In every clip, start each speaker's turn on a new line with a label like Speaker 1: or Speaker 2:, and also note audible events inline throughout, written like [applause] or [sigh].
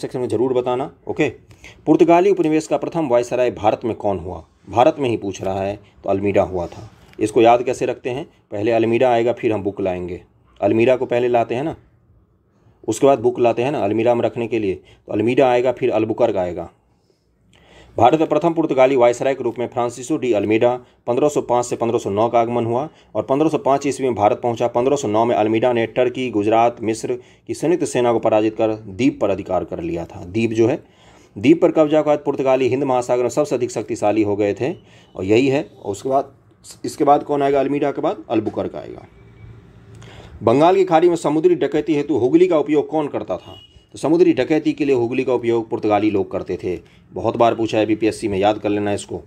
Speaker 1: Section में जरूर बताना ओके पुर्तगाली उपनिवेश का प्रथम वायसराय भारत में कौन हुआ भारत में ही पूछ रहा है तो अल्मीडा हुआ था इसको याद कैसे रखते हैं पहले अल्मीडा आएगा फिर हम बुक लाएंगे अल्मीडा को पहले लाते हैं ना उसके बाद बुक लाते हैं ना अलमीरा में रखने के लिए तो अल्मीडा आएगा फिर अलबुकर्ग आएगा भारत में प्रथम पुर्तगाली वायसराय के रूप में फ्रांसिसो डी अल्मीडा 1505 से 1509 का आगमन हुआ और 1505 ईस्वी में भारत पहुंचा 1509 में अल्मीडा ने टर्की गुजरात मिस्र की संयुक्त सेना को पराजित कर द्वीप पर अधिकार कर लिया था द्वीप जो है द्वीप पर कब्जा के बाद पुर्तगाली हिंद महासागर में सबसे अधिक शक्तिशाली हो गए थे और यही है और उसके बाद इसके बाद कौन आएगा अल्मीडा के बाद का आएगा बंगाल की खाड़ी में समुद्री डकैती हेतु हुगली का उपयोग कौन करता था तो समुद्री डकैती के लिए हुगली का उपयोग पुर्तगाली लोग करते थे बहुत बार पूछा है बीपीएससी में याद कर लेना इसको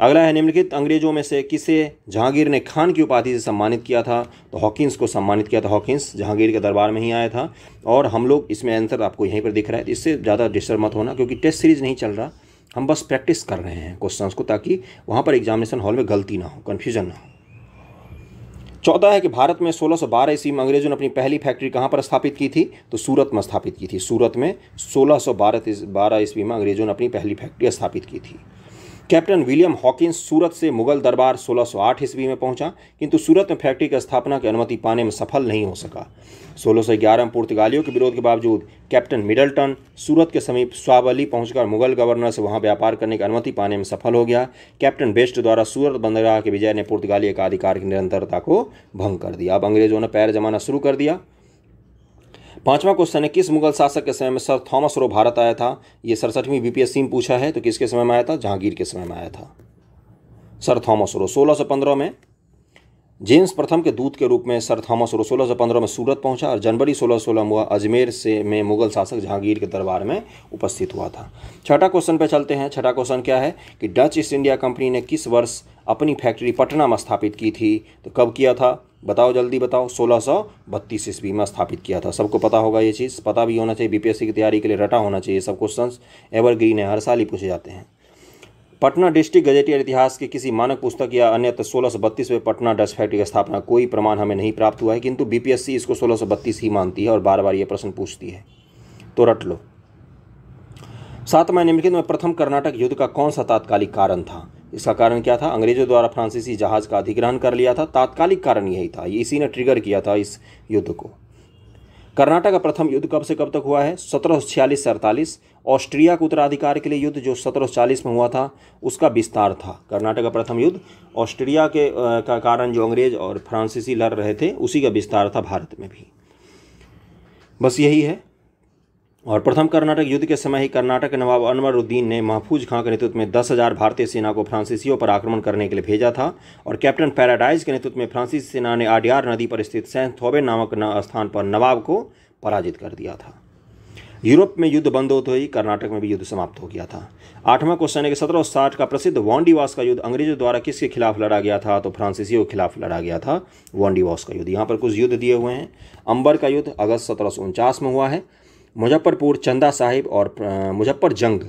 Speaker 1: अगला है निम्नलिखित अंग्रेजों में से किसे जहांगीर ने खान की उपाधि से सम्मानित किया था तो हॉकिंस को सम्मानित किया था हॉकिंस जहांगीर के दरबार में ही आया था और हम लोग इसमें आंसर आपको यहीं पर दिख रहा है तो इससे ज़्यादा डिस्टर्ब मत होना क्योंकि टेस्ट सीरीज़ नहीं चल रहा हम बस प्रैक्टिस कर रहे हैं क्वेश्चन को ताकि वहाँ पर एग्जामिनेशन हॉल में गलती ना हो कन्फ्यूजन ना हो चौदह है कि भारत में 1612 ईस्वी में अंग्रेजों ने अपनी पहली फैक्ट्री कहाँ पर स्थापित की थी तो सूरत में स्थापित की थी सूरत में सोलह सौ बारह ईस्वी में अंग्रेजों ने अपनी पहली फैक्ट्री स्थापित की थी कैप्टन विलियम हॉकिंस सूरत से मुगल दरबार 1608 ईस्वी में पहुंचा किंतु सूरत में फैक्ट्री की स्थापना की अनुमति पाने में सफल नहीं हो सका 1611 में पुर्तगालियों के विरोध के बावजूद कैप्टन मिडलटन सूरत के समीप स्वावली पहुंचकर मुगल गवर्नर से वहां व्यापार करने की अनुमति पाने में सफल हो गया कैप्टन बेस्ट द्वारा सूरत बंदरगाह के विजय ने पुर्तगाली एकाधिकार की निरंतरता को भंग कर दिया अब अंग्रेजों ने पैर जमाना शुरू कर दिया पांचवा क्वेश्चन है किस मुगल शासक के समय में सर थॉमस रो भारत आया था ये सड़सठवीं बीपीएससी में पूछा है तो किसके समय में आया था जहांगीर के समय में आया था सर थॉमस रो सोलह में जेम्स प्रथम के दूत के रूप में सर थॉमस रो सोलह सौ पंद्रह में सूरत पहुंचा और जनवरी सोलह सोलह में अजमेर से में मुगल शासक जहांगीर के दरबार में उपस्थित हुआ था छठा क्वेश्चन पे चलते हैं छठा क्वेश्चन क्या है कि डच ईस्ट इंडिया कंपनी ने किस वर्ष अपनी फैक्ट्री पटना में स्थापित की थी तो कब किया था बताओ जल्दी बताओ सोलह सौ बत्तीस ईस्वी में स्थापित किया था सबको पता होगा ये चीज़ पता भी होना चाहिए बीपीएससी की तैयारी के लिए रटा होना चाहिए सब क्वेश्चंस एवरग्रीन है हर साल ही पूछे जाते हैं पटना डिस्ट्रिक्ट गजेटियर इतिहास के किसी मानक पुस्तक या अन्य सोलह सौ बत्तीस में पटना डस्ट फैक्ट्री की स्थापना कोई प्रमाण हमें नहीं प्राप्त हुआ है किंतु बीपीएससी इसको सोलह सौ बत्तीस ही मानती है और बार बार ये प्रश्न पूछती है तो रट लो सातवां निम्नलिखित में प्रथम कर्नाटक युद्ध का कौन सा तात्कालिक कारण था इसका कारण क्या था अंग्रेजों द्वारा फ्रांसीसी जहाज का अधिग्रहण कर लिया था तात्कालिक कारण यही था इसी ने ट्रिगर किया था इस युद्ध को कर्नाटक का प्रथम युद्ध कब से कब तक हुआ है सत्रह सौ छियालीस से अड़तालीस ऑस्ट्रिया के उत्तराधिकार के लिए युद्ध जो सत्रह सौ चालीस में हुआ था उसका विस्तार था कर्नाटक का प्रथम युद्ध ऑस्ट्रिया के का कारण जो अंग्रेज और फ्रांसीसी लड़ रहे थे उसी का विस्तार था भारत में भी बस यही है और प्रथम कर्नाटक युद्ध के समय ही कर्नाटक के नवाब अनवर उद्दीन ने महफूज खां के नेतृत्व में दस हज़ार भारतीय सेना को फ्रांसीसियों पर आक्रमण करने के लिए भेजा था और कैप्टन पैराडाइज के नेतृत्व में फ्रांसीसी सेना ने आडियार नदी पर स्थित सेंट थोबे नामक स्थान पर नवाब को पराजित कर दिया था यूरोप में युद्ध बंद होते ही कर्नाटक में भी युद्ध समाप्त हो गया था आठवां क्वेश्चन है कि सत्रह साठ का प्रसिद्ध वॉन्डीवास का युद्ध अंग्रेजों द्वारा किसके खिलाफ लड़ा गया था तो फ्रांसीसियों के खिलाफ लड़ा गया था वॉन्डीवास का युद्ध यहाँ पर कुछ युद्ध दिए हुए हैं अंबर का युद्ध अगस्त सत्रह में हुआ है मुजफ्फरपुर चंदा साहिब और मुजफ्फर जंग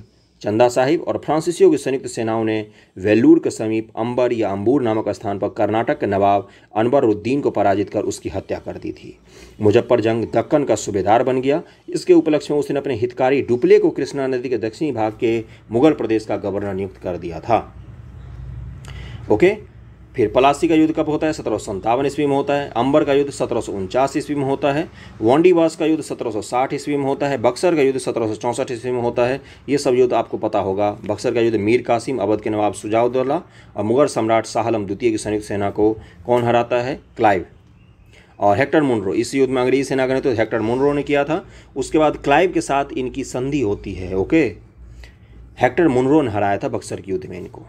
Speaker 1: चंदा साहिब और फ्रांसिसियो की संयुक्त सेनाओं ने वेल्लूर के समीप अंबर या अंबूर नामक स्थान पर कर्नाटक के नवाब अनवरुद्दीन को पराजित कर उसकी हत्या कर दी थी मुजफ्फर जंग दक्कन का सूबेदार बन गया इसके उपलक्ष्य में उसने अपने हितकारी डुपले को कृष्णा नदी के दक्षिणी भाग के मुगल प्रदेश का गवर्नर नियुक्त कर दिया था ओके फिर पलासी का युद्ध कब होता है सत्रह सौ ईस्वी में होता है अंबर का युद्ध सत्रह सौ उनचास ईस्वी में होता है वॉन्डीवास का युद्ध सत्रह सौ साठ ईस्वी में होता है बक्सर का युद्ध सत्रह सौ चौंसठ ईस्वी में होता है ये सब युद्ध आपको पता होगा बक्सर का युद्ध मीर कासिम अवध के नवाब सुजाउद्दौला और मुगल सम्राट शाहलम द्वितीय की संयुक्त सेना को कौन हराता है क्लाइव और हेक्टर मुनरो इस युद्ध में अंग्रेजी सेना का तो हेक्टर मुनरो ने किया था उसके बाद क्लाइव के साथ इनकी संधि होती है ओके हेक्टर मुनरो ने हराया था बक्सर के युद्ध में इनको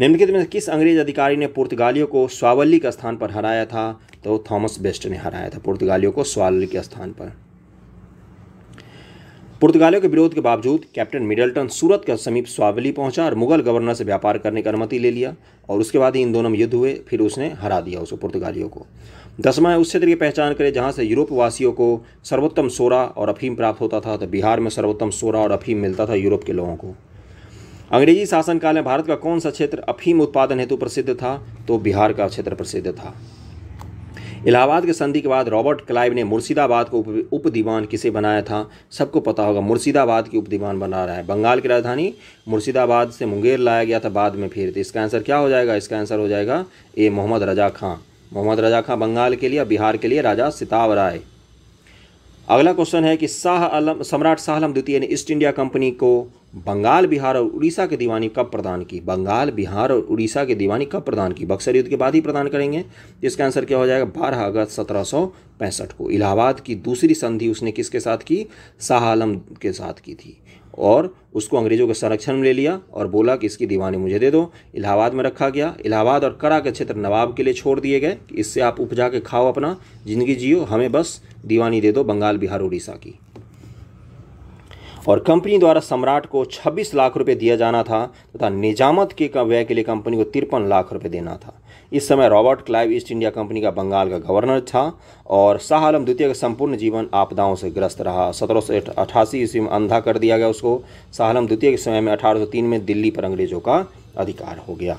Speaker 1: निम्नलिखित में किस अंग्रेज अधिकारी ने पुर्तगालियों को स्वावली के स्थान पर हराया था तो थॉमस बेस्ट ने हराया था पुर्तगालियों को स्वावली के स्थान पर पुर्तगालियों के विरोध के बावजूद कैप्टन मिडल्टन सूरत के समीप स्वावली पहुंचा और मुगल गवर्नर से व्यापार करने की अनुमति ले लिया और उसके बाद ही इन दोनों में युद्ध हुए फिर उसने हरा दिया उसको पुर्तगालियों को दसवां उस क्षेत्र की पहचान करें जहां से यूरोप वासियों को सर्वोत्तम सोरा और अफीम प्राप्त होता था तो बिहार में सर्वोत्तम सोरा और अफीम मिलता था यूरोप के लोगों को अंग्रेजी शासनकाल में भारत का कौन सा क्षेत्र अफीम उत्पादन हेतु प्रसिद्ध था तो बिहार का क्षेत्र प्रसिद्ध था इलाहाबाद के संधि के बाद रॉबर्ट क्लाइव ने मुर्शिदाबाद को उप दीवान किसे बनाया था सबको पता होगा मुर्शिदाबाद की उप दीवान बना रहा है बंगाल की राजधानी मुर्शिदाबाद से मुंगेर लाया गया था बाद में फिर तो इसका आंसर क्या हो जाएगा इसका आंसर हो जाएगा ए मोहम्मद रजा खां मोहम्मद रजा खां बंगाल के लिए बिहार के लिए राजा सिताव राय अगला क्वेश्चन है कि शाह आलम सम्राट शाह आलम द्वितीय ने ईस्ट इंडिया कंपनी को बंगाल बिहार और उड़ीसा की दीवानी कब प्रदान की बंगाल बिहार और उड़ीसा की दीवानी कब प्रदान की बक्सर युद्ध के बाद ही प्रदान करेंगे इसका आंसर क्या हो जाएगा बारह अगस्त सत्रह को इलाहाबाद की दूसरी संधि उसने किसके साथ की शाह आलम के साथ की थी और उसको अंग्रेज़ों के संरक्षण में ले लिया और बोला कि इसकी दीवानी मुझे दे दो इलाहाबाद में रखा गया इलाहाबाद और करा के क्षेत्र नवाब के लिए छोड़ दिए गए कि इससे आप उपजा के खाओ अपना ज़िंदगी जियो हमें बस दीवानी दे दो बंगाल बिहार उड़ीसा की और कंपनी द्वारा सम्राट को 26 लाख रुपए दिया जाना था तथा निजामत के व्यय के लिए कंपनी को तिरपन लाख रुपए देना था इस समय Robert Clive East India Company का बंगाल का गवर्नर था और शाह आलम द्वितीय का संपूर्ण जीवन आपदाओं से ग्रस्त रहा सत्रह सौ ईस्वी में अंधा कर दिया गया उसको शाह आलम द्वितीय के समय में अठारह में दिल्ली पर अंग्रेजों का अधिकार हो गया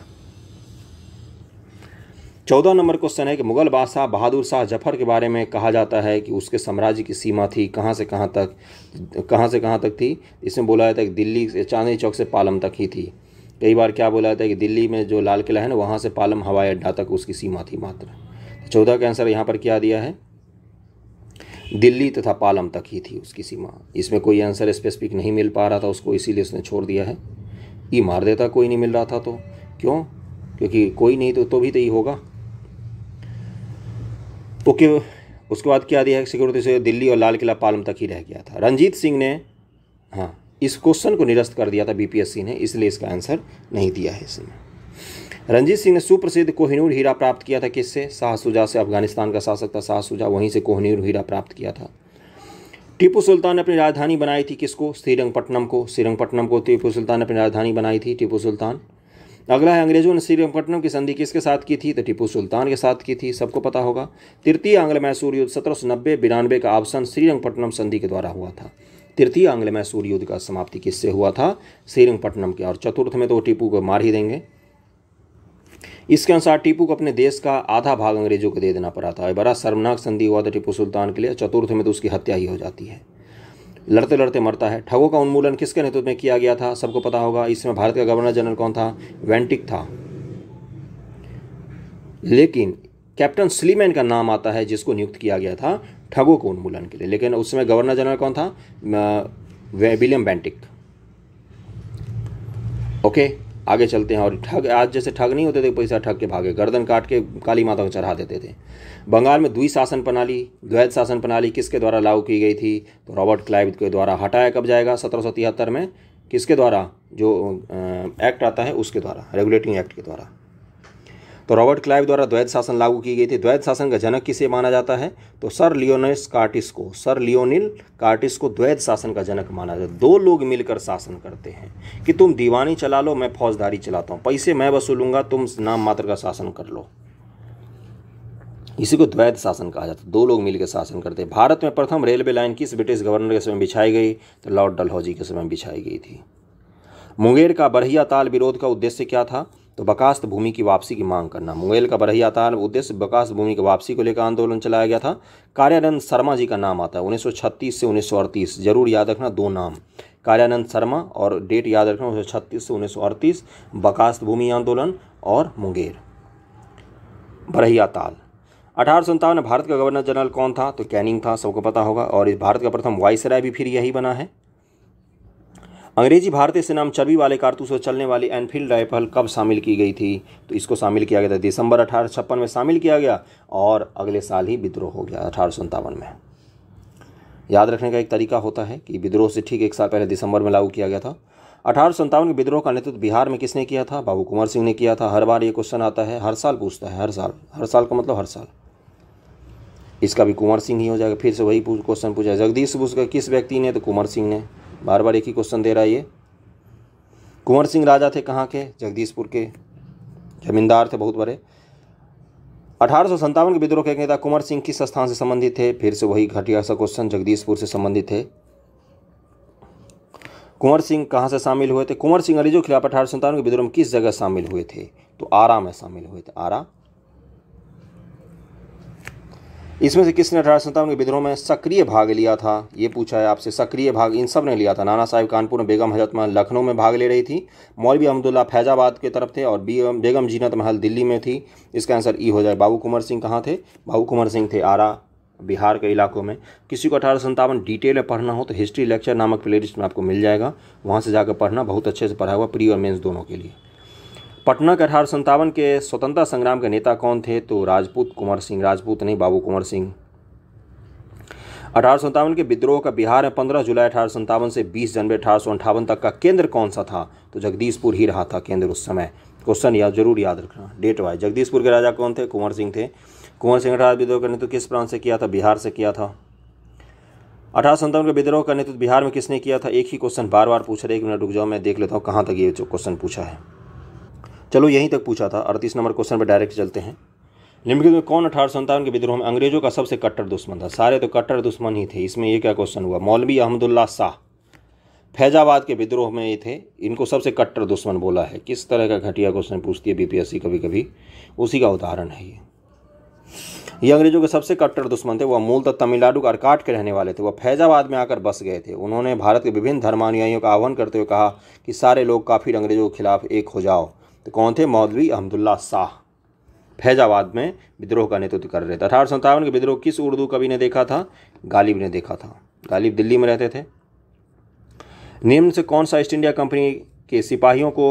Speaker 1: चौदह नंबर क्वेश्चन है कि मुगल बादशाह बहादुर शाह जफर के बारे में कहा जाता है कि उसके साम्राज्य की सीमा थी कहाँ से कहाँ तक कहाँ से कहाँ तक थी इसमें बोला जाता है कि दिल्ली से चांदनी चौक से पालम तक ही थी कई बार क्या बोला जाता है कि दिल्ली में जो लाल किला है ना वहाँ से पालम हवाई अड्डा तक उसकी सीमा थी मात्र चौदह का आंसर यहाँ पर क्या दिया है दिल्ली तथा पालम तक ही थी उसकी सीमा इसमें कोई आंसर स्पेसिफिक नहीं मिल पा रहा था उसको इसीलिए उसने छोड़ दिया है ई मार देता कोई नहीं मिल रहा था तो क्यों क्योंकि कोई नहीं तो तो भी तो ही होगा ओके तो उसके बाद क्या दिया है सिक्योरिटी से दिल्ली और लाल किला पालम तक ही रह गया था रंजीत सिंह ने हाँ इस क्वेश्चन को निरस्त कर दिया था बीपीएससी ने इसलिए इसका आंसर नहीं दिया है इसमें रंजीत सिंह ने सुप्रसिद्ध कोहिनूर हीरा प्राप्त किया था किससे शाह सुजा से अफगानिस्तान का शासक था शाह सुजा वहीं से कोहिनूर हीरा प्राप्त किया था टीपू सुल्तान ने अपनी राजधानी बनाई थी किसको श्रीरंगपट्टनम को श्रीरंगपट्टनम को टीपू सुल्तान ने अपनी राजधानी बनाई थी टीपू सुल्तान अगला है अंग्रेजों ने श्रीरंगपट्टनम की संधि किसके साथ की थी तो टीपू सुल्तान के साथ की थी सबको पता होगा तृतीय आंग्ल मैसूर युद्ध सत्रह सौ नब्बे बिरानवे का ऑप्शन श्रीरंगपट्टनम संधि के द्वारा हुआ था तृतीय आंग्ल में सूर्य युद्ध का समाप्ति किससे हुआ था श्रीरंगपट्टनम के और चतुर्थ में तो टीपू को मार ही देंगे इसके अनुसार टीपू को अपने देश का आधा भाग अंग्रेजों को दे देना पड़ा था बड़ा शर्मनाक संधि हुआ था टीपू सुल्तान के लिए चतुर्थ में तो उसकी हत्या ही हो जाती है लड़ते लड़ते मरता है ठगों का उन्मूलन किसके नेतृत्व में किया गया था सबको पता होगा इसमें भारत का गवर्नर जनरल कौन था वेंटिक था लेकिन कैप्टन स्लीमैन का नाम आता है जिसको नियुक्त किया गया था ठगों को उन्मूलन के लिए लेकिन उस समय गवर्नर जनरल कौन था विलियम बैंटिक ओके आगे चलते हैं और ठग आज जैसे ठग नहीं होते थे पैसा तो ठग के भागे गर्दन काट के काली माता को चढ़ा देते थे बंगाल में द्वि शासन प्रणाली द्वैत शासन प्रणाली किसके द्वारा लागू की गई थी तो रॉबर्ट क्लाइव के द्वारा हटाया कब जाएगा सत्रह में किसके द्वारा जो एक्ट आता है उसके द्वारा रेगुलेटिंग एक्ट के द्वारा तो रॉबर्ट क्लाइव द्वारा द्वैत शासन लागू की गई थी द्वैत शासन का जनक किसे माना जाता है तो सर लियोनिस कार्टिस को सर लियोनिल कार्टिस को द्वैत शासन का जनक माना जाता है दो लोग मिलकर शासन करते हैं कि तुम दीवानी चला लो मैं फौजदारी चलाता हूँ पैसे मैं वसूलूंगा तुम नाम मात्र का शासन कर लो इसी को द्वैत शासन कहा जाता है दो लोग मिलकर शासन करते हैं भारत में प्रथम रेलवे लाइन किस ब्रिटिश गवर्नर के समय बिछाई गई तो लॉर्ड डलहौजी के समय बिछाई गई थी मुंगेर का बरहिया ताल विरोध का उद्देश्य क्या था तो बकास्त भूमि की वापसी की मांग करना मुंगेल का बरही आता उद्देश्य बकास्त भूमि की वापसी को लेकर आंदोलन चलाया गया था कार्यानंद शर्मा जी का नाम आता है 1936 से 1938 जरूर याद रखना दो नाम कार्यानंद शर्मा और डेट याद रखना उन्नीस से उन्नीस बकास्त भूमि आंदोलन और मुंगेर बरहिया ताल अठारह में भारत का गवर्नर जनरल कौन था तो कैनिंग था सबको पता होगा और इस भारत का प्रथम वाइसराय भी फिर यही बना है अंग्रेजी भारतीय से नाम चर्बी वाले कारतूस से चलने वाली एनफील्ड राइफल कब शामिल की गई थी तो इसको शामिल किया गया था दिसंबर अठारह में शामिल किया गया और अगले साल ही विद्रोह हो गया अठारह में याद रखने का एक तरीका होता है कि विद्रोह से ठीक एक साल पहले दिसंबर में लागू किया गया था अठारह के विद्रोह का नेतृत्व बिहार में किसने किया था बाबू कुमार सिंह ने किया था हर बार ये क्वेश्चन आता है हर साल पूछता है हर साल हर साल का मतलब हर साल इसका भी कुंवर सिंह ही हो जाएगा फिर से वही क्वेश्चन पूछा जगदीश बोस का किस व्यक्ति ने तो कुंवर सिंह ने बार बार एक ही क्वेश्चन दे रहा है ये कुंवर सिंह राजा थे कहाँ के जगदीशपुर के जमींदार थे बहुत बड़े अठारह के विद्रोह के नेता कुंवर सिंह किस स्थान से संबंधित थे फिर से वही घटिया सा क्वेश्चन जगदीशपुर से संबंधित थे कुंवर सिंह कहाँ से शामिल हुए थे कुंवर सिंह अंग्रेजों के खिलाफ अठारह के विद्रोह में किस जगह शामिल हुए थे तो आरा में शामिल हुए थे आरा इसमें से किसने अठारह सत्तावन के विद्रोह में सक्रिय भाग लिया था ये पूछा है आपसे सक्रिय भाग इन सब ने लिया था नाना साहब कानपुर में बेगम हजरत महल लखनऊ में भाग ले रही थी मौलवी अहमदुल्ला फैजाबाद के तरफ थे और बेगम बेगम जीनत महल दिल्ली में थी इसका आंसर ई हो जाए बाबू कुंवर सिंह कहाँ थे बाबू कुंवर सिंह थे आरा बिहार के इलाकों में किसी को अठारह सत्तावन डिटेल में पढ़ना हो तो हिस्ट्री लेक्चर नामक लिस्ट में आपको मिल जाएगा वहाँ से जाकर पढ़ना बहुत अच्छे से पढ़ा हुआ प्री और मेन्स दोनों के लिए पटना के अठारह संतावन के स्वतंत्रता संग्राम के नेता कौन थे तो राजपूत कुंवर सिंह राजपूत नहीं बाबू कुंवर सिंह अठारह संतावन के विद्रोह का बिहार में पंद्रह जुलाई अठारह संतावन से बीस जनवरी अठारह सौ अंठावन तक का केंद्र कौन सा था तो जगदीशपुर ही रहा था केंद्र उस समय क्वेश्चन याद जरूर याद रखना डेट वाइज जगदीशपुर के राजा कौन थे कुंवर सिंह थे कुंवर सिंह अठारह विद्रोह का नेतृत्व किस प्रांत से किया था बिहार से किया था अठारह संतावन के विद्रोह का नेतृत्व बिहार में किसने किया था एक ही क्वेश्चन बार बार पूछ रहे एक मिनट रुक जाओ मैं देख लेता हूँ कहाँ तक ये क्वेश्चन पूछा है चलो यहीं तक पूछा था अड़तीस नंबर क्वेश्चन पर डायरेक्ट चलते हैं निम्नलिखित में कौन अठारह सत्तावन के विद्रोह में अंग्रेजों का सबसे कट्टर दुश्मन था सारे तो कट्टर दुश्मन ही थे इसमें ये क्या क्वेश्चन हुआ मौलवी अहमदुल्ला शाह फैजाबाद के विद्रोह में ये थे इनको सबसे कट्टर दुश्मन बोला है किस तरह का घटिया क्वेश्चन पूछती है बीपीएससी कभी कभी उसी का उदाहरण है ये ये अंग्रेजों के सबसे कट्टर दुश्मन थे वह मूलतः तो तमिलनाडु के अरकाट के रहने वाले थे वह फैजाबाद में आकर बस गए थे उन्होंने भारत के विभिन्न धर्मानुयायियों का आह्वान करते हुए कहा कि सारे लोग काफी अंग्रेजों के खिलाफ एक हो जाओ तो कौन थे मौलवी अहमदुल्ला शाह फैजाबाद में विद्रोह का नेतृत्व कर रहे थे अठारह सौ के विद्रोह किस उर्दू कवि ने देखा था गालिब ने देखा था गालिब दिल्ली में रहते थे निम्न से कौन सा ईस्ट इंडिया कंपनी के सिपाहियों को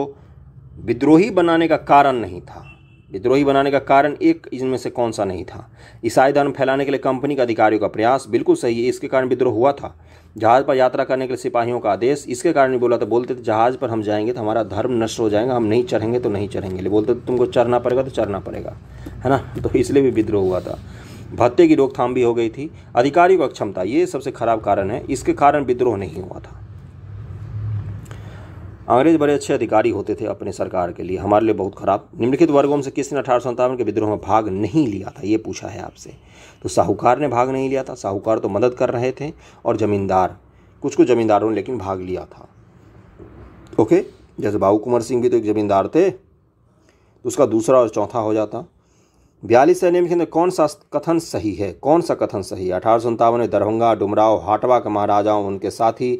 Speaker 1: विद्रोही बनाने का कारण नहीं था विद्रोही बनाने का कारण एक इनमें से कौन सा नहीं था ईसाई धर्म फैलाने के लिए कंपनी के अधिकारियों का प्रयास बिल्कुल सही है इसके कारण विद्रोह हुआ था जहाज़ पर यात्रा करने के लिए सिपाहियों का आदेश इसके कारण नहीं बोला था बोलते थे जहाज़ पर हम जाएंगे तो हमारा धर्म नष्ट हो जाएगा हम नहीं चढ़ेंगे तो नहीं चढ़ेंगे बोलते थे तुमको चढ़ना पड़ेगा तो चढ़ना पड़ेगा है ना [laughs] तो इसलिए भी विद्रोह हुआ था भत्ते की रोकथाम भी हो गई थी अधिकारियों की अक्षमता ये सबसे खराब कारण है इसके कारण विद्रोह नहीं हुआ था अंग्रेज बड़े अच्छे अधिकारी होते थे अपने सरकार के लिए हमारे लिए बहुत खराब निम्नलिखित वर्गों में से किसने अठारह के विद्रोह में भाग नहीं लिया था ये पूछा है आपसे तो साहूकार ने भाग नहीं लिया था साहूकार तो मदद कर रहे थे और ज़मींदार कुछ कुछ ज़मींदारों ने लेकिन भाग लिया था ओके जैसे बाबू कुंवर सिंह भी तो एक ज़मींदार थे तो उसका दूसरा और चौथा हो जाता बयालीस अधिनियम के अंदर कौन सा कथन सही है कौन सा कथन सही है अठारह सौ अंतावन में दरभंगा डुमराव हाटवा के महाराजाओं उनके साथी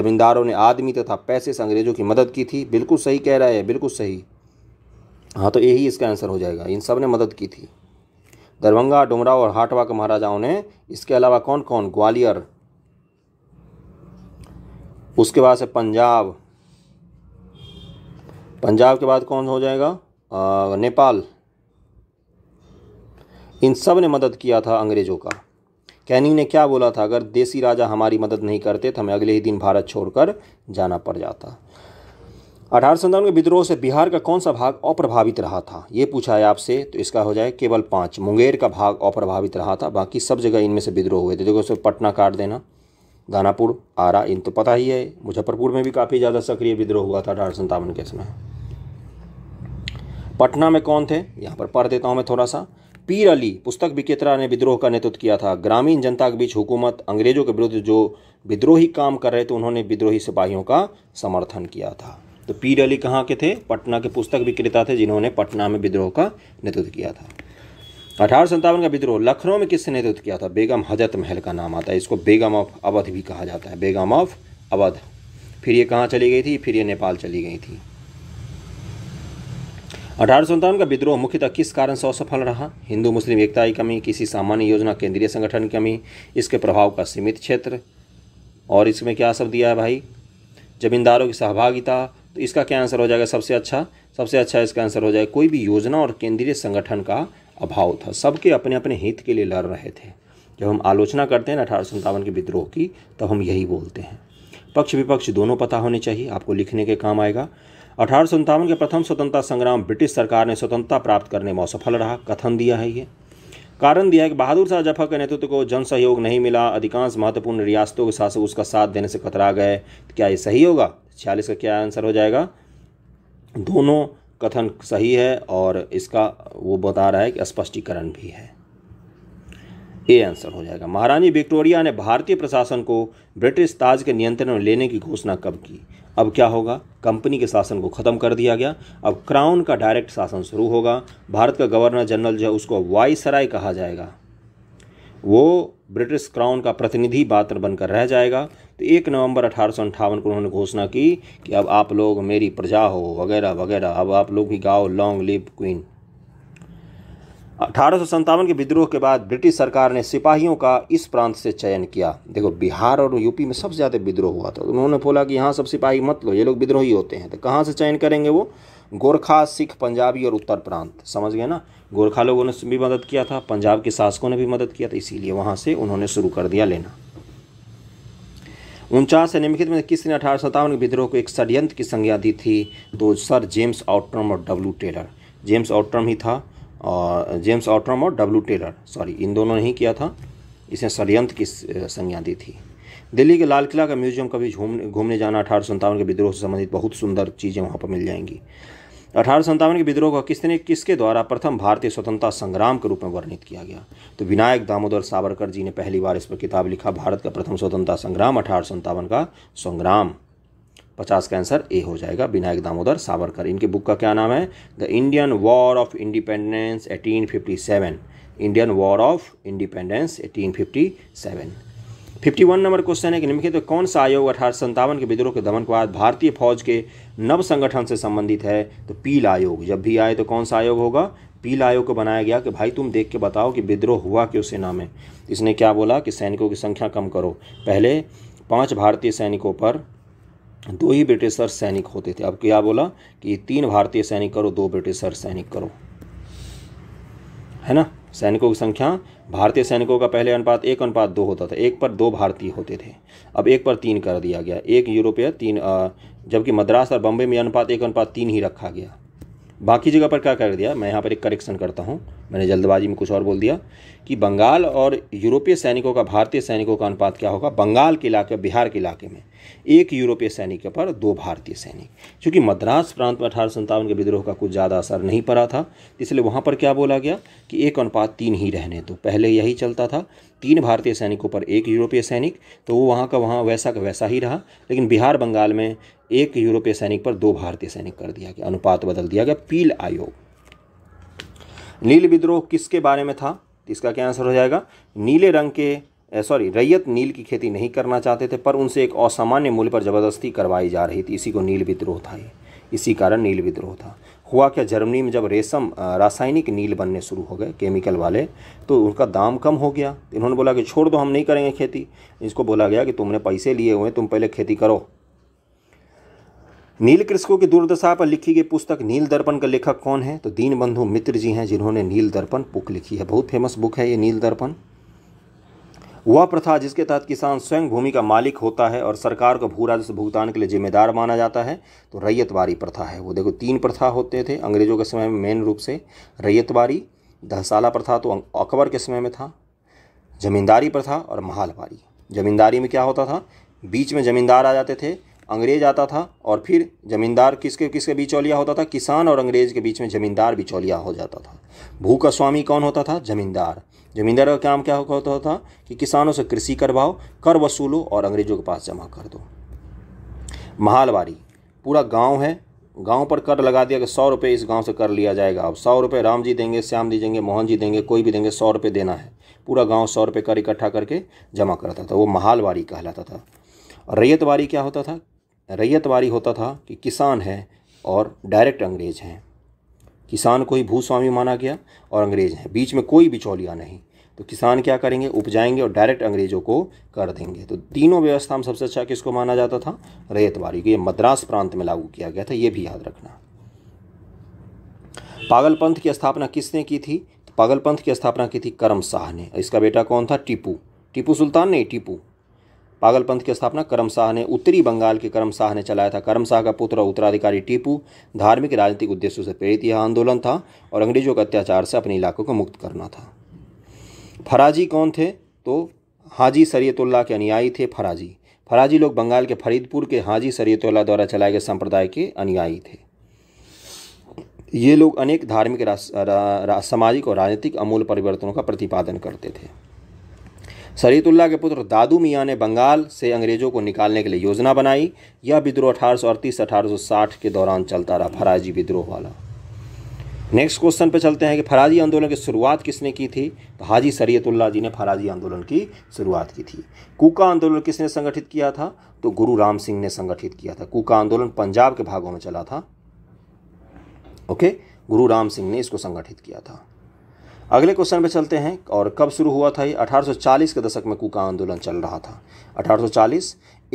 Speaker 1: जमींदारों ने आदमी तथा पैसे से अंग्रेजों की मदद की थी बिल्कुल सही कह रहे हैं बिल्कुल सही हाँ तो यही इसका आंसर हो जाएगा इन सब ने मदद की थी दरभंगा डुमरा और हाटवा के महाराजाओं ने इसके अलावा कौन कौन ग्वालियर उसके बाद से पंजाब पंजाब के बाद कौन हो जाएगा आ, नेपाल इन सब ने मदद किया था अंग्रेज़ों का कैनिंग ने क्या बोला था अगर देसी राजा हमारी मदद नहीं करते तो हमें अगले ही दिन भारत छोड़कर जाना पड़ जाता अठारह सौ विद्रोह से बिहार का कौन सा भाग अप्रभावित रहा था ये पूछा है आपसे तो इसका हो जाए केवल पाँच मुंगेर का भाग अप्रभावित रहा था बाकी सब जगह इनमें से विद्रोह हुए थे देखो उसमें पटना काट देना दानापुर आरा इन तो पता ही है मुजफ्फरपुर में भी काफ़ी ज़्यादा सक्रिय विद्रोह हुआ था अठारह सौ के समय पटना में कौन थे यहाँ पर पढ़ देता हूँ मैं थोड़ा सा पीर अली पुस्तक विक्रेता ने विद्रोह का नेतृत्व किया था ग्रामीण जनता के बीच हुकूमत अंग्रेजों के विरुद्ध जो विद्रोही काम कर रहे थे उन्होंने विद्रोही सिपाहियों का समर्थन किया था तो पीर अली कहाँ के थे पटना के पुस्तक विक्रेता थे जिन्होंने पटना में विद्रोह का नेतृत्व किया था अठारह सत्तावन का विद्रोह लखनऊ में किसने नेतृत्व किया था बेगम हजरत महल का नाम आता है इसको बेगम ऑफ अवध भी कहा जाता है बेगम ऑफ अवध फिर ये कहाँ चली गई थी फिर ये नेपाल चली गई थी अठारह सौ का विद्रोह मुख्यतः किस कारण से असफल रहा हिंदू मुस्लिम एकता की कमी किसी सामान्य योजना केंद्रीय संगठन की कमी इसके प्रभाव का सीमित क्षेत्र और इसमें क्या सब दिया है भाई जमींदारों की सहभागिता तो इसका क्या आंसर हो जाएगा सबसे अच्छा सबसे अच्छा इसका आंसर हो जाएगा कोई भी योजना और केंद्रीय संगठन का अभाव था सबके अपने अपने हित के लिए लड़ रहे थे जब हम आलोचना करते हैं अठारह के विद्रोह की तब हम यही बोलते हैं पक्ष विपक्ष दोनों पता होने चाहिए आपको लिखने के काम आएगा अठारह के प्रथम स्वतंत्रता संग्राम ब्रिटिश सरकार ने स्वतंत्रता प्राप्त करने में असफल रहा कथन दिया है ये कारण दिया है कि बहादुर शाह जफर के नेतृत्व को जन सहयोग नहीं मिला अधिकांश महत्वपूर्ण रियासतों के साथ उसका साथ देने से कतरा गए क्या ये सही होगा छियालीस का क्या आंसर हो जाएगा दोनों कथन सही है और इसका वो बता रहा है कि स्पष्टीकरण भी है ए आंसर हो जाएगा महारानी विक्टोरिया ने भारतीय प्रशासन को ब्रिटिश ताज के नियंत्रण में लेने की घोषणा कब की अब क्या होगा कंपनी के शासन को ख़त्म कर दिया गया अब क्राउन का डायरेक्ट शासन शुरू होगा भारत का गवर्नर जनरल जो है उसको वाइसराय कहा जाएगा वो ब्रिटिश क्राउन का प्रतिनिधि मात्र बनकर रह जाएगा तो एक नवंबर अठारह को उन्होंने घोषणा की कि अब आप लोग मेरी प्रजा हो वगैरह वगैरह अब आप लोग भी गाओ लॉन्ग लिव क्वीन अठारह के विद्रोह के बाद ब्रिटिश सरकार ने सिपाहियों का इस प्रांत से चयन किया देखो बिहार और यूपी में सबसे ज़्यादा विद्रोह हुआ था तो उन्होंने बोला कि यहाँ सब सिपाही मत लो ये लोग विद्रोही होते हैं तो कहाँ से चयन करेंगे वो गोरखा सिख पंजाबी और उत्तर प्रांत समझ गए ना गोरखा लोगों ने भी मदद किया था पंजाब के शासकों ने भी मदद किया था इसीलिए वहाँ से उन्होंने शुरू कर दिया लेना उनचास से निम्नलिखित में किसने अठारह सत्तावन के विद्रोह को एक षडयंत्र की संज्ञा दी थी तो सर जेम्स ऑट्रम और डब्ल्यू टेलर जेम्स ऑट्रम ही था और जेम्स ऑट्रम और डब्ल्यू टेलर सॉरी इन दोनों ने ही किया था इसने षडयंत्र की संज्ञा दी थी दिल्ली के लाल किला का म्यूजियम कभी घूमने जाना अठारह सौ के विद्रोह से संबंधित बहुत सुंदर चीज़ें वहाँ पर मिल जाएंगी अठारह के विद्रोह को किसने किसके द्वारा प्रथम भारतीय स्वतंत्रता संग्राम के रूप में वर्णित किया गया तो विनायक दामोदर सावरकर जी ने पहली बार इस पर किताब लिखा भारत का प्रथम स्वतंत्रता संग्राम अठारह का संग्राम पचास का आंसर ए हो जाएगा विनायक दामोदर सावरकर इनके बुक का क्या नाम है the Indian war of independence eighteen fifty seven Indian war of independence eighteen fifty seven fifty one number question है कि निम्नलिखित तो कौन सा आयोग अठारह संतावन के विद्रोह के दमन के बाद भारतीय फौज के नव संगठन से संबंधित है तो पील आयोग जब भी आए तो कौन सा आयोग होगा पील आयोग को बनाया गया कि भाई तुम देख के बताओ कि विद्रोह हुआ क्यों सेना में इसने क्या बोला कि सैनिकों की संख्या कम करो पहले पांच भारतीय सैनिकों पर दो ही ब्रिटिशर सैनिक होते थे अब क्या बोला कि तीन भारतीय सैनिक करो दो ब्रिटिशर सैनिक करो है ना सैनिकों की संख्या भारतीय सैनिकों का पहले अनुपात एक अनुपात दो होता था एक पर दो भारतीय होते थे अब एक पर तीन कर दिया गया एक यूरोपीय तीन जबकि मद्रास और बम्बई में अनुपात एक अनुपात तीन ही रखा गया बाकी जगह पर क्या कर दिया मैं यहाँ पर एक करेक्शन करता हूँ मैंने जल्दबाजी में कुछ और बोल दिया कि बंगाल और यूरोपीय सैनिकों का भारतीय सैनिकों का अनुपात क्या होगा बंगाल के इलाके बिहार के इलाके में एक यूरोपीय सैनिक पर दो भारतीय सैनिक क्योंकि मद्रास प्रांत में अठारह के विद्रोह का कुछ ज़्यादा असर नहीं पड़ा था इसलिए वहाँ पर क्या बोला गया कि एक अनुपात तीन ही रहने तो पहले यही चलता था तीन भारतीय सैनिकों पर एक यूरोपीय सैनिक तो वो वहाँ का वहाँ वैसा का वैसा ही रहा लेकिन बिहार बंगाल में एक यूरोपीय सैनिक पर दो भारतीय सैनिक कर दिया गया अनुपात बदल दिया गया पील आयोग नील विद्रोह किसके बारे में था तो इसका क्या आंसर हो जाएगा नीले रंग के सॉरी रैयत नील की खेती नहीं करना चाहते थे पर उनसे एक असामान्य मूल्य पर ज़बरदस्ती करवाई जा रही थी इसी को नील विद्रोह था ये इसी कारण नील विद्रोह था हुआ क्या जर्मनी में जब रेशम रासायनिक नील बनने शुरू हो गए केमिकल वाले तो उनका दाम कम हो गया इन्होंने बोला कि छोड़ दो हम नहीं करेंगे खेती इसको बोला गया कि तुमने पैसे लिए हुए तुम पहले खेती करो नील कृषकों की दुर्दशा पर लिखी गई पुस्तक नील दर्पण का लेखक कौन है तो दीनबंधु मित्र जी हैं जिन्होंने नील दर्पण बुक लिखी है बहुत फेमस बुक है ये नील दर्पण वह प्रथा जिसके तहत किसान स्वयं भूमि का मालिक होता है और सरकार को भू राजस्व भुगतान के लिए जिम्मेदार माना जाता है तो रैयतवारी प्रथा है वो देखो तीन प्रथा होते थे अंग्रेजों के समय में मेन रूप से रैयतवारी दहसाला प्रथा तो अकबर के समय में था जमींदारी प्रथा और महालवारी जमींदारी में क्या होता था बीच में जमींदार आ जाते थे अंग्रेज आता था और फिर जमींदार किसके किसके बिचौलिया होता था किसान और अंग्रेज के बीच में जमींदार बिचौलिया हो जाता था भू का स्वामी कौन होता था जमींदार जमींदार का काम क्या होता था कि किसानों से कृषि करवाओ कर वसूलो और अंग्रेजों के पास जमा कर दो महालवारी पूरा गांव है गांव पर कर लगा दिया कि सौ रुपये इस गांव से कर लिया जाएगा अब सौ रुपये राम जी देंगे श्याम जी देंगे मोहन जी देंगे कोई भी देंगे सौ रुपये देना है पूरा गांव सौ रुपये कर इकट्ठा करके जमा करता था वो महालवारी कहलाता था रैयतवारी क्या होता था रैयतवारी होता था कि किसान है और डायरेक्ट अंग्रेज हैं किसान को ही भूस्वामी माना गया और अंग्रेज हैं बीच में कोई बिचौलिया नहीं तो किसान क्या करेंगे उपजाएंगे और डायरेक्ट अंग्रेजों को कर देंगे तो तीनों व्यवस्था में सबसे अच्छा किसको माना जाता था रैयतवारी को ये मद्रास प्रांत में लागू किया गया था ये भी याद रखना पागल पंथ की स्थापना किसने की थी तो पागल पंथ की स्थापना की थी करम शाह ने इसका बेटा कौन था टीपू टीपू सुल्तान नहीं टीपू पागल पंथ की स्थापना करम शाह ने उत्तरी बंगाल के करम शाह ने चलाया था करम शाह का पुत्र और उत्तराधिकारी टीपू धार्मिक राजनीतिक उद्देश्यों से प्रेरित यह आंदोलन था और अंग्रेजों के अत्याचार से अपने इलाकों को मुक्त करना था फराजी कौन थे तो हाजी सरीतुल्ला के अनुयायी थे फराजी फराजी लोग बंगाल के फरीदपुर के हाजी सरयतुल्लाह द्वारा चलाए गए संप्रदाय के अनुयायी थे ये लोग अनेक धार्मिक रा, रा, रा, सामाजिक और राजनीतिक अमूल परिवर्तनों का प्रतिपादन करते थे सरीतुल्ला के पुत्र दादू मियाँ ने बंगाल से अंग्रेज़ों को निकालने के लिए योजना बनाई यह विद्रोह अठारह सौ अड़तीस अठारह सौ साठ के दौरान चलता रहा फराजी विद्रोह वाला नेक्स्ट क्वेश्चन पे चलते हैं कि फराजी आंदोलन की शुरुआत किसने की थी तो हाजी सरीतुल्ला जी ने फराजी आंदोलन की शुरुआत की थी कूका आंदोलन किसने संगठित किया था तो गुरु राम सिंह ने संगठित किया था कूका आंदोलन पंजाब के भागों में चला था ओके गुरु राम सिंह ने इसको संगठित किया था अगले क्वेश्चन पे चलते हैं और कब शुरू हुआ था ये 1840 के दशक में कुका आंदोलन चल रहा था 1840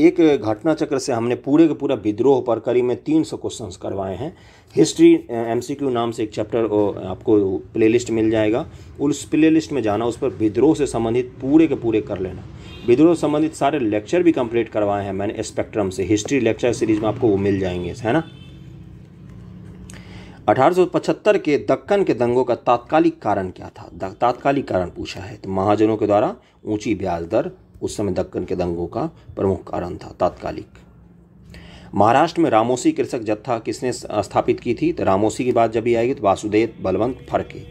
Speaker 1: एक घटना चक्र से हमने पूरे के पूरा विद्रोह पर करीब में तीन सौ क्वेश्चन करवाए हैं हिस्ट्री एमसीक्यू नाम से एक चैप्टर आपको प्लेलिस्ट मिल जाएगा उस प्लेलिस्ट में जाना उस पर विद्रोह से संबंधित पूरे के पूरे कर लेना विद्रोह संबंधित सारे लेक्चर भी कंप्लीट करवाए हैं मैंने स्पेक्ट्रम से हिस्ट्री लेक्चर सीरीज में आपको वो मिल जाएंगे है ना 1875 के दक्कन के दंगों का तात्कालिक कारण क्या था तात्कालिक कारण पूछा है तो महाजनों के द्वारा ऊंची ब्याज दर उस समय दक्कन के दंगों का प्रमुख कारण था तात्कालिक महाराष्ट्र में रामोसी कृषक जत्था किसने स्थापित की थी तो रामोसी की बात जब भी आएगी तो वासुदेव बलवंत फड़के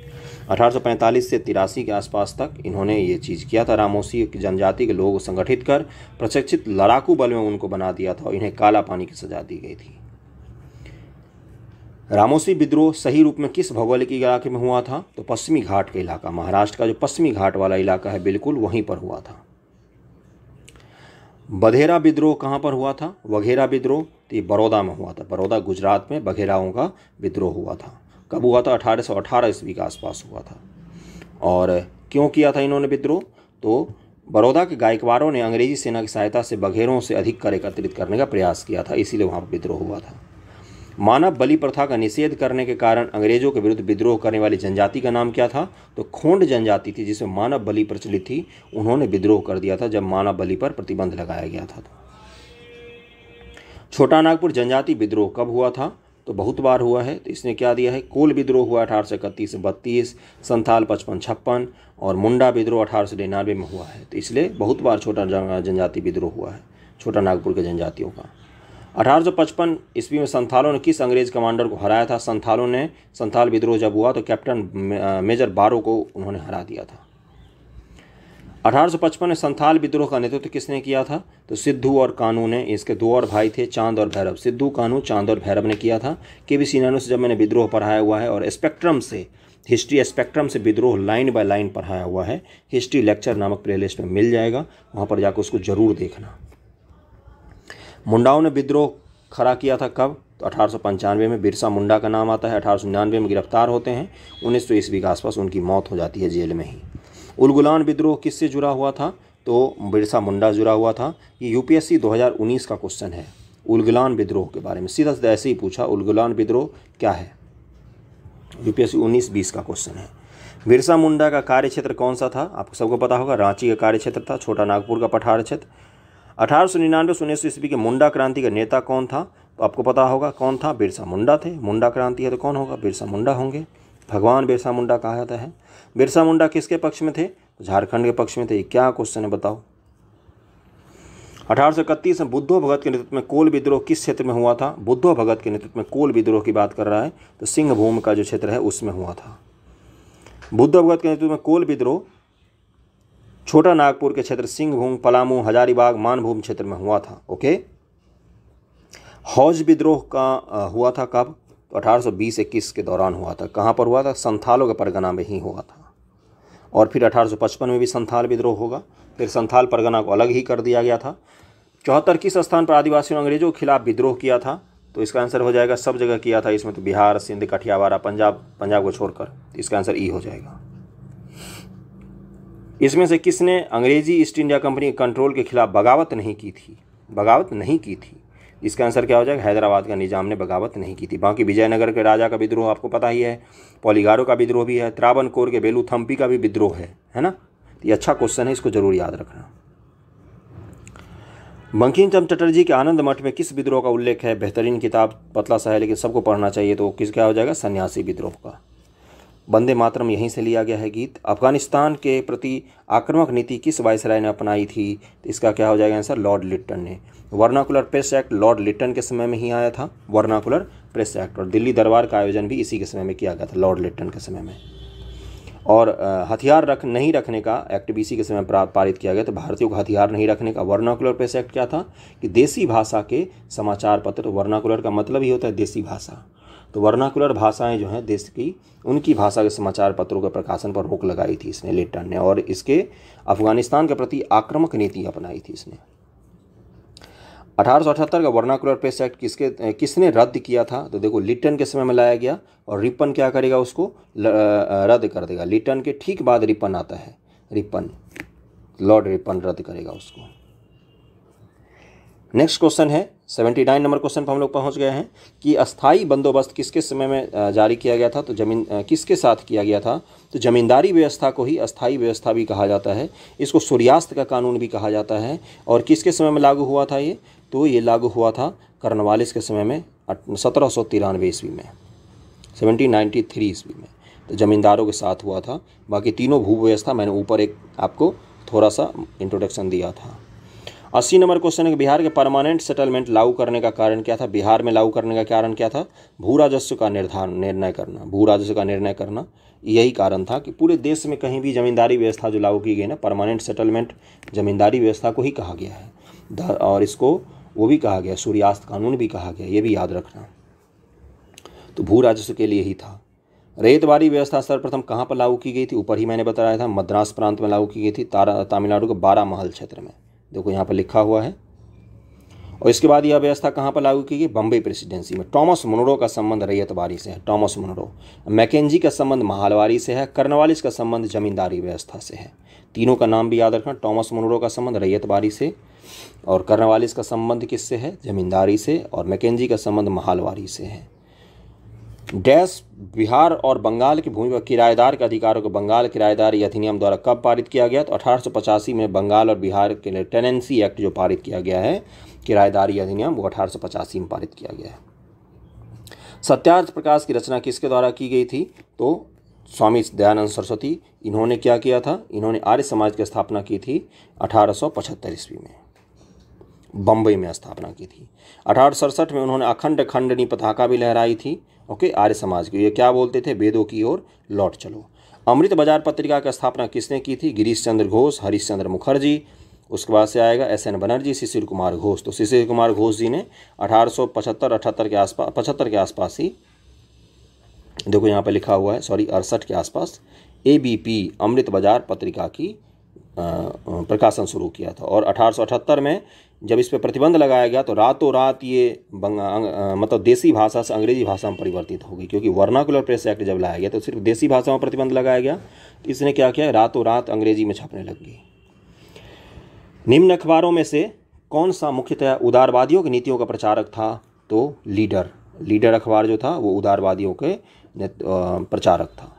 Speaker 1: 1845 से तिरासी के आसपास तक इन्होंने ये चीज़ किया था रामोसी जनजाति के लोग संगठित कर प्रशिक्षित लड़ाकू बल में उनको बना दिया था और इन्हें काला पानी की सजा दी गई थी रामोसी विद्रोह सही रूप में किस भौगोलिक इलाके में हुआ था तो पश्चिमी घाट का इलाका महाराष्ट्र का जो पश्चिमी घाट वाला इलाका है बिल्कुल वहीं पर हुआ था बधेरा विद्रोह कहाँ पर हुआ था वघेरा विद्रोह तो ये बड़ौदा में हुआ था बड़ौदा गुजरात में बघेराओं का विद्रोह हुआ था कब हुआ था अठारह सौ अठारह ईस्वी के आसपास हुआ था और क्यों किया था इन्होंने विद्रोह तो बड़ौदा के गायकवाड़ों ने अंग्रेजी सेना की सहायता से बघेरों से अधिक कर एकत्रित करने का प्रयास किया था इसीलिए वहाँ पर विद्रोह हुआ था मानव बलि प्रथा का निषेध करने के कारण अंग्रेजों के विरुद्ध विद्रोह करने वाली जनजाति का नाम क्या था तो खोंड जनजाति थी जिसमें मानव बलि प्रचलित थी उन्होंने विद्रोह कर दिया था जब मानव बलि पर प्रतिबंध लगाया गया था छोटा नागपुर जनजाति विद्रोह कब हुआ था तो बहुत बार हुआ है तो इसने क्या दिया है कोल विद्रोह हुआ अठारह सौ इकतीस बत्तीस संथाल पचपन छप्पन और मुंडा विद्रोह अठारह सौ निन्यानवे में हुआ है तो इसलिए बहुत बार छोटा जनजाति विद्रोह हुआ है छोटा नागपुर के जनजातियों का 1855 ईस्वी में संथालों ने किस अंग्रेज कमांडर को हराया था संथालों ने संथाल विद्रोह जब हुआ तो कैप्टन मेजर बारो को उन्होंने हरा दिया था 1855 में संथाल विद्रोह का नेतृत्व तो किसने किया था तो सिद्धू और कानू ने इसके दो और भाई थे चांद और भैरव सिद्धू कानू चांद और भैरव ने किया था के वी सिन्हा से जब मैंने विद्रोह पढ़ाया हुआ है और स्पेक्ट्रम से हिस्ट्री स्पेक्ट्रम से विद्रोह लाइन बाय लाइन पढ़ाया हुआ है हिस्ट्री लेक्चर नामक प्ले में मिल जाएगा वहाँ पर जाकर उसको ज़रूर देखना मुंडाओं ने विद्रोह खड़ा किया था कब तो अठारह में बिरसा मुंडा का नाम आता है अठारह में गिरफ्तार होते हैं उन्नीस सौ ईस्वी के आसपास उनकी मौत हो जाती है जेल में ही उलगुलान विद्रोह किससे जुड़ा हुआ था तो बिरसा मुंडा जुड़ा हुआ था ये यूपीएससी 2019 का क्वेश्चन है उलगुलान विद्रोह के बारे में सीधा सीधा ऐसे ही पूछा उलगुलान विद्रोह क्या है यूपीएससी उन्नीस बीस का क्वेश्चन है बिरसा मुंडा का कार्य क्षेत्र कौन सा था आपको सबको पता होगा रांची का कार्य क्षेत्र था छोटा नागपुर का पठार क्षेत्र अठारह सौ निन्यानवे सौ उन्नीस ईस्वी के मुंडा क्रांति का नेता कौन था तो आपको पता होगा कौन था बिरसा मुंडा थे मुंडा क्रांति है तो कौन होगा बिरसा मुंडा होंगे भगवान बिरसा मुंडा कहा जाता है बिरसा मुंडा किसके पक्ष में थे झारखंड के पक्ष में थे क्या क्वेश्चन है बताओ अठारह सौ इकतीस में बुद्धो भगत के नेतृत्व में कोल विद्रोह किस क्षेत्र में हुआ था बुद्धो भगत के नेतृत्व में कोल विद्रोह की बात कर रहा है तो सिंहभूम का जो क्षेत्र है उसमें हुआ था बुद्ध भगत के नेतृत्व में कोल विद्रोह छोटा नागपुर के क्षेत्र सिंहभूम पलामू हजारीबाग मानभूम क्षेत्र में हुआ था ओके हौज विद्रोह का हुआ था कब तो 1820 के दौरान हुआ था कहाँ पर हुआ था संथालों के परगना में ही हुआ था और फिर 1855 में भी संथाल विद्रोह होगा फिर संथाल परगना को अलग ही कर दिया गया था चौहत्तर किस स्थान पर आदिवासियों अंग्रेजों के खिलाफ विद्रोह किया था तो इसका आंसर हो जाएगा सब जगह किया था इसमें तो बिहार सिंध कठियावाड़ा पंजाब पंजाब को छोड़कर तो इसका आंसर ई हो जाएगा इसमें से किसने अंग्रेजी ईस्ट इंडिया कंपनी के कंट्रोल के खिलाफ बगावत नहीं की थी बगावत नहीं की थी इसका आंसर क्या हो जाएगा हैदराबाद का निज़ाम ने बगावत नहीं की थी बाकी विजयनगर के राजा का विद्रोह आपको पता ही है पॉलीगारो का विद्रोह भी है त्रावन कोर के बेलू थम्पी का भी विद्रोह है है ना तो ये अच्छा क्वेश्चन है इसको जरूर याद रखना बंकिम चंद चटर्जी के आनंद मठ में किस विद्रोह का उल्लेख है बेहतरीन किताब पतला सा है लेकिन सबको पढ़ना चाहिए तो किस क्या हो जाएगा सन्यासी विद्रोह का वंदे मातरम यहीं से लिया गया है गीत अफगानिस्तान के प्रति आक्रामक नीति किस वायसराय ने अपनाई थी तो इसका क्या हो जाएगा आंसर लॉर्ड लिट्टन ने vernacular press act lord Lytton के समय में ही आया था वर्नाकुलर प्रेस एक्ट और दिल्ली दरबार का आयोजन भी इसी के समय में किया गया था लॉर्ड लिट्टन के समय में और हथियार रख नहीं रखने का एक्ट भी इसी के समय पारित किया गया तो भारतीयों को हथियार नहीं रखने का वर्नाकुलर प्रेस एक्ट क्या था कि देसी भाषा के समाचार पत्र तो वर्नाकुलर का मतलब ही होता है देसी भाषा तो वर्नाकुलर भाषाएं जो हैं देश की उनकी भाषा के समाचार पत्रों के प्रकाशन पर रोक लगाई थी इसने लेटन ने और इसके अफगानिस्तान के प्रति आक्रामक नीति अपनाई थी इसने अठारह का वर्नाकुलर प्रेस एक्ट किसके किसने रद्द किया था तो देखो लिटन के समय में लाया गया और रिपन क्या करेगा उसको रद्द कर देगा लिटन के ठीक बाद रिपन आता है रिपन लॉर्ड रिपन रद्द करेगा उसको नेक्स्ट क्वेश्चन है सेवेंटी नाइन नंबर क्वेश्चन पर हम लोग पहुंच गए हैं कि अस्थाई बंदोबस्त किसके समय में जारी किया गया था तो जमीन किसके साथ किया गया था तो ज़मींदारी व्यवस्था को ही अस्थाई व्यवस्था भी कहा जाता है इसको सूर्यास्त का कानून भी कहा जाता है और किसके समय में लागू हुआ था ये तो ये लागू हुआ था कर्नवालिस के समय में सत्रह सौ तिरानवे ईस्वी में सेवनटीन नाइन्टी थ्री ईस्वी में तो ज़मींदारों के साथ हुआ था बाकी तीनों भू व्यवस्था मैंने ऊपर एक आपको थोड़ा सा इंट्रोडक्शन दिया था अस्सी नंबर क्वेश्चन है कि बिहार के परमानेंट सेटलमेंट लागू करने का कारण क्या था बिहार में लागू करने का कारण क्या था भू राजस्व का निर्धारण निर्णय करना भू राजस्व का निर्णय करना यही कारण था कि पूरे देश में कहीं भी जमींदारी व्यवस्था जो लागू की गई ना परमानेंट सेटलमेंट जमींदारी व्यवस्था को ही कहा गया है और इसको वो भी कहा गया सूर्यास्त कानून भी कहा गया ये भी याद रखना तो भू राजस्व के लिए ही था रेतवारी व्यवस्था सर्वप्रथम कहाँ पर लागू की गई थी ऊपर ही मैंने बताया था मद्रास प्रांत में लागू की गई थी तमिलनाडु के बारह महल क्षेत्र में देखो यहाँ पर लिखा हुआ है और इसके बाद यह व्यवस्था कहाँ पर लागू की गई बम्बई प्रेसिडेंसी में टॉमस मुनरो का संबंध रैयतवारी से है टॉमस मुनरो मैकेजी का संबंध महालवारी से है कर्नवालिस का संबंध जमींदारी व्यवस्था से है तीनों का नाम भी याद रखना टॉमस मुनरो का संबंध रैयतवारी से और कर्नवालिस का संबंध किससे है जमींदारी से और मैकेजी का संबंध महालवारी से है डैश बिहार और बंगाल की भूमि पर किराएदार के अधिकारों को बंगाल किराएदारी अधिनियम द्वारा कब पारित किया गया तो अठारह में बंगाल और बिहार के लिए टेनेंसी एक्ट जो पारित किया गया है किराएदारी अधिनियम वो अठारह में पारित किया गया है सत्यार्थ प्रकाश की रचना किसके द्वारा की गई थी तो स्वामी दयानंद सरस्वती इन्होंने क्या किया था इन्होंने आर्य समाज की स्थापना की थी अठारह ईस्वी में बम्बई में स्थापना की थी अठारह में उन्होंने अखंड खंडनी पताका भी लहराई थी ओके आर्य समाज को ये क्या बोलते थे वेदों की ओर लौट चलो अमृत बाजार पत्रिका की स्थापना किसने की थी गिरीश चंद्र घोष हरीश चंद्र मुखर्जी उसके बाद से आएगा एस एन बनर्जी शिशिर कुमार घोष तो शिशिर कुमार घोष जी ने 1875 अठहत्तर के आसपास पचहत्तर के आसपास ही देखो यहाँ पे लिखा हुआ है सॉरी अड़सठ के आसपास एबीपी अमृत बाजार पत्रिका की प्रकाशन शुरू किया था और अठारह में जब इस पर प्रतिबंध लगाया गया तो रातों रात ये मतलब देसी भाषा से अंग्रेजी भाषा में परिवर्तित हो गई क्योंकि वर्नाकुलर प्रेस एक्ट जब लाया गया तो सिर्फ देसी भाषा में प्रतिबंध लगाया गया तो इसने क्या किया रातों रात अंग्रेजी में छपने लग गई निम्न अखबारों में से कौन सा मुख्यतः उदारवादियों की नीतियों का प्रचारक था तो लीडर लीडर अखबार जो था वो उदारवादियों के प्रचारक था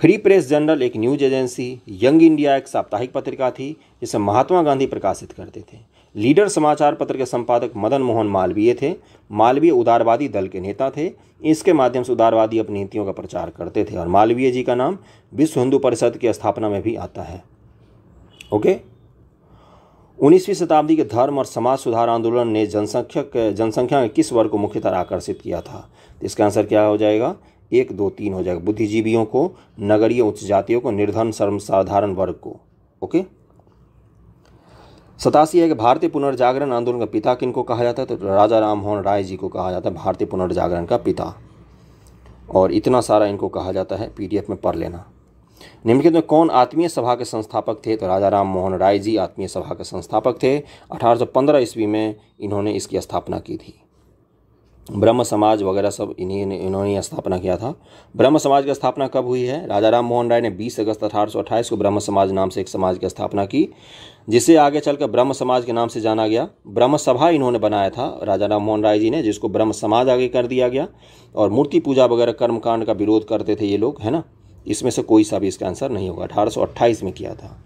Speaker 1: फ्री प्रेस जनरल एक न्यूज एजेंसी यंग इंडिया एक साप्ताहिक पत्रिका थी जिसे महात्मा गांधी प्रकाशित करते थे लीडर समाचार पत्र के संपादक मदन मोहन मालवीय थे मालवीय उदारवादी दल के नेता थे इसके माध्यम से उदारवादी अपनी नीतियों का प्रचार करते थे और मालवीय जी का नाम विश्व हिंदू परिषद की स्थापना में भी आता है ओके उन्नीसवीं शताब्दी के धर्म और समाज सुधार आंदोलन ने जनसंख्यक जनसंख्या के किस वर्ग को मुख्यतः आकर्षित किया था इसका आंसर क्या हो जाएगा एक दो तीन हो जाएगा बुद्धिजीवियों को नगरीय उच्च जातियों को निर्धन सर्वसाधारण वर्ग को ओके सतासी है कि भारतीय पुनर्जागरण आंदोलन का पिता किनको कहा जाता है तो राजा राम मोहन राय जी को कहा जाता है भारतीय पुनर्जागरण का पिता और इतना सारा इनको कहा जाता है पीडीएफ में पढ़ लेना निम्नलिखित में कौन आत्मीय सभा के संस्थापक थे तो राजा राम मोहन राय जी आत्मीय सभा के संस्थापक थे 1815 ईस्वी में इन्होंने इसकी स्थापना की थी ब्रह्म समाज वगैरह सब इन्हीं इन्होंने स्थापना किया था ब्रह्म समाज की स्थापना कब हुई है राजा राम मोहन राय ने 20 अगस्त अठारह को ब्रह्म समाज नाम से एक समाज की स्थापना की जिसे आगे चलकर ब्रह्म समाज के नाम से जाना गया ब्रह्म सभा इन्होंने बनाया था राजा राम मोहन राय जी ने जिसको ब्रह्म समाज आगे कर दिया गया और मूर्ति पूजा वगैरह कर्मकांड का विरोध करते थे ये लोग है ना इसमें से कोई सा भी इसका आंसर नहीं होगा अठारह में किया था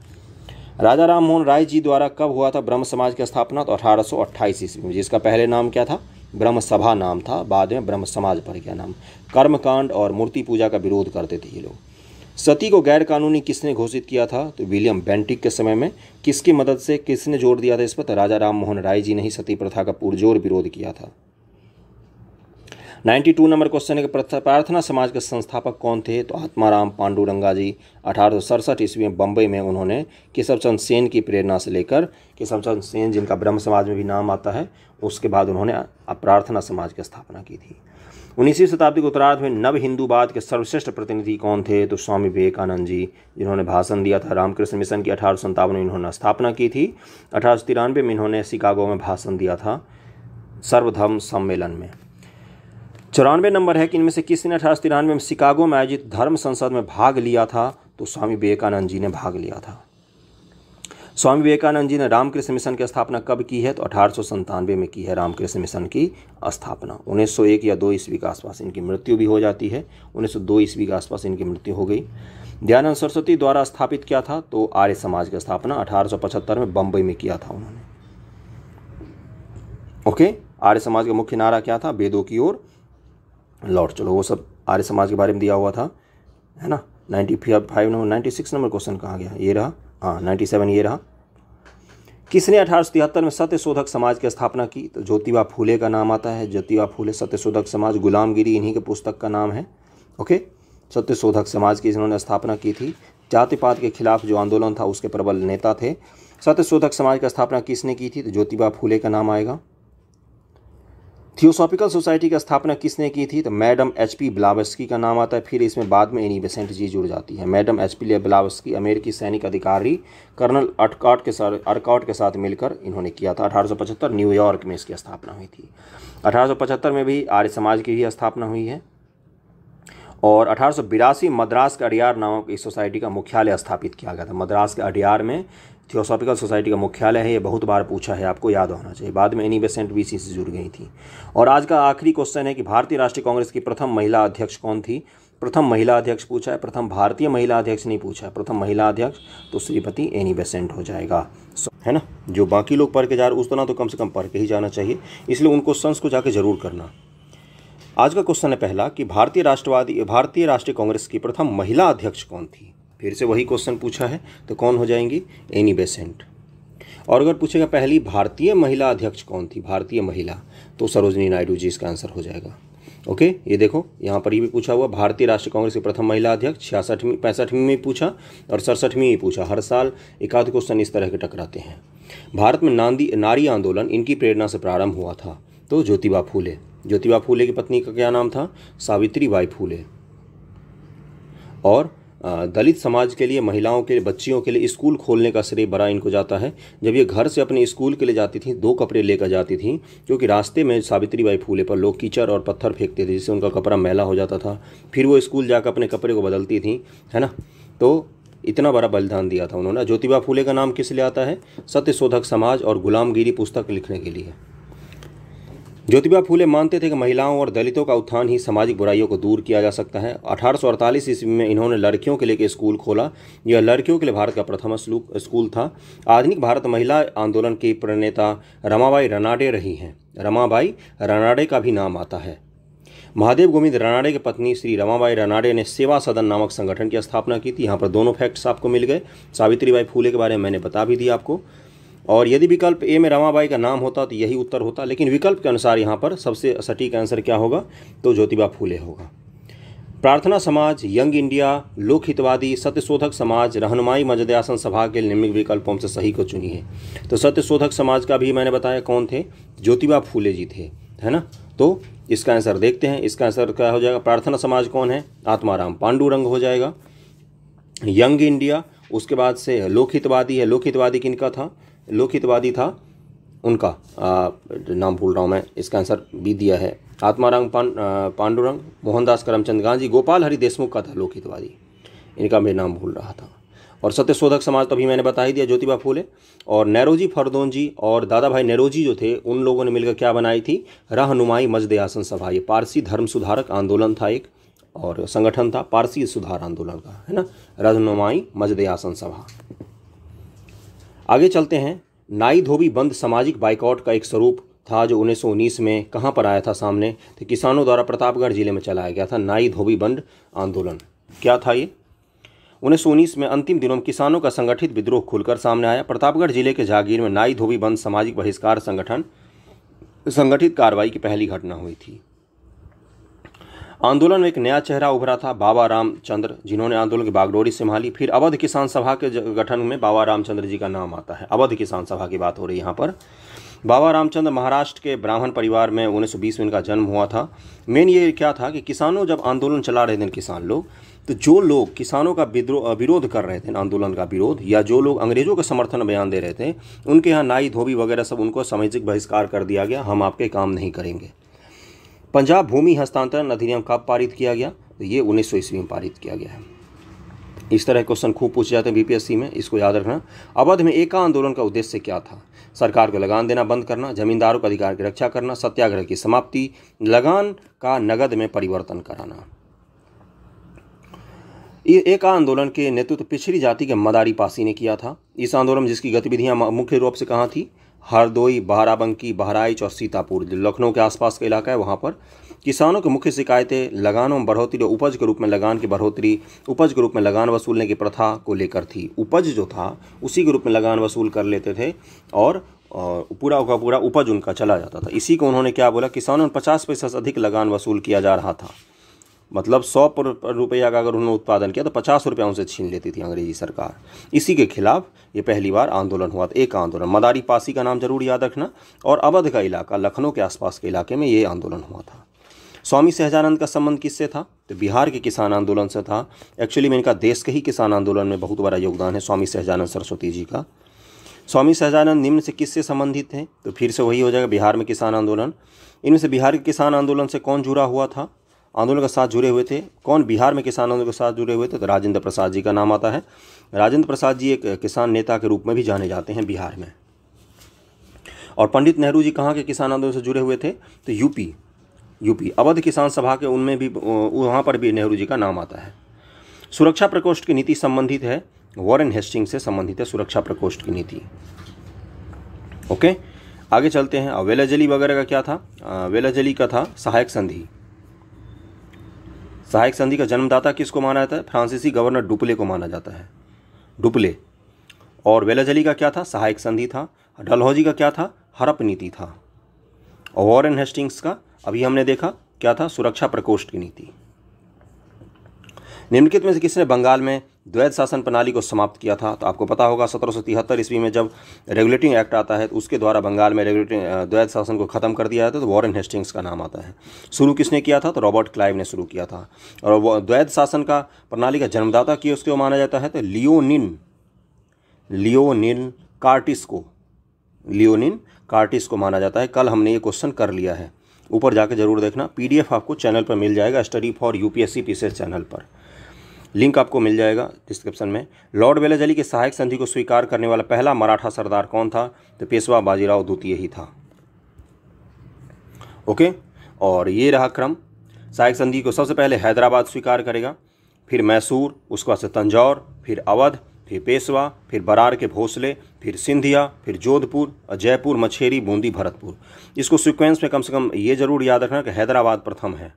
Speaker 1: राजा राम मोहन राय जी द्वारा कब हुआ था ब्रह्म समाज की स्थापना तो अठारह सौ ईस्वी में जिसका पहले नाम क्या था ब्रह्म सभा नाम था बाद में ब्रह्म समाज पर गया नाम कर्मकांड और मूर्ति पूजा का विरोध करते थे ये लोग सती को गैर कानूनी किसने घोषित किया था तो विलियम बेंटिक के समय में किसकी मदद से किसने जोर दिया था इस पर तो राजा राम मोहन राय जी ने ही सती प्रथा का पुरजोर विरोध किया था 92 नंबर क्वेश्चन है कि प्रार्थना समाज के संस्थापक कौन थे तो आत्माराम पांडुरंगा जी अठारह सौ सड़सठ ईस्वी में बम्बई में उन्होंने केशव चंद सेन की प्रेरणा से लेकर केशव चंद सेन जिनका ब्रह्म समाज में भी नाम आता है उसके बाद उन्होंने प्रार्थना समाज की स्थापना की थी उन्नीसवीं शताब्दी के उत्तरार्ध में नव हिंदूवाद के सर्वश्रेष्ठ प्रतिनिधि कौन थे तो स्वामी विवेकानंद जी जिन्होंने भाषण दिया था रामकृष्ण मिशन की अठारह सौ में इन्होंने स्थापना की थी अठारह सौ तिरानवे में इन्होंने शिकागो में भाषण दिया था सर्वधर्म सम्मेलन में चौरानवे नंबर है कि इनमें से किसने अठारह सौ तिरानवे में शिकागो में आयोजित धर्म संसद में भाग लिया था तो स्वामी विवेकानंद जी ने भाग लिया था स्वामी विवेकानंद जी ने रामकृष्ण मिशन की स्थापना कब की है तो अठारह में की है रामकृष्ण मिशन की स्थापना 1901 या 2 ईस्वी के आसपास इनकी मृत्यु भी हो जाती है 1902 ईस्वी के आसपास इनकी मृत्यु हो गई दयानंद सरस्वती द्वारा स्थापित किया था तो आर्य समाज की स्थापना अठारह में बम्बई में किया था उन्होंने ओके आर्य समाज का मुख्य नारा क्या था वेदों की ओर लौट चलो वो सब आर्य समाज के बारे में दिया हुआ था है ना ninety five number ninety six number question कहाँ गया ये रहा हाँ नाइन्टी सेवन ये रहा किसने अठारह सौ तिहत्तर में सत्य शोधक समाज की स्थापना की तो ज्योतिबा फूले का नाम आता है ज्योतिबा फूले सत्य शोधक समाज गुलामगिरी इन्हीं के पुस्तक का नाम है ओके सत्य शोधक समाज की इन्होंने स्थापना की थी जातिपात के खिलाफ जो आंदोलन था उसके प्रबल नेता थे सत्य शोधक समाज की स्थापना किसने की थी तो ज्योतिबा फूले का नाम आएगा थियोसॉफिकल सोसाइटी की स्थापना किसने की थी तो मैडम एच पी ब्लावस्की का नाम आता है फिर इसमें बाद में एनी बेसेंट जी जुड़ जाती है मैडम एच पी ब्लावस्की अमेरिकी सैनिक अधिकारी कर्नल अटकाट के साथ अर्काउट के साथ मिलकर इन्होंने किया था 1875 न्यूयॉर्क में इसकी स्थापना हुई थी 1875 में भी आर्य समाज की भी स्थापना हुई है और अठारह मद्रास के अडियार नामक इस सोसाइटी का मुख्यालय स्थापित किया गया था मद्रास के अडियार में थियोसॉफिकल सोसाइटी का मुख्यालय है ये बहुत बार पूछा है आपको याद होना चाहिए बाद में एनी बेसेंट बी से जुड़ गई थी और आज का आखिरी क्वेश्चन है कि भारतीय राष्ट्रीय कांग्रेस की प्रथम महिला अध्यक्ष कौन थी प्रथम महिला अध्यक्ष पूछा है प्रथम भारतीय महिला अध्यक्ष नहीं पूछा है प्रथम महिला अध्यक्ष तो श्रीपति एनी बेसेंट हो जाएगा है ना जो बाकी लोग पढ़ के जा रहे उस तरह तो कम से कम पढ़ के ही जाना चाहिए इसलिए उन क्वेश्चन को जाके जरूर करना आज का क्वेश्चन है पहला कि भारतीय राष्ट्रवादी भारतीय राष्ट्रीय कांग्रेस की प्रथम महिला अध्यक्ष कौन थी फिर से वही क्वेश्चन पूछा है तो कौन हो जाएंगी एनी बेसेंट और अगर पूछेगा पहली भारतीय महिला अध्यक्ष कौन थी भारतीय महिला तो सरोजनी नायडू जी इसका आंसर हो जाएगा ओके ये देखो यहाँ पर ये भी पूछा हुआ भारतीय राष्ट्रीय कांग्रेस की प्रथम महिला अध्यक्ष छियासठवीं पैंसठवीं में पूछा और सड़सठवीं में पूछा हर साल एकाध क्वेश्चन इस तरह के टकराते हैं भारत में नांदी नारी आंदोलन इनकी प्रेरणा से प्रारंभ हुआ था तो ज्योतिबा फूले ज्योतिबा फूले की पत्नी का क्या नाम था सावित्री बाई फूले और दलित समाज के लिए महिलाओं के लिए बच्चियों के लिए स्कूल खोलने का श्रेय बड़ा इनको जाता है जब ये घर से अपने स्कूल के लिए जाती थी दो कपड़े लेकर जाती थी क्योंकि रास्ते में सावित्री बाई फूले पर लोग कीचड़ और पत्थर फेंकते थे जिससे उनका कपड़ा मैला हो जाता था फिर वो स्कूल जाकर अपने कपड़े को बदलती थी है ना तो इतना बड़ा बलिदान दिया था उन्होंने ज्योतिबा फूले का नाम किस लिए आता है सत्य समाज और गुलामगिरी पुस्तक लिखने के लिए ज्योतिबा फूले मानते थे कि महिलाओं और दलितों का उत्थान ही सामाजिक बुराइयों को दूर किया जा सकता है अठारह ईस्वी में इन्होंने लड़कियों के लिए स्कूल खोला यह लड़कियों के लिए भारत का प्रथम स्कूल था आधुनिक भारत महिला आंदोलन की प्रणेता रमाबाई रनाडे रही हैं रमाबाई रनाडे का भी नाम आता है महादेव गोविंद रनाडे की पत्नी श्री रमाबाई रनाडे ने सेवा सदन नामक संगठन की स्थापना की थी यहाँ पर दोनों फैक्ट्स आपको मिल गए सावित्रीबाई फूले के बारे में मैंने बता भी दिया आपको और यदि विकल्प ए में रमाबाई का नाम होता तो यही उत्तर होता लेकिन विकल्प के अनुसार यहाँ पर सबसे सटीक आंसर क्या होगा तो ज्योतिबा फूले होगा प्रार्थना समाज यंग इंडिया लोक हितवादी सत्यशोधक समाज रहनुमाई मजदयासन सभा के निम्न विकल्पों से सही को है तो सत्यशोधक समाज का भी मैंने बताया कौन थे ज्योतिबा फूले जी थे है ना तो इसका आंसर देखते हैं इसका आंसर क्या हो जाएगा प्रार्थना समाज कौन है आत्माराम पांडुरंग हो जाएगा यंग इंडिया उसके बाद से लोक हितवादी है लोक हितवादी किन का था लोकहितवादी था उनका आ, नाम भूल रहा हूँ मैं इसका आंसर भी दिया है आत्मारंग पान, पांडुरंग मोहनदास करमचंद गांधी गोपाल हरि देशमुख का था लोकहितवादी इनका मैं नाम भूल रहा था और सत्यशोधक समाज तो अभी मैंने बता ही दिया ज्योतिबा फूले और नेहरोजी फरदोन जी और दादा भाई नेहरोजी जो थे उन लोगों ने मिलकर क्या बनाई थी रहनुमाई मजद आसन सभा ये पारसी धर्म सुधारक आंदोलन था एक और संगठन था पारसी सुधार आंदोलन का है ना रहनुमाई मजद आसन सभा आगे चलते हैं नाई धोबी बंद सामाजिक बाइकआउट का एक स्वरूप था जो 1919 में कहाँ पर आया था सामने तो किसानों द्वारा प्रतापगढ़ जिले में चलाया गया था नाई धोबी बंद आंदोलन क्या था ये उन्नीस में अंतिम दिनों में किसानों का संगठित विद्रोह खुलकर सामने आया प्रतापगढ़ जिले के जागीर में नाई धोबी बंद सामाजिक बहिष्कार संगठन संगठित कार्रवाई की पहली घटना हुई थी आंदोलन में एक नया चेहरा उभरा था बाबा रामचंद्र जिन्होंने आंदोलन की बागडोरी संभाली फिर अवध किसान सभा के गठन में बाबा रामचंद्र जी का नाम आता है अवध किसान सभा की बात हो रही है यहाँ पर बाबा रामचंद्र महाराष्ट्र के ब्राह्मण परिवार में 1920 में इनका जन्म हुआ था मेन ये क्या था कि किसानों जब आंदोलन चला रहे थे किसान लोग तो जो लोग किसानों का विरोध कर रहे थे आंदोलन का विरोध या जो लोग अंग्रेजों के समर्थन बयान दे रहे थे उनके यहाँ नाई धोबी वगैरह सब उनको सामाजिक बहिष्कार कर दिया गया हम आपके काम नहीं करेंगे पंजाब भूमि हस्तांतरण अधिनियम कब पारित किया गया तो ये उन्नीस सौ ईस्वी में पारित किया गया है इस तरह क्वेश्चन खूब पूछे जाते हैं बीपीएससी में इसको याद रखना अवध में एका आंदोलन का उद्देश्य क्या था सरकार को लगान देना बंद करना जमींदारों का अधिकार की रक्षा करना सत्याग्रह की समाप्ति लगान का नगद में परिवर्तन कराना एक आंदोलन के नेतृत्व पिछड़ी जाति के मदारी पासी ने किया था इस आंदोलन में जिसकी गतिविधियां मुख्य रूप से कहाँ थी हरदोई बाराबंकी बहराइच और सीतापुर लखनऊ के आसपास का इलाका है वहाँ पर किसानों की मुख्य शिकायतें लगानों में बढ़ोतरी और उपज के रूप में लगान की बढ़ोतरी उपज के रूप में लगान वसूलने की प्रथा को लेकर थी उपज जो था उसी के रूप में लगान वसूल कर लेते थे और पूरा का पूरा उपज उनका चला जाता था इसी को उन्होंने क्या बोला किसानों ने पचास पैसा से अधिक लगान वसूल किया जा रहा था मतलब सौ रुपया का अगर उन्होंने उत्पादन किया तो पचास रुपया उनसे छीन लेती थी अंग्रेजी सरकार इसी के खिलाफ ये पहली बार आंदोलन हुआ था तो एक आंदोलन मदारी पासी का नाम जरूर याद रखना और अवध का इलाका लखनऊ के आसपास के इलाके में ये आंदोलन हुआ था स्वामी सहजानंद का संबंध किससे था तो बिहार के किसान आंदोलन से था एक्चुअली मैंने कहा देश के ही किसान आंदोलन में बहुत बड़ा योगदान है स्वामी सहजानंद सरस्वती जी का स्वामी सहजानंद निम्न से किससे संबंधित हैं तो फिर से वही हो जाएगा बिहार में किसान आंदोलन इनमें से बिहार के किसान आंदोलन से कौन जुड़ा हुआ था आंदोलन के साथ जुड़े हुए थे कौन बिहार में किसान आंदोलन के साथ जुड़े हुए थे तो राजेंद्र प्रसाद जी का नाम आता है राजेंद्र प्रसाद जी एक किसान नेता के रूप में भी जाने जाते हैं बिहार में और पंडित नेहरू जी कहाँ के किसान आंदोलन से जुड़े हुए थे तो यूपी यूपी अवध किसान सभा के उनमें भी वहाँ पर भी नेहरू जी का नाम आता है सुरक्षा प्रकोष्ठ की नीति संबंधित है वॉरेन हेस्टिंग से संबंधित है सुरक्षा प्रकोष्ठ की नीति ओके आगे चलते हैं वेलाजली वगैरह का क्या था वेलाजली का था सहायक संधि सहायक संधि का जन्मदाता किसको माना जाता है फ्रांसीसी गवर्नर डुपले को माना जाता है डुपले और वेलाजली का क्या था सहायक संधि था डलहौजी का क्या था हड़प नीति था और वॉरेन हेस्टिंग्स का अभी हमने देखा क्या था सुरक्षा प्रकोष्ठ की नीति निम्नलिखित में से किसने बंगाल में द्वैध शासन प्रणाली को समाप्त किया था तो आपको पता होगा सत्रह सौ तिहत्तर ईस्वी में जब रेगुलेटिंग एक्ट आता है तो उसके द्वारा बंगाल में रेगुलेटिंग द्वैत शासन को खत्म कर दिया जाता है तो वॉरेन हेस्टिंग्स का नाम आता है शुरू किसने किया था तो रॉबर्ट क्लाइव ने शुरू किया था और द्वैध शासन का प्रणाली का जन्मदाता किए उसके माना जाता है तो लियोनिन लियोनिन कार्टिस को लियोनिन कार्टिस को माना जाता है कल हमने ये क्वेश्चन कर लिया है ऊपर जाकर जरूर देखना पीडीएफ आपको चैनल पर मिल जाएगा study for UPSC PCS channel पर लिंक आपको मिल जाएगा डिस्क्रिप्शन में लॉर्ड बेलाजली के सहायक संधि को स्वीकार करने वाला पहला मराठा सरदार कौन था तो पेशवा बाजीराव द्वितीय ही था ओके और ये रहा क्रम सहायक संधि को सबसे पहले हैदराबाद स्वीकार करेगा फिर मैसूर उसके बाद से तंजौर फिर अवध फिर पेशवा फिर बरार के भोसले फिर सिंधिया फिर जोधपुर जयपुर मछेरी बूंदी भरतपुर इसको सीक्वेंस में कम से कम ये जरूर याद रखना कि हैदराबाद प्रथम है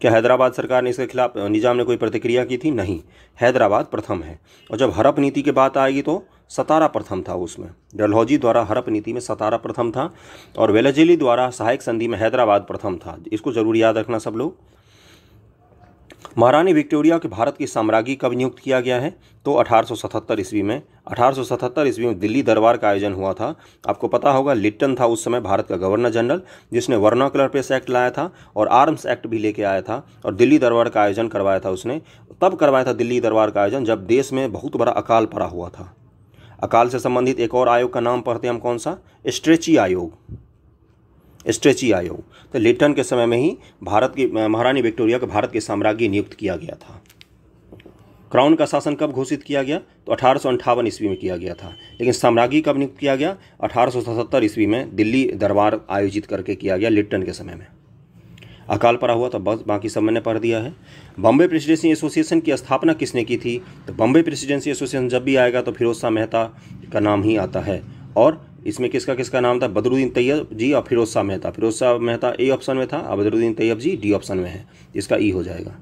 Speaker 1: क्या हैदराबाद सरकार ने इसके खिलाफ निजाम ने कोई प्रतिक्रिया की थी नहीं हैदराबाद प्रथम है और जब हड़प नीति की बात आएगी तो सतारा प्रथम था उसमें डलहौजी द्वारा हड़प नीति में सतारा प्रथम था और वेलाजिली द्वारा सहायक संधि में हैदराबाद प्रथम था इसको ज़रूर याद रखना सब लोग महारानी विक्टोरिया के भारत की साम्राज्ञी कब नियुक्त किया गया है तो 1877 ईस्वी में 1877 ईस्वी में दिल्ली दरबार का आयोजन हुआ था आपको पता होगा लिट्टन था उस समय भारत का गवर्नर जनरल जिसने वर्नाकुलर प्रेस एक्ट लाया था और आर्म्स एक्ट भी लेके आया था और दिल्ली दरबार का आयोजन करवाया था उसने तब करवाया था दिल्ली दरबार का आयोजन जब देश में बहुत बड़ा अकाल पड़ा हुआ था अकाल से संबंधित एक और आयोग का नाम पढ़ते हम कौन सा स्ट्रेची आयोग स्ट्रेची आयो तो लेटन के समय में ही भारत की महारानी विक्टोरिया को भारत के साम्राज्य नियुक्त किया गया था क्राउन का शासन कब घोषित किया गया तो अठारह ईस्वी में किया गया था लेकिन साम्राज्य कब नियुक्त किया गया अठारह ईस्वी में दिल्ली दरबार आयोजित करके किया गया लिट्टन के समय में अकाल पड़ा हुआ तो बस बाकी सब मैंने पढ़ दिया है बॉम्बे प्रेसिडेंसी एसोसिएशन की स्थापना किसने की थी तो बॉम्बे प्रेसिडेंसी एसोसिएशन जब भी आएगा तो फिरोज शाह मेहता का नाम ही आता है और इसमें किसका किसका नाम था बदरुद्दीन तैयब जी और फिरोज शाह मेहता फिरोज शाह मेहता ए ऑप्शन में था और Badruddin Tyabji D option में है इसका ई हो जाएगा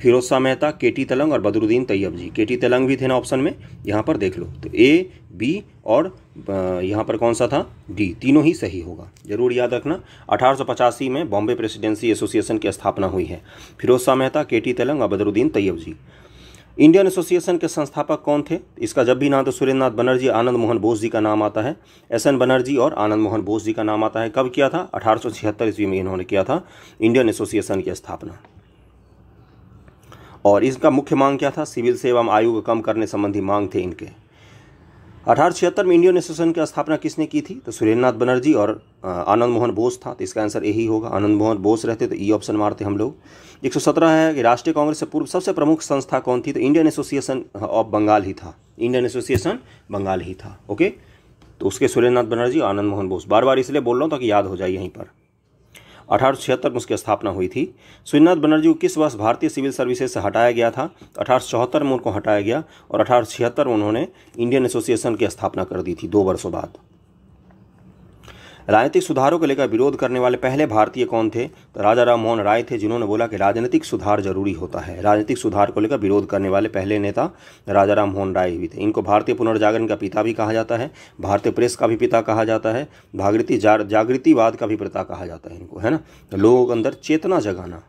Speaker 1: फिरोज शाह मेहता के टी तलंग और बदरुद्दीन तैयब जी के टी तेलंग भी थे ना ऑप्शन में यहाँ पर देख लो तो ए बी और यहाँ पर कौन सा था डी तीनों ही सही होगा जरूर याद रखना अठारह में बॉम्बे प्रेसिडेंसी एसोसिएशन की स्थापना हुई है फिरोज शाह मेहता के टी तलंग और Badruddin Tyabji Indian association के संस्थापक कौन थे इसका जब भी नाम तो सुरेंद्र नाथ बनर्जी आनंद मोहन बोस जी का नाम आता है एस एन बनर्जी और आनंद मोहन बोस जी का नाम आता है कब किया था अठारह ईस्वी में इन्होंने किया था इंडियन एसोसिएशन की स्थापना और इसका मुख्य मांग क्या था सिविल सेवा आयु कम करने संबंधी मांग थे इनके अठारह में इंडियन एसोसिएशन की स्थापना किसने की थी तो सुरेंद्रनाथ बनर्जी और आनंद मोहन बोस था तो इसका आंसर यही होगा आनंद मोहन बोस रहते तो ई e ऑप्शन मारते हम लोग 117 है कि राष्ट्रीय कांग्रेस से पूर्व सबसे प्रमुख संस्था कौन थी तो इंडियन एसोसिएशन ऑफ बंगाल ही था इंडियन एसोसिएशन बंगाल ही था ओके तो उसके सुरेंद्रनाथ बनर्जी और आनंद मोहन बोस बार बार इसलिए बोल रहा हूँ ताकि याद हो जाए यहीं पर अठारह में उसकी स्थापना हुई थी सोमनाथ बनर्जी को किस वर्ष भारतीय सिविल सर्विसेज से हटाया गया था अठारह में उनको हटाया गया और अठारह में उन्होंने इंडियन एसोसिएशन की स्थापना कर दी थी दो वर्षों बाद राजनीतिक सुधारों को लेकर विरोध करने वाले पहले भारतीय कौन थे तो राजा राम मोहन राय थे जिन्होंने बोला कि राजनीतिक सुधार जरूरी होता है राजनीतिक सुधार को लेकर विरोध करने वाले पहले नेता राजा राम मोहन राय भी थे इनको भारतीय पुनर्जागरण का पिता भी कहा जाता है भारतीय प्रेस का भी पिता कहा जाता है भागृति जागृतिवाद का भी पिता कहा जाता है इनको है ना लोगों के अंदर चेतना जगाना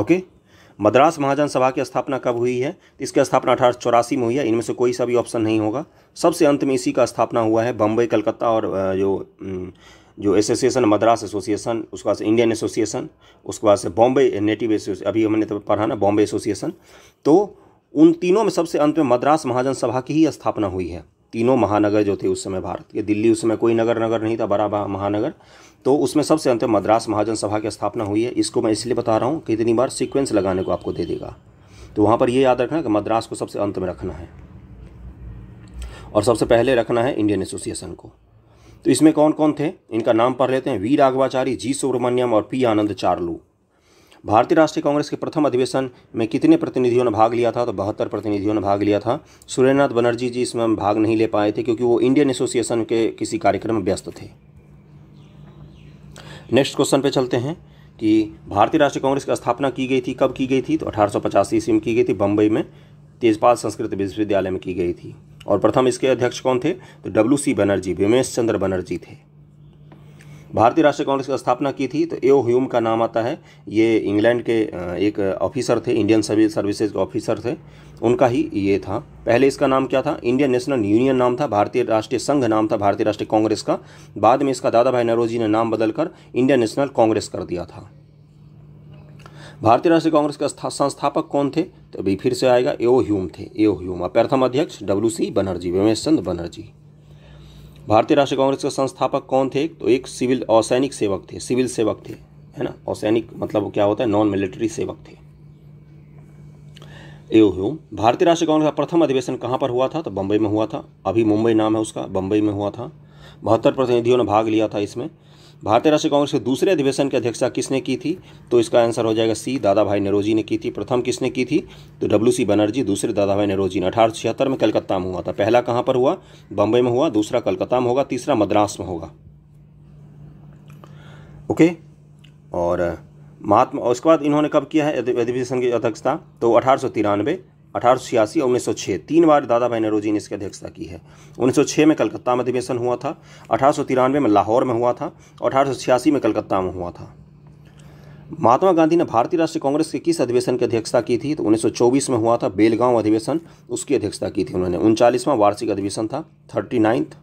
Speaker 1: ओके मद्रास महाजन सभा की स्थापना कब हुई है इसकी स्थापना अठारह में हुई है इनमें से कोई सा भी ऑप्शन नहीं होगा सबसे अंत में इसी का स्थापना हुआ है बम्बई कलकत्ता और जो जो एसोसिएशन मद्रास एसोसिएशन उसके बाद से इंडियन एसोसिएशन उसके बाद से बॉम्बे नेटिव एसोसिएशन अभी हमने तो पढ़ा ना बॉम्बे एसोसिएशन तो उन तीनों में सबसे अंत में मद्रास महाजन सभा की ही स्थापना हुई है तीनों महानगर जो थे उस समय भारत के दिल्ली उस समय कोई नगर नगर नहीं था बड़ा महानगर तो उसमें सबसे अंत मद्रास महाजन सभा की स्थापना हुई है इसको मैं इसलिए बता रहा हूँ कि इतनी बार सीक्वेंस लगाने को आपको दे देगा तो वहाँ पर ये याद रखना कि मद्रास को सबसे अंत में रखना है और सबसे पहले रखना है इंडियन एसोसिएशन को तो इसमें कौन कौन थे इनका नाम पढ़ लेते हैं वी राघवाचारी जी सुब्रमण्यम और पी आनंद चारलू भारतीय राष्ट्रीय कांग्रेस के प्रथम अधिवेशन में कितने प्रतिनिधियों ने भाग लिया था तो बहत्तर प्रतिनिधियों ने भाग लिया था सूर्यनाथ बनर्जी जी इसमें भाग नहीं ले पाए थे क्योंकि वो इंडियन एसोसिएशन के किसी कार्यक्रम में व्यस्त थे नेक्स्ट क्वेश्चन पे चलते हैं कि भारतीय राष्ट्रीय कांग्रेस की स्थापना की गई थी कब की गई थी तो अठारह ईस्वी में की गई थी बम्बई में तेजपाल संस्कृत विश्वविद्यालय में की गई थी और प्रथम इसके अध्यक्ष कौन थे तो डब्ल्यू सी बनर्जी विमेश चंद्र बनर्जी थे भारतीय राष्ट्रीय कांग्रेस की स्थापना की थी तो एओ ह्यूम का नाम आता है ये इंग्लैंड के एक ऑफिसर थे इंडियन सिविल सर्विसेज के ऑफिसर थे उनका ही ये था पहले इसका नाम क्या था इंडियन नेशनल यूनियन नाम था भारतीय राष्ट्रीय संघ नाम था भारतीय राष्ट्रीय कांग्रेस का बाद में इसका दादा भाई नरोजी ने नाम बदलकर इंडियन नेशनल कांग्रेस कर दिया था भारतीय राष्ट्रीय कांग्रेस के संस्थापक कौन थे तो अभी फिर से आएगा एओ ह्यूम थे एओ ह्यूम प्रथम अध्यक्ष डब्ल्यू सी बनर्जी विमेश चंद्र बनर्जी भारतीय राष्ट्रीय कांग्रेस के संस्थापक कौन थे तो एक सिविल असैनिक सेवक थे सिविल सेवक थे है ना असैनिक मतलब क्या होता है नॉन मिलिट्री सेवक थे एवं भारतीय राष्ट्रीय कांग्रेस का प्रथम अधिवेशन कहाँ पर हुआ था तो बम्बई में हुआ था अभी मुंबई नाम है उसका बम्बई में हुआ था बहत्तर प्रतिनिधियों ने भाग लिया था इसमें भारतीय राष्ट्रीय कांग्रेस के दूसरे अधिवेशन की अध्यक्षता किसने की थी तो इसका आंसर हो जाएगा सी दादा भाई नरोजी ने की थी प्रथम किसने की थी तो डब्ल्यू सी बनर्जी दूसरे दादा भाई नरोजी ने अठारह में कलकत्ता में हुआ था पहला कहाँ पर हुआ बम्बई में हुआ दूसरा कलकत्ता में होगा तीसरा मद्रास में होगा ओके और महात्मा उसके बाद इन्होंने कब किया है अधिवेशन की अध्यक्षता तो अठारह अठारह सौ छियासी और उन्नीस सौ छः तीन बार दादा भाई नरोजी ने इसकी अध्यक्षता की है उन्नीस सौ छः में कलकत्ता में अधिवेशन हुआ था अठारह सौ तिरानवे में लाहौर में हुआ था और अठारह सौ छियासी में कलकत्ता में हुआ था महात्मा गांधी ने भारतीय राष्ट्रीय कांग्रेस के किस अधिवेशन की अध्यक्षता की थी तो 1924 में हुआ था बेलगांव अधिवेशन उसकी अध्यक्षता की थी उन्होंने उनचालीसवां वार्षिक अधिवेशन था thirty ninth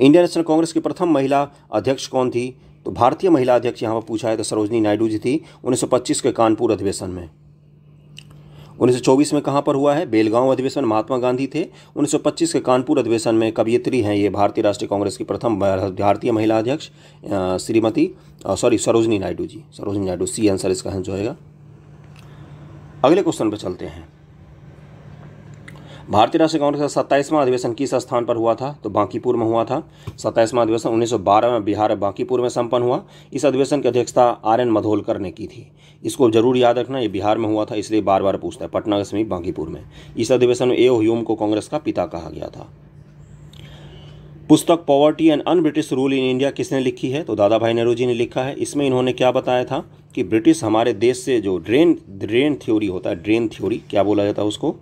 Speaker 1: Indian National Congress की प्रथम महिला अध्यक्ष कौन थी तो भारतीय महिला अध्यक्ष यहाँ पर पूछा है तो सरोजनी नायडू जी थी पच्चीस के कानपुर अधिवेशन में 1924 में कहाँ पर हुआ है बेलगांव अधिवेशन महात्मा गांधी थे 1925 के कानपुर अधिवेशन में कवियत्री हैं ये भारतीय राष्ट्रीय कांग्रेस की प्रथम भारतीय महिला अध्यक्ष Shrimati sorry Sarojini Naidu ji Sarojini Naidu C answer इसका जो है अगले क्वेश्चन पर चलते हैं भारतीय राष्ट्रीय कांग्रेस का सत्ताईसवां अधिवेशन किस स्थान पर हुआ था तो बांकीपुर में हुआ था सत्ताईसवां अधिवेशन 1912 में बिहार बांकीपुर में संपन्न हुआ इस अधिवेशन की अध्यक्षता आर एन मधोलकर ने की थी इसको जरूर याद रखना ये बिहार में हुआ था इसलिए बार बार पूछता है पटना के समीप बांकीपुर में इस अधिवेशन में ए ह्यूम को कांग्रेस का पिता कहा गया था पुस्तक poverty and unBritish rule in India किसने लिखी है तो दादा भाई नेहरू जी ने लिखा है इसमें इन्होंने क्या बताया था कि ब्रिटिश हमारे देश से जो ड्रेन ड्रेन थ्योरी होता है ड्रेन थ्योरी क्या बोला जाता है उसको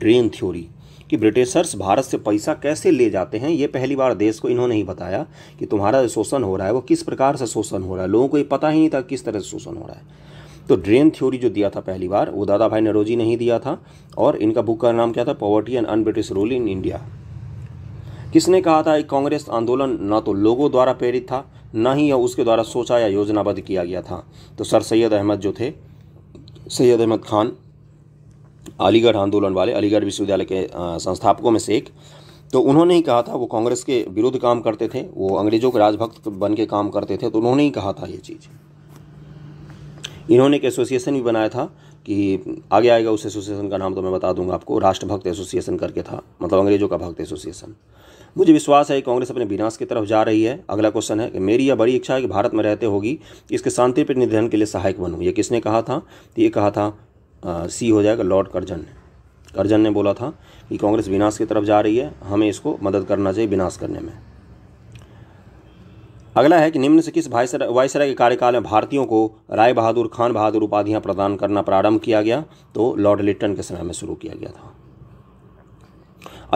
Speaker 1: ड्रेन थ्योरी कि ब्रिटिशर्स भारत से पैसा कैसे ले जाते हैं ये पहली बार देश को इन्होंने ही बताया कि तुम्हारा जो शोषण हो रहा है वो किस प्रकार से शोषण हो रहा है लोगों को ये पता ही नहीं था किस तरह से शोषण हो रहा है तो ड्रेन थ्योरी जो दिया था पहली बार वो दादा भाई नरोजी ने ही दिया था और इनका बुक का नाम क्या था poverty and unBritish rule in India किसने कहा था कि कांग्रेस आंदोलन न तो लोगों द्वारा प्रेरित था न ही उसके द्वारा सोचा या योजनाबद्ध किया गया था तो सर सैयद अहमद जो थे सैयद अहमद खान अलीगढ़ आंदोलन वाले अलीगढ़ विश्वविद्यालय के संस्थापकों में से एक तो उन्होंने ही कहा था वो कांग्रेस के विरुद्ध काम करते थे वो अंग्रेजों के राजभक्त बन के काम करते थे तो उन्होंने ही कहा था ये चीज़ इन्होंने एक एसोसिएशन भी बनाया था कि आगे आएगा उस एसोसिएशन का नाम तो मैं बता दूंगा आपको राष्ट्रभक्त एसोसिएशन करके था मतलब अंग्रेजों का भक्त एसोसिएशन मुझे विश्वास है कि कांग्रेस अपने विनाश की तरफ जा रही है अगला क्वेश्चन है कि मेरी यह बड़ी इच्छा है कि भारत में रहते होगी इसके शांति पर निधन के लिए सहायक बनूँ ये किसने कहा था ये कहा था सी हो जाएगा लॉर्ड कर्जन ने कर्जन ने बोला था कि कांग्रेस विनाश की तरफ जा रही है हमें इसको मदद करना चाहिए विनाश करने में अगला है कि निम्न से किस वायसराय के कार्यकाल में भारतीयों को राय बहादुर खान बहादुर उपाधियां प्रदान करना प्रारंभ किया गया तो लॉर्ड लिट्टन के समय में शुरू किया गया था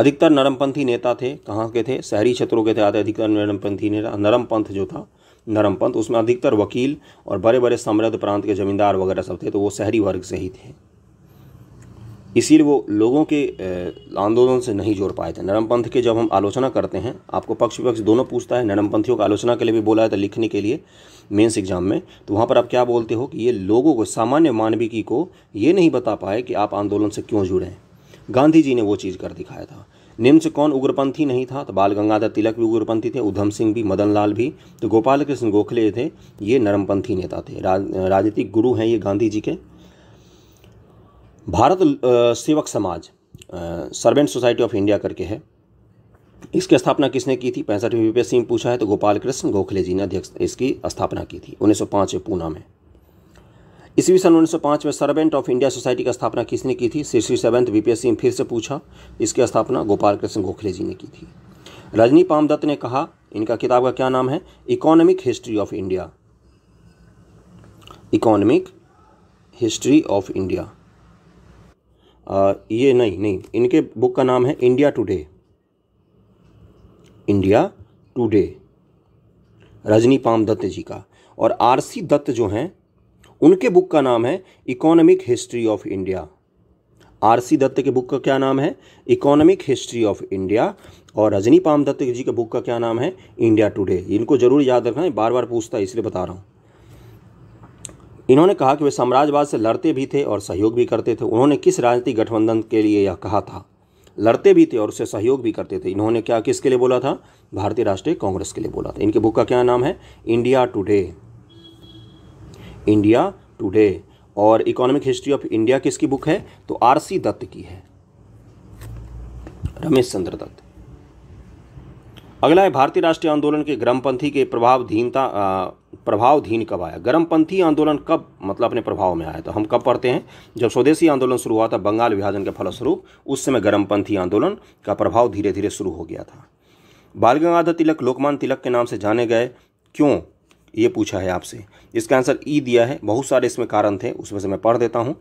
Speaker 1: अधिकतर नरमपंथी नेता थे कहाँ के थे शहरी क्षेत्रों के थे आते अधिकतर नरमपंथी नेता नरम पंथ जो था नरमपंथ उसमें अधिकतर वकील और बड़े बड़े समृद्ध प्रांत के जमींदार वगैरह सब थे तो वो शहरी वर्ग से ही थे इसीलिए वो लोगों के आंदोलन से नहीं जोड़ पाए थे नरमपंथ के जब हम आलोचना करते हैं आपको पक्ष विपक्ष दोनों पूछता है नरमपंथियों का आलोचना के लिए भी बोला है था तो लिखने के लिए मेंस एग्जाम में तो वहाँ पर आप क्या बोलते हो कि ये लोगों को सामान्य मानविकी को ये नहीं बता पाए कि आप आंदोलन से क्यों जुड़े गांधी जी ने वो चीज़ कर दिखाया था निम्स कौन उग्रपंथी नहीं था तो बाल गंगाधर तिलक भी उग्रपंथी थे उधम सिंह भी मदन लाल भी तो गोपाल कृष्ण गोखले थे ये नरमपंथी नेता थे राजनीतिक गुरु हैं ये गांधी जी के भारत सेवक समाज सर्वेंट सोसाइटी ऑफ इंडिया करके है इसकी स्थापना किसने की थी पैंसठवीं यूपीएससी सिंह पूछा है तो गोपाल कृष्ण गोखले जी ने अध्यक्ष इसकी स्थापना की थी 1905 में पूना में ईस्वी सन उन्नीस में सर्वेंट ऑफ इंडिया सोसाइटी की स्थापना किसने की थी श्री श्री बीपीएससी ने फिर से पूछा इसकी स्थापना गोपाल कृष्ण गोखले जी ने की थी रजनी पाम दत्त ने कहा इनका किताब का क्या नाम है economic history of India economic history of India ये नहीं नहीं इनके बुक का नाम है India today India today Rajani Palme Dutt ji का और आरसी दत्त जो हैं उनके बुक का नाम है economic history of India R C Dutt के बुक का क्या नाम है इकोनॉमिक हिस्ट्री ऑफ इंडिया और रजनी पाम दत्त जी के बुक का क्या नाम है इंडिया टुडे इनको जरूर याद रखना है बार बार पूछता है इसलिए बता रहा हूँ इन्होंने कहा कि वे साम्राज्यवाद से लड़ते भी थे और सहयोग भी करते थे उन्होंने किस राजनीतिक गठबंधन के लिए यह कहा था लड़ते भी थे और उससे सहयोग भी करते थे इन्होंने क्या किसके लिए बोला था भारतीय राष्ट्रीय कांग्रेस के लिए बोला था इनके बुक का क्या नाम है इंडिया टुडे इंडिया टुडे और इकोनॉमिक हिस्ट्री ऑफ इंडिया किसकी बुक है तो आर सी दत्त की है रमेश चंद्र दत्त अगला है भारतीय राष्ट्रीय आंदोलन के ग्रामपंथी के प्रभावधीनता प्रभावधीन कब आया ग्रामपंथी आंदोलन कब मतलब अपने प्रभाव में आया तो हम कब पढ़ते हैं जब स्वदेशी आंदोलन शुरू हुआ था बंगाल विभाजन के फलस्वरूप उस समय ग्रामपंथी आंदोलन का प्रभाव धीरे धीरे शुरू हो गया था बाल गंगाधर तिलक लोकमान तिलक के नाम से जाने गए क्यों ये पूछा है आपसे इसका आंसर ई दिया है बहुत सारे इसमें कारण थे उसमें से मैं पढ़ देता हूँ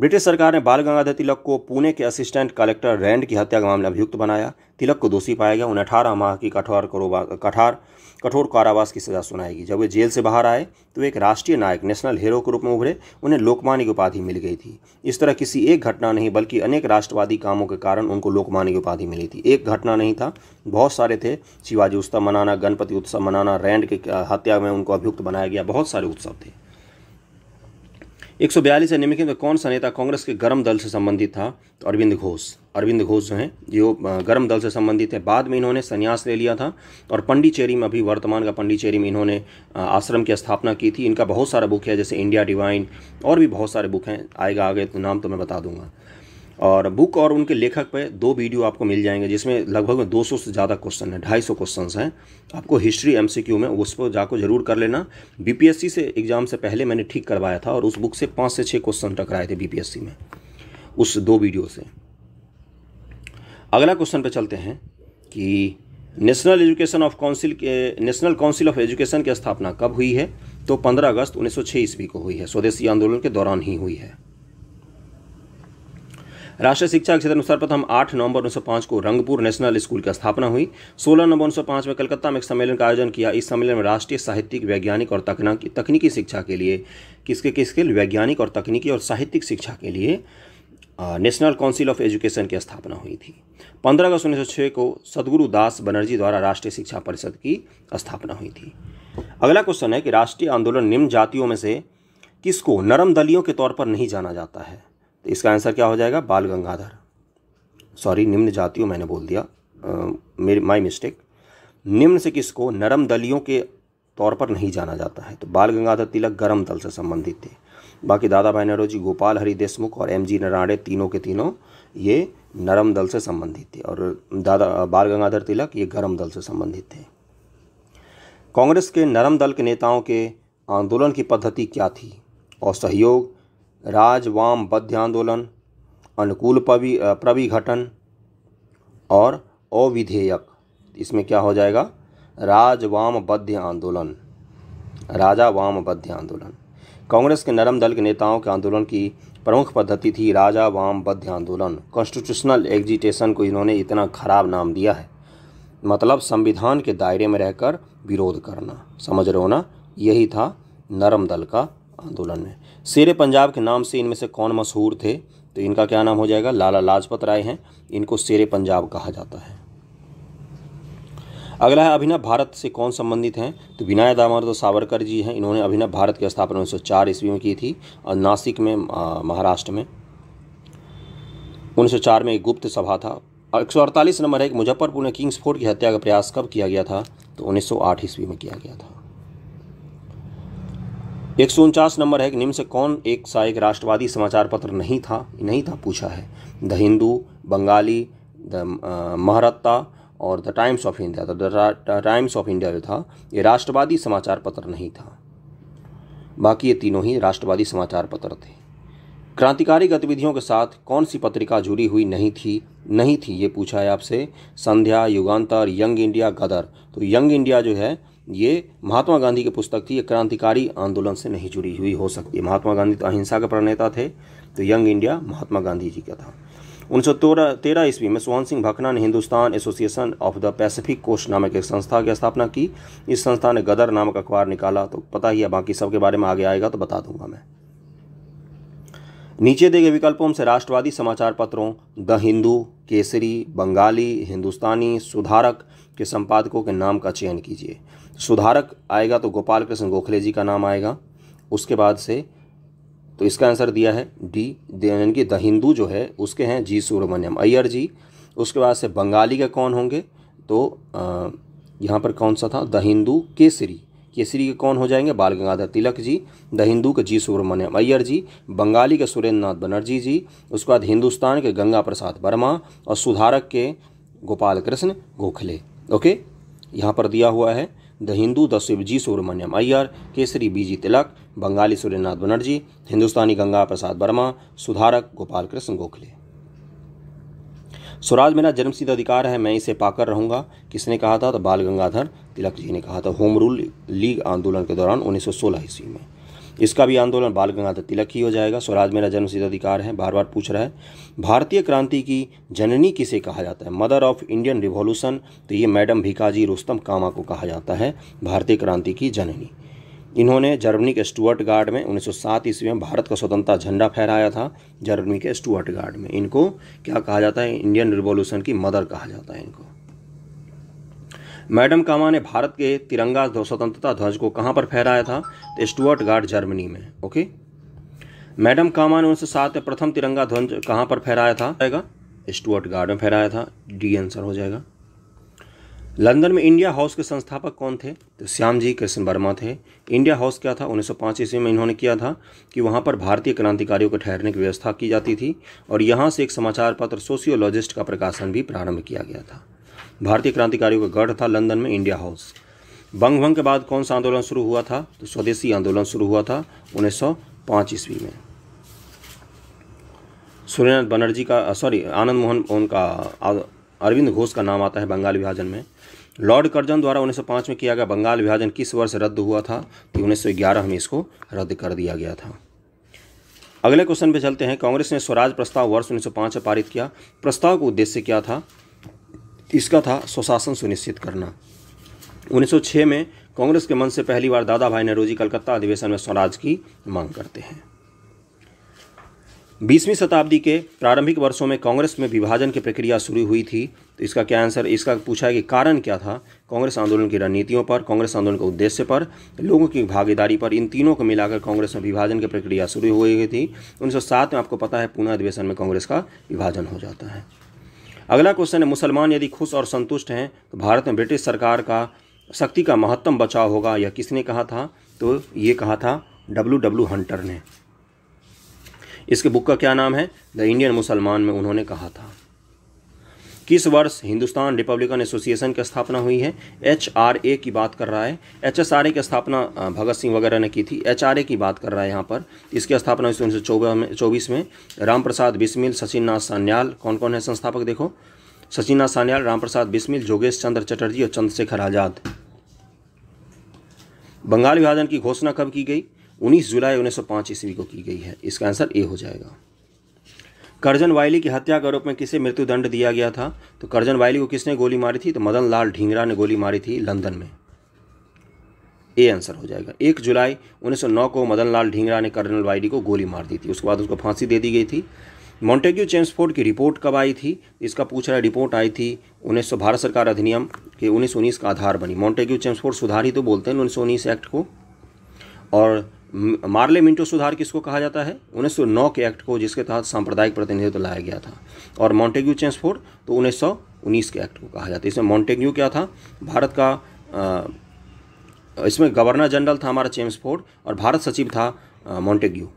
Speaker 1: ब्रिटिश सरकार ने बाल गंगाधर तिलक को पुणे के असिस्टेंट कलेक्टर रैंड की हत्या का मामला अभियुक्त बनाया तिलक को दोषी पाया गया उन्हें अठारह माह की कठोर कठार कठोर कारावास की सजा सुनाएगी जब वे जेल से बाहर आए तो एक राष्ट्रीय नायक नेशनल हीरो के रूप में उभरे उन्हें लोकमान्य की उपाधि मिल गई थी इस तरह किसी एक घटना नहीं बल्कि अनेक राष्ट्रवादी कामों के कारण उनको लोकमान्य की उपाधि मिली थी एक घटना नहीं था बहुत सारे थे शिवाजी उत्सव मनाना गणपति उत्सव मनाना रैंड के हत्या में उनको अभियुक्त बनाया गया बहुत सारे उत्सव थे एक सौ बयालीस निम्नलिखित में कौन सा नेता कांग्रेस के गर्म दल से संबंधित था तो अरविंद घोष अरविंद घोष जो हैं जो गर्म दल से संबंधित है बाद में इन्होंने संन्यास ले लिया था और पंडिचेरी में अभी वर्तमान का पंडिचेरी में इन्होंने आश्रम की स्थापना की थी इनका बहुत सारा बुक है जैसे इंडिया डिवाइन और भी बहुत सारे बुक हैं आएगा आगे तो नाम तो मैं बता दूंगा और बुक और उनके लेखक पे दो वीडियो आपको मिल जाएंगे जिसमें लगभग 200 से ज़्यादा क्वेश्चन है 250 क्वेश्चन हैं आपको हिस्ट्री एमसीक्यू में उस पर जाकर जरूर कर लेना बीपीएससी से एग्ज़ाम से पहले मैंने ठीक करवाया था और उस बुक से पाँच से छः क्वेश्चन टकराए थे बीपीएससी में उस दो वीडियो से अगला क्वेश्चन पर चलते हैं कि नेशनल एजुकेशन ऑफ काउंसिल के नेशनल काउंसिल ऑफ एजुकेशन की स्थापना कब हुई है तो 15 अगस्त 1906 ईस्वी को हुई है स्वदेशी आंदोलन के दौरान ही हुई है राष्ट्रीय शिक्षा के क्षेत्र अनुसार प्रथम आठ नवंबर उन्नीस को रंगपुर नेशनल स्कूल की स्थापना हुई सोलह नवंबर उन्नीस में कलकत्ता में एक सम्मेलन का आयोजन किया इस सम्मेलन में राष्ट्रीय साहित्यिक वैज्ञानिक और तकनीकी शिक्षा के लिए किसके किसके वैज्ञानिक और तकनीकी और साहित्यिक शिक्षा के लिए नेशनल काउंसिल ऑफ एजुकेशन की स्थापना हुई थी 15 अगस्त उन्नीस को सदगुरु दास बनर्जी द्वारा राष्ट्रीय शिक्षा परिषद की स्थापना हुई थी अगला क्वेश्चन है कि राष्ट्रीय आंदोलन निम्न जातियों में से किसको नरम दलियों के तौर पर नहीं जाना जाता है तो इसका आंसर क्या हो जाएगा बाल गंगाधर सॉरी निम्न जातियों मैंने बोल दिया मेरी माई मिस्टेक निम्न से किसको नरम दलियों के तौर पर नहीं जाना जाता है तो बाल गंगाधर तिलक गर्म दल से संबंधित थे बाकी दादा भाई नरोजी गोपाल हरि देशमुख और एम जी नराड़े तीनों के तीनों ये नरम दल से संबंधित थे और दादा बाल गंगाधर तिलक ये गर्म दल से संबंधित थे कांग्रेस के नरम दल के नेताओं के आंदोलन की पद्धति क्या थी और सहयोग राजवाम बद्ध आंदोलन अनुकूल पवि प्रविघटन और अविधेयक इसमें क्या हो जाएगा राजवाम बद्ध आंदोलन राजा वाम बद्ध आंदोलन कांग्रेस के नरम दल के नेताओं के आंदोलन की प्रमुख पद्धति थी राजा वाम बद्ध आंदोलन कॉन्स्टिट्यूशनल एग्जिटेशन को इन्होंने इतना खराब नाम दिया है मतलब संविधान के दायरे में रहकर विरोध करना समझ रहे हो ना यही था नरम दल का आंदोलन में शेर पंजाब के नाम से इनमें से कौन मशहूर थे तो इनका क्या नाम हो जाएगा लाला लाजपत राय हैं इनको शेर पंजाब कहा जाता है अगला है अभिनव भारत से कौन संबंधित हैं तो विनायक दामोदर सावरकर जी हैं इन्होंने अभिनव भारत की स्थापना उन्नीस सौ चार ईस्वी में की थी और नासिक में महाराष्ट्र में उन्नीस सौ चार में एक गुप्त सभा था और एक सौ अड़तालीस नंबर है कि मुजफ्फरपुर में किंग्स फोर्ट की हत्या का प्रयास कब किया गया था तो उन्नीस सौ आठ ईस्वी में किया गया था एक नंबर है कि निम्न से कौन एक सा एक राष्ट्रवादी समाचार पत्र नहीं था नहीं था पूछा है द हिंदू बंगाली द महारत्ता और द टाइम्स ऑफ इंडिया तो टाइम्स ऑफ इंडिया जो था ये राष्ट्रवादी समाचार पत्र नहीं था बाकी ये तीनों ही राष्ट्रवादी समाचार पत्र थे क्रांतिकारी गतिविधियों के साथ कौन सी पत्रिका जुड़ी हुई नहीं थी नहीं थी ये पूछा है आपसे संध्या युगांतर यंग इंडिया गदर तो यंग इंडिया जो है ये महात्मा गांधी की पुस्तक थी ये क्रांतिकारी आंदोलन से नहीं जुड़ी हुई हो सकती महात्मा गांधी तो अहिंसा के प्रणेता थे तो यंग इंडिया महात्मा गांधी जी का था उन्नीस सौ तेरह ईस्वी में सोहन सिंह भकना ने Hindustan association of the Pacific coast नामक एक संस्था की स्थापना की इस संस्था ने गदर नामक अखबार निकाला तो पता ही है बाकी सब के बारे में आगे आएगा तो बता दूंगा मैं नीचे दिए गए विकल्पों से राष्ट्रवादी समाचार पत्रों द हिंदू केसरी बंगाली हिंदुस्तानी सुधारक के संपादकों के नाम का चयन कीजिए सुधारक आएगा तो गोपाल कृष्ण गोखले जी का नाम आएगा उसके बाद से तो इसका आंसर दिया है डी यानी कि द हिंदू जो है उसके हैं जी सुब्रमण्यम अय्यर जी उसके बाद से बंगाली के कौन होंगे तो यहाँ पर कौन सा था द हिंदू केसरी केसरी के कौन हो जाएंगे बाल गंगाधर तिलक जी द हिंदू के जी सुब्रमण्यम अय्यर जी बंगाली के सुरेंद्र नाथ बनर्जी जी उसके बाद हिंदुस्तान के गंगा प्रसाद वर्मा और सुधारक के गोपाल कृष्ण गोखले ओके यहाँ पर दिया हुआ है द हिंदू द शिवजी सुब्रमण्यम अय्यर केसरी बीजी तिलक बंगाली सूर्यनाथ बनर्जी हिंदुस्तानी गंगा प्रसाद वर्मा सुधारक गोपाल कृष्ण गोखले स्वराज मेरा जन्मसिद्ध अधिकार है मैं इसे पाकर रहूंगा किसने कहा था तो बाल गंगाधर तिलक जी ने कहा था होम रूल लीग आंदोलन के दौरान 1916 ईस्वी में इसका भी आंदोलन बाल गंगाधर तिलक ही हो जाएगा स्वराज मेरा सिद्ध अधिकार है बार बार पूछ रहा है भारतीय क्रांति की जननी किसे कहा जाता है मदर ऑफ इंडियन रिवॉल्यूशन तो ये मैडम भिकाजी रुस्तम कामा को कहा जाता है भारतीय क्रांति की जननी इन्होंने जर्मनी के स्टूअर्ट गार्ड में 1907 ईस्वी में भारत का स्वतंत्रता झंडा फहराया था जर्मनी के स्टूअर्ट गार्ड में इनको क्या कहा जाता है इंडियन रिवॉल्यूशन की मदर कहा जाता है इनको मैडम कामा ने भारत के तिरंगा स्वतंत्रता ध्वज को कहाँ पर फहराया था तो स्टुअर्ट गार्ड जर्मनी में ओके मैडम कामा ने उनसे साथ में प्रथम तिरंगा ध्वज कहाँ पर फहराया था आएगा स्टुअर्ट गार्ड में फहराया था डी आंसर हो जाएगा लंदन में इंडिया हाउस के संस्थापक कौन थे तो श्याम जी कृष्ण वर्मा थे इंडिया हाउस क्या था 1905 ईस्वी में इन्होंने किया था कि वहाँ पर भारतीय क्रांतिकारियों के ठहरने की व्यवस्था की जाती थी और यहाँ से एक समाचार पत्र सोशियोलॉजिस्ट का प्रकाशन भी प्रारंभ किया गया था भारतीय क्रांतिकारियों का गढ़ था लंदन में इंडिया हाउस बंग भंग के बाद कौन सा आंदोलन शुरू हुआ था तो स्वदेशी आंदोलन शुरू हुआ था 1905 ईस्वी में सूर्यनाथ बनर्जी का सॉरी आनंद मोहन उनका अरविंद घोष का नाम आता है बंगाल विभाजन में लॉर्ड कर्जन द्वारा 1905 में किया गया बंगाल विभाजन किस वर्ष रद्द हुआ था तो 1911 में इसको रद्द कर दिया गया था अगले क्वेश्चन पे चलते हैं कांग्रेस ने स्वराज प्रस्ताव वर्ष 1905 में पारित किया प्रस्ताव का उद्देश्य क्या था इसका था स्वशासन सुनिश्चित करना 1906 में कांग्रेस के मन से पहली बार दादा भाई नेहरूजी कलकत्ता अधिवेशन में स्वराज की मांग करते हैं बीसवीं शताब्दी के प्रारंभिक वर्षों में कांग्रेस में विभाजन की प्रक्रिया शुरू हुई थी तो इसका क्या आंसर इसका पूछा है कि कारण क्या था कांग्रेस आंदोलन की रणनीतियों पर कांग्रेस आंदोलन के उद्देश्य पर लोगों की भागीदारी पर इन तीनों को मिलाकर कांग्रेस में विभाजन की प्रक्रिया शुरू हुई थी उन्नीस में आपको पता है पुणे अधिवेशन में कांग्रेस का विभाजन हो जाता है अगला क्वेश्चन है मुसलमान यदि खुश और संतुष्ट हैं तो भारत में ब्रिटिश सरकार का शक्ति का महत्तम बचाव होगा या किसने कहा था तो ये कहा था डब्ल्यू डब्ल्यू हंटर ने इसके बुक का क्या नाम है द इंडियन मुसलमान में उन्होंने कहा था किस वर्ष हिंदुस्तान रिपब्लिकन एसोसिएशन की स्थापना हुई है एच आर ए की बात कर रहा है एच एस आर ए की स्थापना भगत सिंह वगैरह ने की थी एच आर ए की बात कर रहा है यहाँ पर इसकी स्थापना हुई उन्नीस सौ में चौबीस में राम प्रसाद बिस्मिल सचिन नाथ सान्याल कौन कौन है संस्थापक देखो सचिन नाथ सान्याल राम प्रसाद बिस्मिल जोगेश चंद्र चटर्जी और चंद्रशेखर आज़ाद बंगाल विभाजन की घोषणा कब की गई 19 जुलाई 1905 ईस्वी को की गई है इसका आंसर ए हो जाएगा करजन वायली की हत्या के आरोप में किसे मृत्युदंड दिया गया था तो करजन वायली को किसने गोली मारी थी तो मदन लाल ढींगरा ने गोली मारी थी लंदन में ए आंसर हो जाएगा एक जुलाई 1909 को मदन लाल ढींगरा ने कर्नल वायली को गोली मार दी थी उसके बाद उसको फांसी दे दी गई थी मॉन्टेग्यू चेम्सफोर्ड की रिपोर्ट कब आई थी इसका पूछ रहा है रिपोर्ट आई थी उन्नीस भारत सरकार अधिनियम के उन्नीस का आधार बनी मॉन्टेग्यू चेम्सफोर्ड सुधार ही तो बोलते हैं उन्नीस एक्ट को और मार्ले मिंटो सुधार किसको कहा जाता है 1909 के एक्ट को जिसके तहत सांप्रदायिक प्रतिनिधित्व तो लाया गया था और मॉन्टेग्यू चेंसफोर्ड तो 1919 के एक्ट को कहा जाता है इसमें मॉन्टेग्यू क्या था भारत का आ, इसमें गवर्नर जनरल था हमारा चेंसफोर्ड और भारत सचिव था Montagu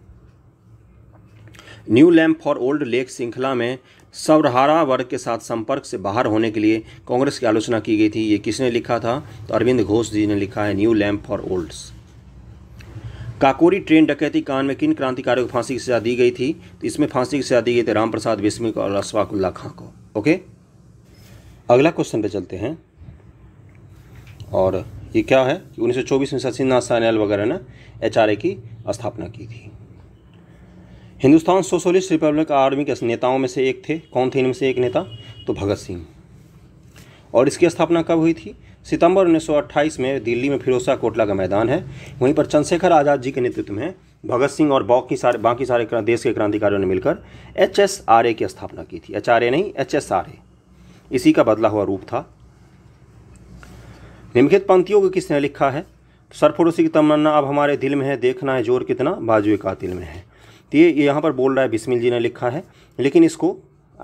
Speaker 1: new lamp for old लेक श्रृंखला में सवरहारा वर्ग के साथ संपर्क से बाहर होने के लिए कांग्रेस की आलोचना की गई थी ये किसने लिखा था तो अरविंद घोष जी ने लिखा है new lamp for olds Kakori train डकैती कांड में किन क्रांतिकारियों को फांसी की सजा दी गई थी तो इसमें फांसी की सजा दी गई थी राम प्रसाद बिस्मिल को और अशफाकुल्ला खां को ओके अगला क्वेश्चन पे चलते हैं और ये क्या है कि 1924 में सचिन नाथ सान्याल वगैरह ने एच की स्थापना की थी हिंदुस्तान सोशलिस्ट रिपब्लिक आर्मी के नेताओं में से एक थे कौन थे इनमें से एक नेता तो भगत सिंह और इसकी स्थापना कब हुई थी सितंबर 1928 में दिल्ली में फिरोजा कोटला का मैदान है वहीं पर चंद्रशेखर आज़ाद जी के नेतृत्व में भगत सिंह और बाकी सारे बाकी सारे देश के क्रांतिकारियों ने मिलकर एच एस आर ए की स्थापना की थी एच आर ए नहीं एच एस आर ए इसी का बदला हुआ रूप था निम्नलिखित पंक्तियों को किसने लिखा है सरफरोशी की तमन्ना अब हमारे दिल में है देखना है जोर कितना बाजुए कातिल में है तो ये यहाँ पर बोल रहा है बिस्मिल जी ने लिखा है लेकिन इसको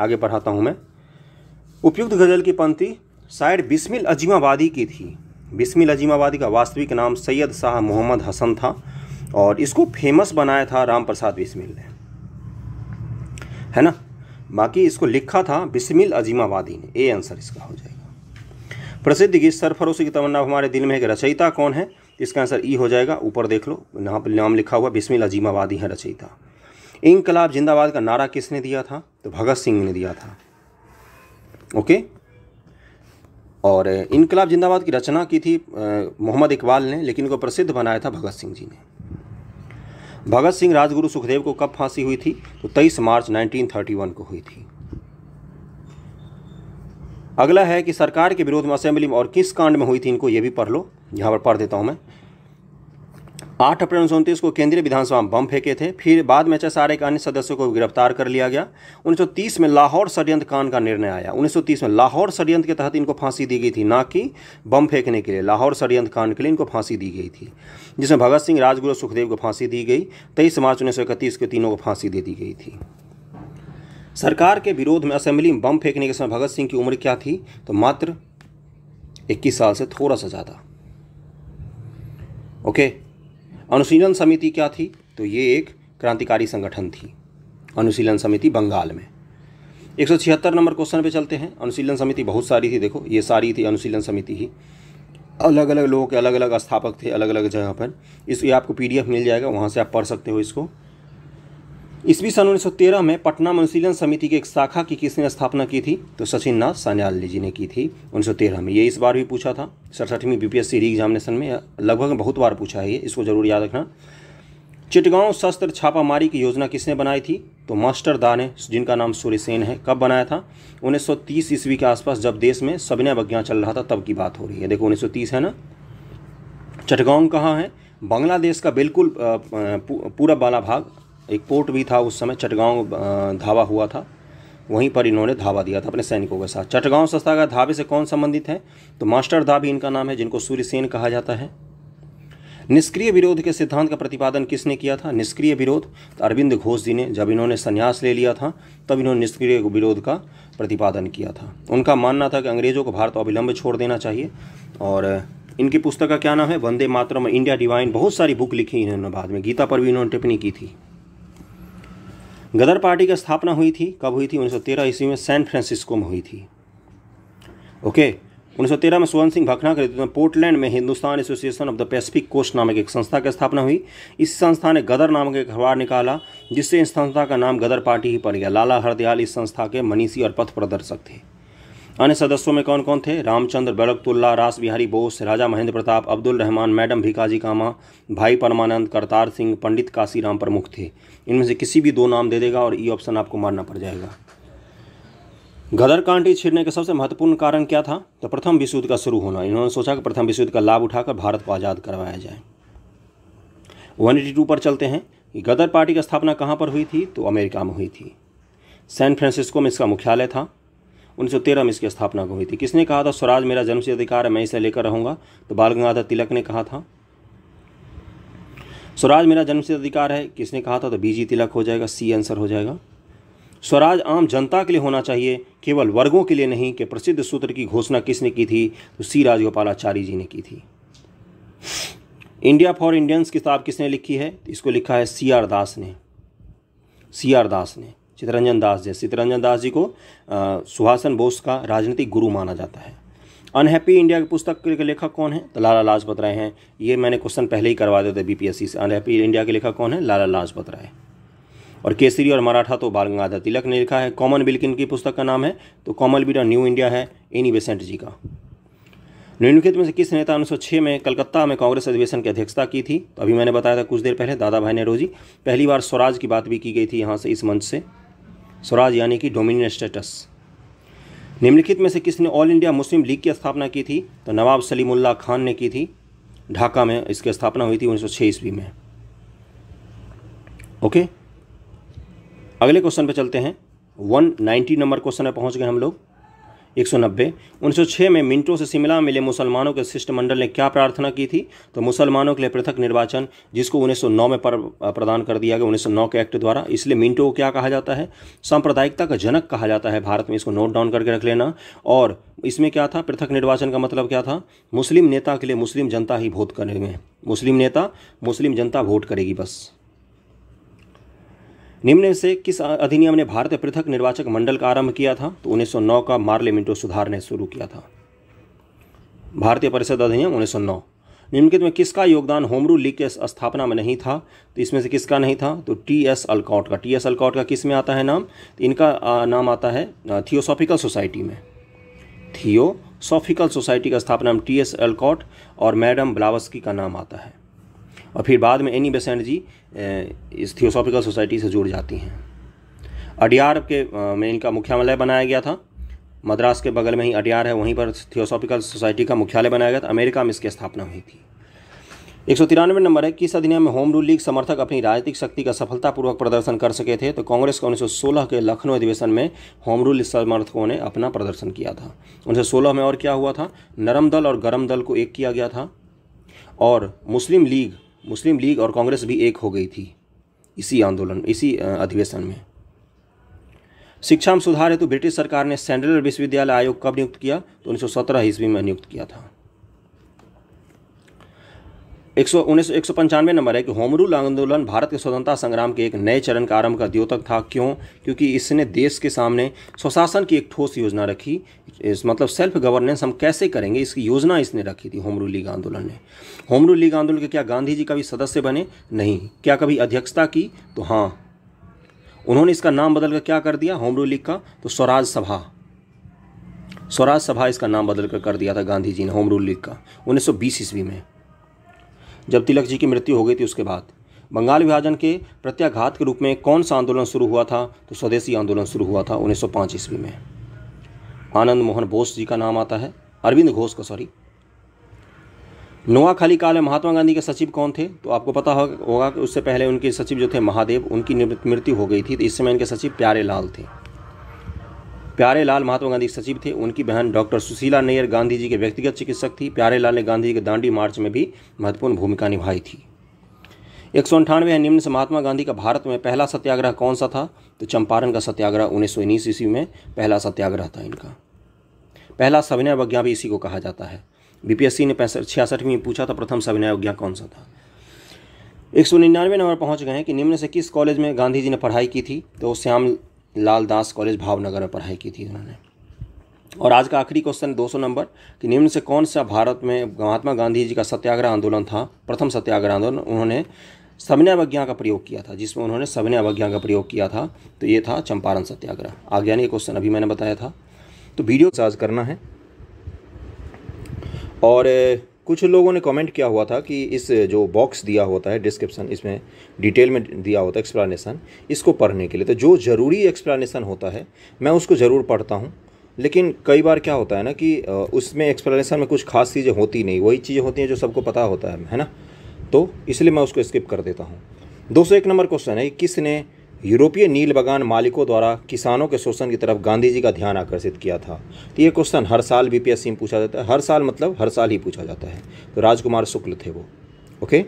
Speaker 1: आगे पढ़ाता हूँ मैं उपयुक्त गज़ल की पंक्ति शायर बिस्मिल अजीमाबादी की थी बिस्मिल अजीमाबादी का वास्तविक नाम सैयद शाह मोहम्मद हसन था और इसको फेमस बनाया था राम प्रसाद बिस्मिल ने है ना बाकी इसको लिखा था बिस्मिल अजीमाबादी ने ए आंसर इसका हो जाएगा प्रसिद्ध गीत सरफरोशी की तमन्ना हमारे दिल में है कि रचयिता कौन है इसका आंसर ई e हो जाएगा ऊपर देख लो यहाँ पर नाम लिखा हुआ बिस्मिल अजीमाबादी है रचयिता इनकलाब जिंदाबाद का नारा किसने दिया था तो भगत सिंह ने दिया था ओके और इनकलाब जिंदाबाद की रचना की थी मोहम्मद इकबाल ने लेकिन इनको प्रसिद्ध बनाया था भगत सिंह जी ने भगत सिंह राजगुरु सुखदेव को कब फांसी हुई थी तो 23 मार्च 1931 को हुई थी अगला है कि सरकार के विरोध में असेंबली और किस कांड में हुई थी इनको ये भी पढ़ लो यहाँ पर पढ़ देता हूँ मैं आठ अप्रैल उन्नीस को केंद्रीय विधानसभा में बम फेंके थे फिर बाद में एचएसआर के अन्य सदस्यों को गिरफ्तार कर लिया गया 1930 में लाहौर षडयंत्र कांड का निर्णय आया 1930 में लाहौर षडयंत्र के तहत इनको फांसी दी गई थी ना कि बम फेंकने के लिए लाहौर षडयंत्र कांड के लिए इनको फांसी दी गई थी जिसमें भगत सिंह राजगुरु सुखदेव को फांसी दी गई तेईस मार्च उन्नीस को तीनों को फांसी दे दी गई थी सरकार के विरोध में असेंबली में बम फेंकने के समय भगत सिंह की उम्र क्या थी तो मात्र इक्कीस साल से थोड़ा सा ज़्यादा ओके अनुशीलन समिति क्या थी तो ये एक क्रांतिकारी संगठन थी अनुशीलन समिति बंगाल में एक नंबर क्वेश्चन पे चलते हैं अनुशीलन समिति बहुत सारी थी देखो ये सारी थी अनुशीलन समिति ही अलग अलग लोगों के अलग अलग स्थापक थे अलग अलग जगह पर इसलिए आपको पीडीएफ मिल जाएगा वहाँ से आप पढ़ सकते हो इसको ईस्वी सन उन्नीस में पटना अनुशीलन समिति की एक शाखा की किसने स्थापना की थी तो सचिन नाथ सान्याल जी ने की थी 1913 में ये इस बार भी पूछा था सड़सठवीं बीपीएससी री एग्जामिनेशन में लगभग बहुत बार पूछा है ये इसको जरूर याद रखना चिटगांव शस्त्र छापामारी की योजना किसने बनाई थी तो मास्टर दा ने जिनका नाम सूर्य सेन है कब बनाया था 1930 ईस्वी के आसपास जब देश में सविनय अवज्ञा चल रहा था तब की बात हो रही है देखो 1930 है ना चटगांव कहाँ है बांग्लादेश का बिल्कुल पूरा वाला भाग एक पोर्ट भी था उस समय चटगांव धावा हुआ था वहीं पर इन्होंने धावा दिया था अपने सैनिकों के साथ चटगांव का धावे से कौन संबंधित है तो मास्टर धाबी इनका नाम है जिनको सूर्यसेन कहा जाता है निष्क्रिय विरोध के सिद्धांत का प्रतिपादन किसने किया था निष्क्रिय विरोध तो अरविंद घोष जी ने जब इन्होंने संन्यास ले लिया था तब इन्होंने निष्क्रिय विरोध का प्रतिपादन किया था उनका मानना था कि अंग्रेजों को भारत अविलंब छोड़ देना चाहिए और इनकी पुस्तक का क्या नाम है वंदे मातरम इंडिया डिवाइन बहुत सारी बुक लिखी इन्होंने बाद में गीता पर भी इन्होंने टिप्पणी की थी गदर पार्टी की स्थापना हुई थी कब हुई थी 1913 ईस्वी में सैन फ्रांसिस्को में हुई थी ओके 1913 में सुवन सिंह भखना के नेतृत्व में पोर्टलैंड में Hindustan association of the Pacific coast नामक एक संस्था की स्थापना हुई इस संस्था ने गदर नामक एक अखबार निकाला जिससे इस संस्था का नाम गदर पार्टी ही पड़ गया लाला हरदयाल इस संस्था के मनीषी और पथ प्रदर्शक थे अन्य सदस्यों में कौन कौन थे रामचंद्र बरकतुल्ला रास बिहारी बोस राजा महेंद्र प्रताप अब्दुल रहमान मैडम भिकाजी कामा भाई परमानंद करतार सिंह पंडित काशीराम प्रमुख थे इनमें से किसी भी दो नाम दे देगा और ई ऑप्शन आपको मारना पड़ जाएगा गदर कांटी छिड़ने का सबसे महत्वपूर्ण कारण क्या था तो प्रथम विश्व युद्ध का शुरू होना इन्होंने सोचा कि प्रथम विश्व युद्ध का लाभ उठाकर भारत को आज़ाद करवाया जाए वन एटी टू पर चलते हैं गदर पार्टी की स्थापना कहाँ पर हुई थी तो अमेरिका में हुई थी सैन फ्रांसिस्को में इसका मुख्यालय था 1913 में इसकी स्थापना हुई थी किसने कहा था स्वराज मेरा जन्म से अधिकार है मैं इसे लेकर रहूंगा तो बाल गंगाधर तिलक ने कहा था स्वराज मेरा जन्म से अधिकार है किसने कहा था तो बीजी तिलक हो जाएगा सी आंसर हो जाएगा स्वराज आम जनता के लिए होना चाहिए केवल वर्गों के लिए नहीं कि प्रसिद्ध सूत्र की घोषणा किसने की थी तो सी राजगोपालाचार्य जी ने की थी इंडिया फॉर इंडियंस किताब किसने लिखी है इसको लिखा है सी आर दास ने सी आर दास ने चितरंजन दास जैसे चितरंजन दास जी को सुहासन बोस का राजनीतिक गुरु माना जाता है अनहैप्पी इंडिया की पुस्तक के लेखक कौन है तो लाला लाजपत राय हैं ये मैंने क्वेश्चन पहले ही करवा देते बीपीएससी से अनहैप्पी इंडिया के लेखक कौन है लाला लाजपत राय और केसरी और मराठा तो बाल गंगाधर तिलक ने लिखा है कॉमन बिल किन की पुस्तक का नाम है तो कॉमन बिल न्यू इंडिया है एनी बेसेंट जी का निम्नलिखित में से किस नेता छः में कलकत्ता में कांग्रेस अधिवेशन की अध्यक्षता की थी तो अभी मैंने बताया था कुछ देर पहले दादा भाई नेहरू जी पहली बार स्वराज की बात भी की गई थी यहाँ से इस मंच से स्वराज यानी कि डोमिनियन स्टेटस निम्नलिखित में से किसने ऑल इंडिया मुस्लिम लीग की स्थापना की थी तो नवाब सलीमुल्ला खान ने की थी ढाका में इसकी स्थापना हुई थी उन्नीस ईस्वी में ओके अगले क्वेश्चन पे चलते हैं 190 नंबर क्वेश्चन पे पहुंच गए हम लोग एक सौ नब्बे उन्नीस में मिंटो से शिमला मिले मुसलमानों के शिष्टमंडल ने क्या प्रार्थना की थी तो मुसलमानों के लिए पृथक निर्वाचन जिसको 1909 में पर, प्रदान कर दिया गया 1909 के एक्ट द्वारा इसलिए मिंटो को क्या कहा जाता है सांप्रदायिकता का जनक कहा जाता है भारत में इसको नोट डाउन करके रख लेना और इसमें क्या था पृथक निर्वाचन का मतलब क्या था मुस्लिम नेता के लिए मुस्लिम जनता ही वोट करेंगे मुस्लिम नेता मुस्लिम जनता वोट करेगी बस निम्न से किस अधिनियम ने भारत पृथक निर्वाचक मंडल का आरंभ किया था तो 1909 का मिंटो सुधार ने शुरू किया था भारतीय परिषद अधिनियम 1909 निम्नलिखित में किसका योगदान होमरू लीग के स्थापना में नहीं था तो इसमें से किसका नहीं था तो टी एस अलकाउट का टी एस अलकाउट का किस में आता है नाम तो इनका नाम आता है थियोसॉफिकल सोसाइटी में थियोसॉफिकल सोसाइटी का स्थापना में टी एस अलकाउट और मैडम ब्लावस्की का नाम आता है और फिर बाद में एनी बेसेंट जी इस थियोसॉफिकल सोसाइटी से जुड़ जाती हैं अडियार के में इनका मुख्यालय बनाया गया था मद्रास के बगल में ही अडियार है वहीं पर थियोसॉफिकल सोसाइटी का मुख्यालय बनाया गया था अमेरिका में इसकी स्थापना हुई थी एक सौ तिरानवे नंबर है किस अधिनियम में होम रूल लीग समर्थक अपनी राजनीतिक शक्ति का सफलतापूर्वक प्रदर्शन कर सके थे तो कांग्रेस का 1916 के लखनऊ अधिवेशन में होम रूल समर्थकों ने अपना प्रदर्शन किया था 1916 में और क्या हुआ था नरम दल और गरम दल को एक किया गया था और मुस्लिम लीग मुस्लिम लीग और कांग्रेस भी एक हो गई थी इसी आंदोलन इसी अधिवेशन में शिक्षा में सुधार हेतु तो ब्रिटिश सरकार ने सेंट्रल विश्वविद्यालय आयोग कब नियुक्त किया तो 1917 ईस्वी में नियुक्त किया था एक सौ उन्नीस एक सौ पंचानवे नंबर है कि होम रूल आंदोलन भारत के स्वतंत्रता संग्राम के एक नए चरण का आरंभ का द्योतक था क्यों क्योंकि इसने देश के सामने स्वशासन की एक ठोस योजना रखी इस मतलब सेल्फ गवर्नेंस हम कैसे करेंगे इसकी योजना इसने रखी थी होम रूल लीग आंदोलन ने होम रूल लीग आंदोलन के क्या गांधी जी कभी सदस्य बने नहीं क्या कभी अध्यक्षता की तो हाँ उन्होंने इसका नाम बदलकर क्या कर दिया होम रूल लीग का तो स्वराज सभा स्वराज सभा इसका नाम बदलकर कर दिया था गांधी जी ने होम रूल लीग का उन्नीस सौ ईस्वी में जब तिलक जी की मृत्यु हो गई थी उसके बाद बंगाल विभाजन के प्रत्याघात के रूप में कौन सा आंदोलन शुरू हुआ था तो स्वदेशी आंदोलन शुरू हुआ था 1905 ईस्वी में आनंद मोहन बोस जी का नाम आता है अरविंद घोष का सॉरी नोआखाली काल में महात्मा गांधी के सचिव कौन थे तो आपको पता होगा कि उससे पहले उनके सचिव जो थे महादेव उनकी मृत्यु हो गई थी तो इस समय इनके सचिव प्यारे लाल थे प्यारे लाल महात्मा गांधी सचिव थे उनकी बहन डॉक्टर सुशीला नैयर गांधी जी के व्यक्तिगत चिकित्सक थी प्यारे लाल ने गांधी जी के दांडी मार्च में भी महत्वपूर्ण भूमिका निभाई थी एक सौ अंठानवे है निम्न से महात्मा गांधी का भारत में पहला सत्याग्रह कौन सा था तो चंपारण का सत्याग्रह उन्नीस सौ उन्नीस ईस्वी में पहला सत्याग्रह था इनका पहला सविनय अवज्ञा भी इसी को कहा जाता है बीपीएससी ने पैंसठ छियासठ में पूछा था प्रथम सविनय अवज्ञा कौन सा था एक सौ निन्यानवे नंबर पहुँच गए कि निम्न से किस कॉलेज में गांधी जी ने पढ़ाई की थी तो श्याम लाल दास कॉलेज भावनगर में पढ़ाई की थी उन्होंने और आज का आखिरी क्वेश्चन 200 नंबर कि निम्न से कौन सा भारत में महात्मा गांधी जी का सत्याग्रह आंदोलन था प्रथम सत्याग्रह आंदोलन उन्होंने सविनय अवज्ञा का प्रयोग किया था जिसमें उन्होंने सविनय अवज्ञा का प्रयोग किया था तो ये था चंपारण सत्याग्रह आज्ञानी क्वेश्चन अभी मैंने बताया था तो वीडियो चार्ज करना है और कुछ लोगों ने कमेंट किया हुआ था कि इस जो बॉक्स दिया होता है डिस्क्रिप्शन इसमें डिटेल में दिया होता है एक्सप्लानेशन इसको पढ़ने के लिए तो जो ज़रूरी एक्सप्लानेशन होता है मैं उसको ज़रूर पढ़ता हूँ लेकिन कई बार क्या होता है ना कि उसमें एक्सप्लेनेशन में कुछ खास चीज़ें होती नहीं वही चीज़ें होती हैं जो सबको पता होता है है ना तो इसलिए मैं उसको स्किप कर देता हूँ दो एक नंबर क्वेश्चन है किसने यूरोपीय नील बगान मालिकों द्वारा किसानों के शोषण की तरफ गांधी जी का ध्यान आकर्षित किया था तो ये क्वेश्चन हर साल बीपीएससी में पूछा जाता है हर साल मतलब हर साल ही पूछा जाता है तो राजकुमार शुक्ल थे वो ओके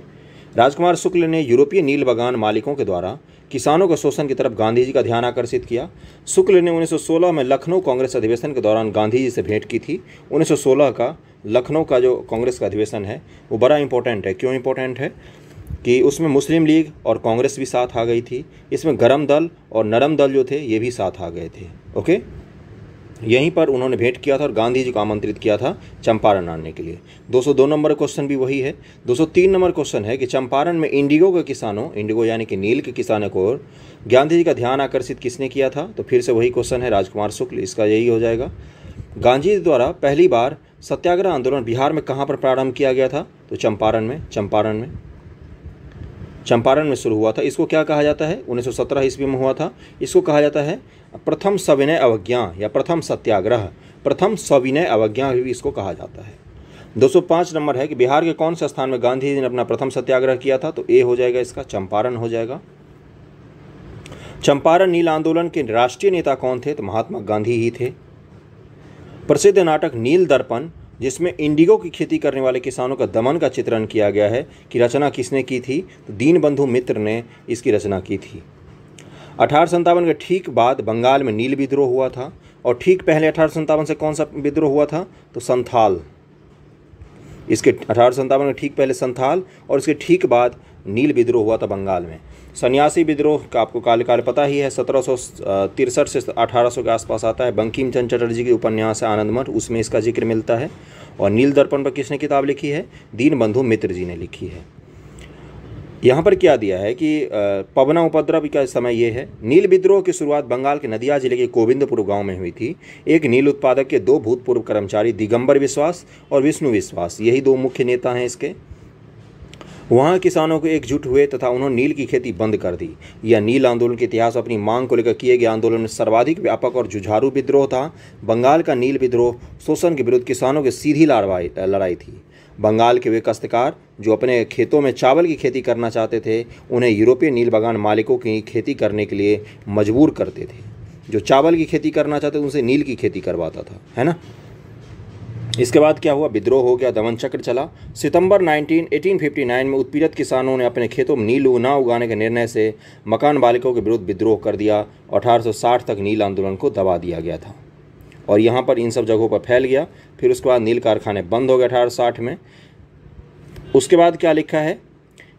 Speaker 1: राजकुमार शुक्ल ने यूरोपीय नील बगान मालिकों के द्वारा किसानों के शोषण की तरफ गांधी जी का ध्यान आकर्षित किया शुक्ल ने 1916 में लखनऊ कांग्रेस अधिवेशन के दौरान गांधी जी से भेंट की थी 1916 का लखनऊ का जो कांग्रेस का अधिवेशन है वो बड़ा इंपॉर्टेंट है क्यों इंपॉर्टेंट है कि उसमें मुस्लिम लीग और कांग्रेस भी साथ आ गई थी इसमें गर्म दल और नरम दल जो थे ये भी साथ आ गए थे ओके यहीं पर उन्होंने भेंट किया था और गांधी जी को आमंत्रित किया था चंपारण आने के लिए 202 नंबर क्वेश्चन भी वही है 203 नंबर क्वेश्चन है कि चंपारण में इंडिगो के किसानों इंडिगो यानी कि नील के किसानों को गांधी जी का ध्यान आकर्षित किसने किया था तो फिर से वही क्वेश्चन है राजकुमार शुक्ल इसका यही हो जाएगा गांधी जी द्वारा पहली बार सत्याग्रह आंदोलन बिहार में कहाँ पर प्रारंभ किया गया था तो चंपारण में चंपारण में चंपारण में शुरू हुआ था इसको क्या कहा जाता है 1917 ईस्वी में हुआ था इसको कहा जाता है प्रथम सविनय अवज्ञा या प्रथम सत्याग्रह प्रथम सविनय अवज्ञा भी इसको कहा जाता है 205 नंबर है कि बिहार के कौन से स्थान में गांधी जी ने अपना प्रथम सत्याग्रह किया था तो ए हो जाएगा इसका चंपारण हो जाएगा चंपारण नील आंदोलन के राष्ट्रीय नेता कौन थे तो महात्मा गांधी ही थे प्रसिद्ध नाटक नील दर्पण जिसमें इंडिगो की खेती करने वाले किसानों का दमन का चित्रण किया गया है कि रचना किसने की थी तो दीनबंधु मित्र ने इसकी रचना की थी अठारह के ठीक बाद बंगाल में नील विद्रोह हुआ था और ठीक पहले अठारह से कौन सा विद्रोह हुआ था तो संथाल इसके अठारह के ठीक पहले संथाल और इसके ठीक बाद नील विद्रोह हुआ था बंगाल में सन्यासी विद्रोह का आपको कार्यकाल पता ही है सत्रह से 1800 के आसपास आता है बंकिम चंद चटर्जी के उपन्यास है आनंद मठ उसमें इसका जिक्र मिलता है और नील दर्पण पर किसने किताब लिखी है दीनबंधु मित्र जी ने लिखी है यहाँ पर क्या दिया है कि पवना उपद्रव का समय ये है नील विद्रोह की शुरुआत बंगाल के नदिया जिले के गोविंदपुर गांव में हुई थी एक नील उत्पादक के दो भूतपूर्व कर्मचारी दिगंबर विश्वास और विष्णु विश्वास यही दो मुख्य नेता हैं इसके वहाँ किसानों को एकजुट हुए तथा उन्होंने नील की खेती बंद कर दी यह नील आंदोलन के इतिहास अपनी मांग को लेकर किए गए आंदोलन में सर्वाधिक व्यापक और जुझारू विद्रोह था बंगाल का नील विद्रोह शोषण के विरुद्ध किसानों की सीधी लड़ाई थी बंगाल के वे कश्तकार जो अपने खेतों में चावल की खेती करना चाहते थे उन्हें यूरोपीय नील बागान मालिकों की खेती करने के लिए मजबूर करते थे जो चावल की खेती करना चाहते उनसे नील की खेती करवाता था है ना अच्छा। इसके बाद क्या हुआ विद्रोह हो गया दमन चक्र चला सितंबर 19 1859 में उत्पीड़ित किसानों ने अपने खेतों में नील ना उगाने के निर्णय से मकान मालिकों के विरुद्ध विद्रोह कर दिया और 1860 तक नील आंदोलन को दबा दिया गया था और यहाँ पर इन सब जगहों पर फैल गया फिर उसके बाद नील कारखाने बंद हो गए अठारह में उसके बाद क्या लिखा है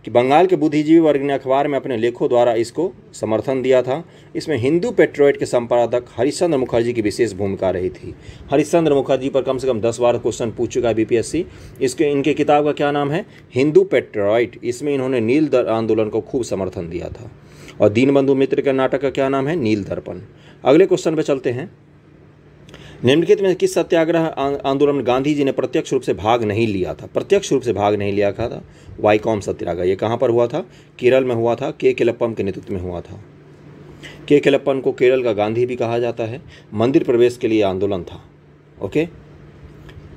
Speaker 1: कि बंगाल के बुद्धिजीवी वर्ग ने अखबार में अपने लेखों द्वारा इसको समर्थन दिया था इसमें हिंदू पेट्रोइट के संपादक हरिश्चंद्र मुखर्जी की विशेष भूमिका रही थी हरिश्चंद्र मुखर्जी पर कम से कम दस बार क्वेश्चन पूछ चुका है बीपीएससी इसके इनके किताब का क्या नाम है हिंदू पेट्रोइट इसमें इन्होंने नील दर आंदोलन को खूब समर्थन दिया था और दीनबंधु मित्र के नाटक का क्या नाम है नील दर्पण अगले क्वेश्चन पर चलते हैं निम्नलिखित में किस सत्याग्रह आंदोलन में गांधी जी ने प्रत्यक्ष रूप से भाग नहीं लिया था प्रत्यक्ष रूप से भाग नहीं लिया था वाईकॉम सत्याग्रह ये कहाँ पर हुआ था केरल में हुआ था के केलप्पम के नेतृत्व में हुआ था के केलप्पन को केरल का गांधी भी कहा जाता है मंदिर प्रवेश के लिए आंदोलन था ओके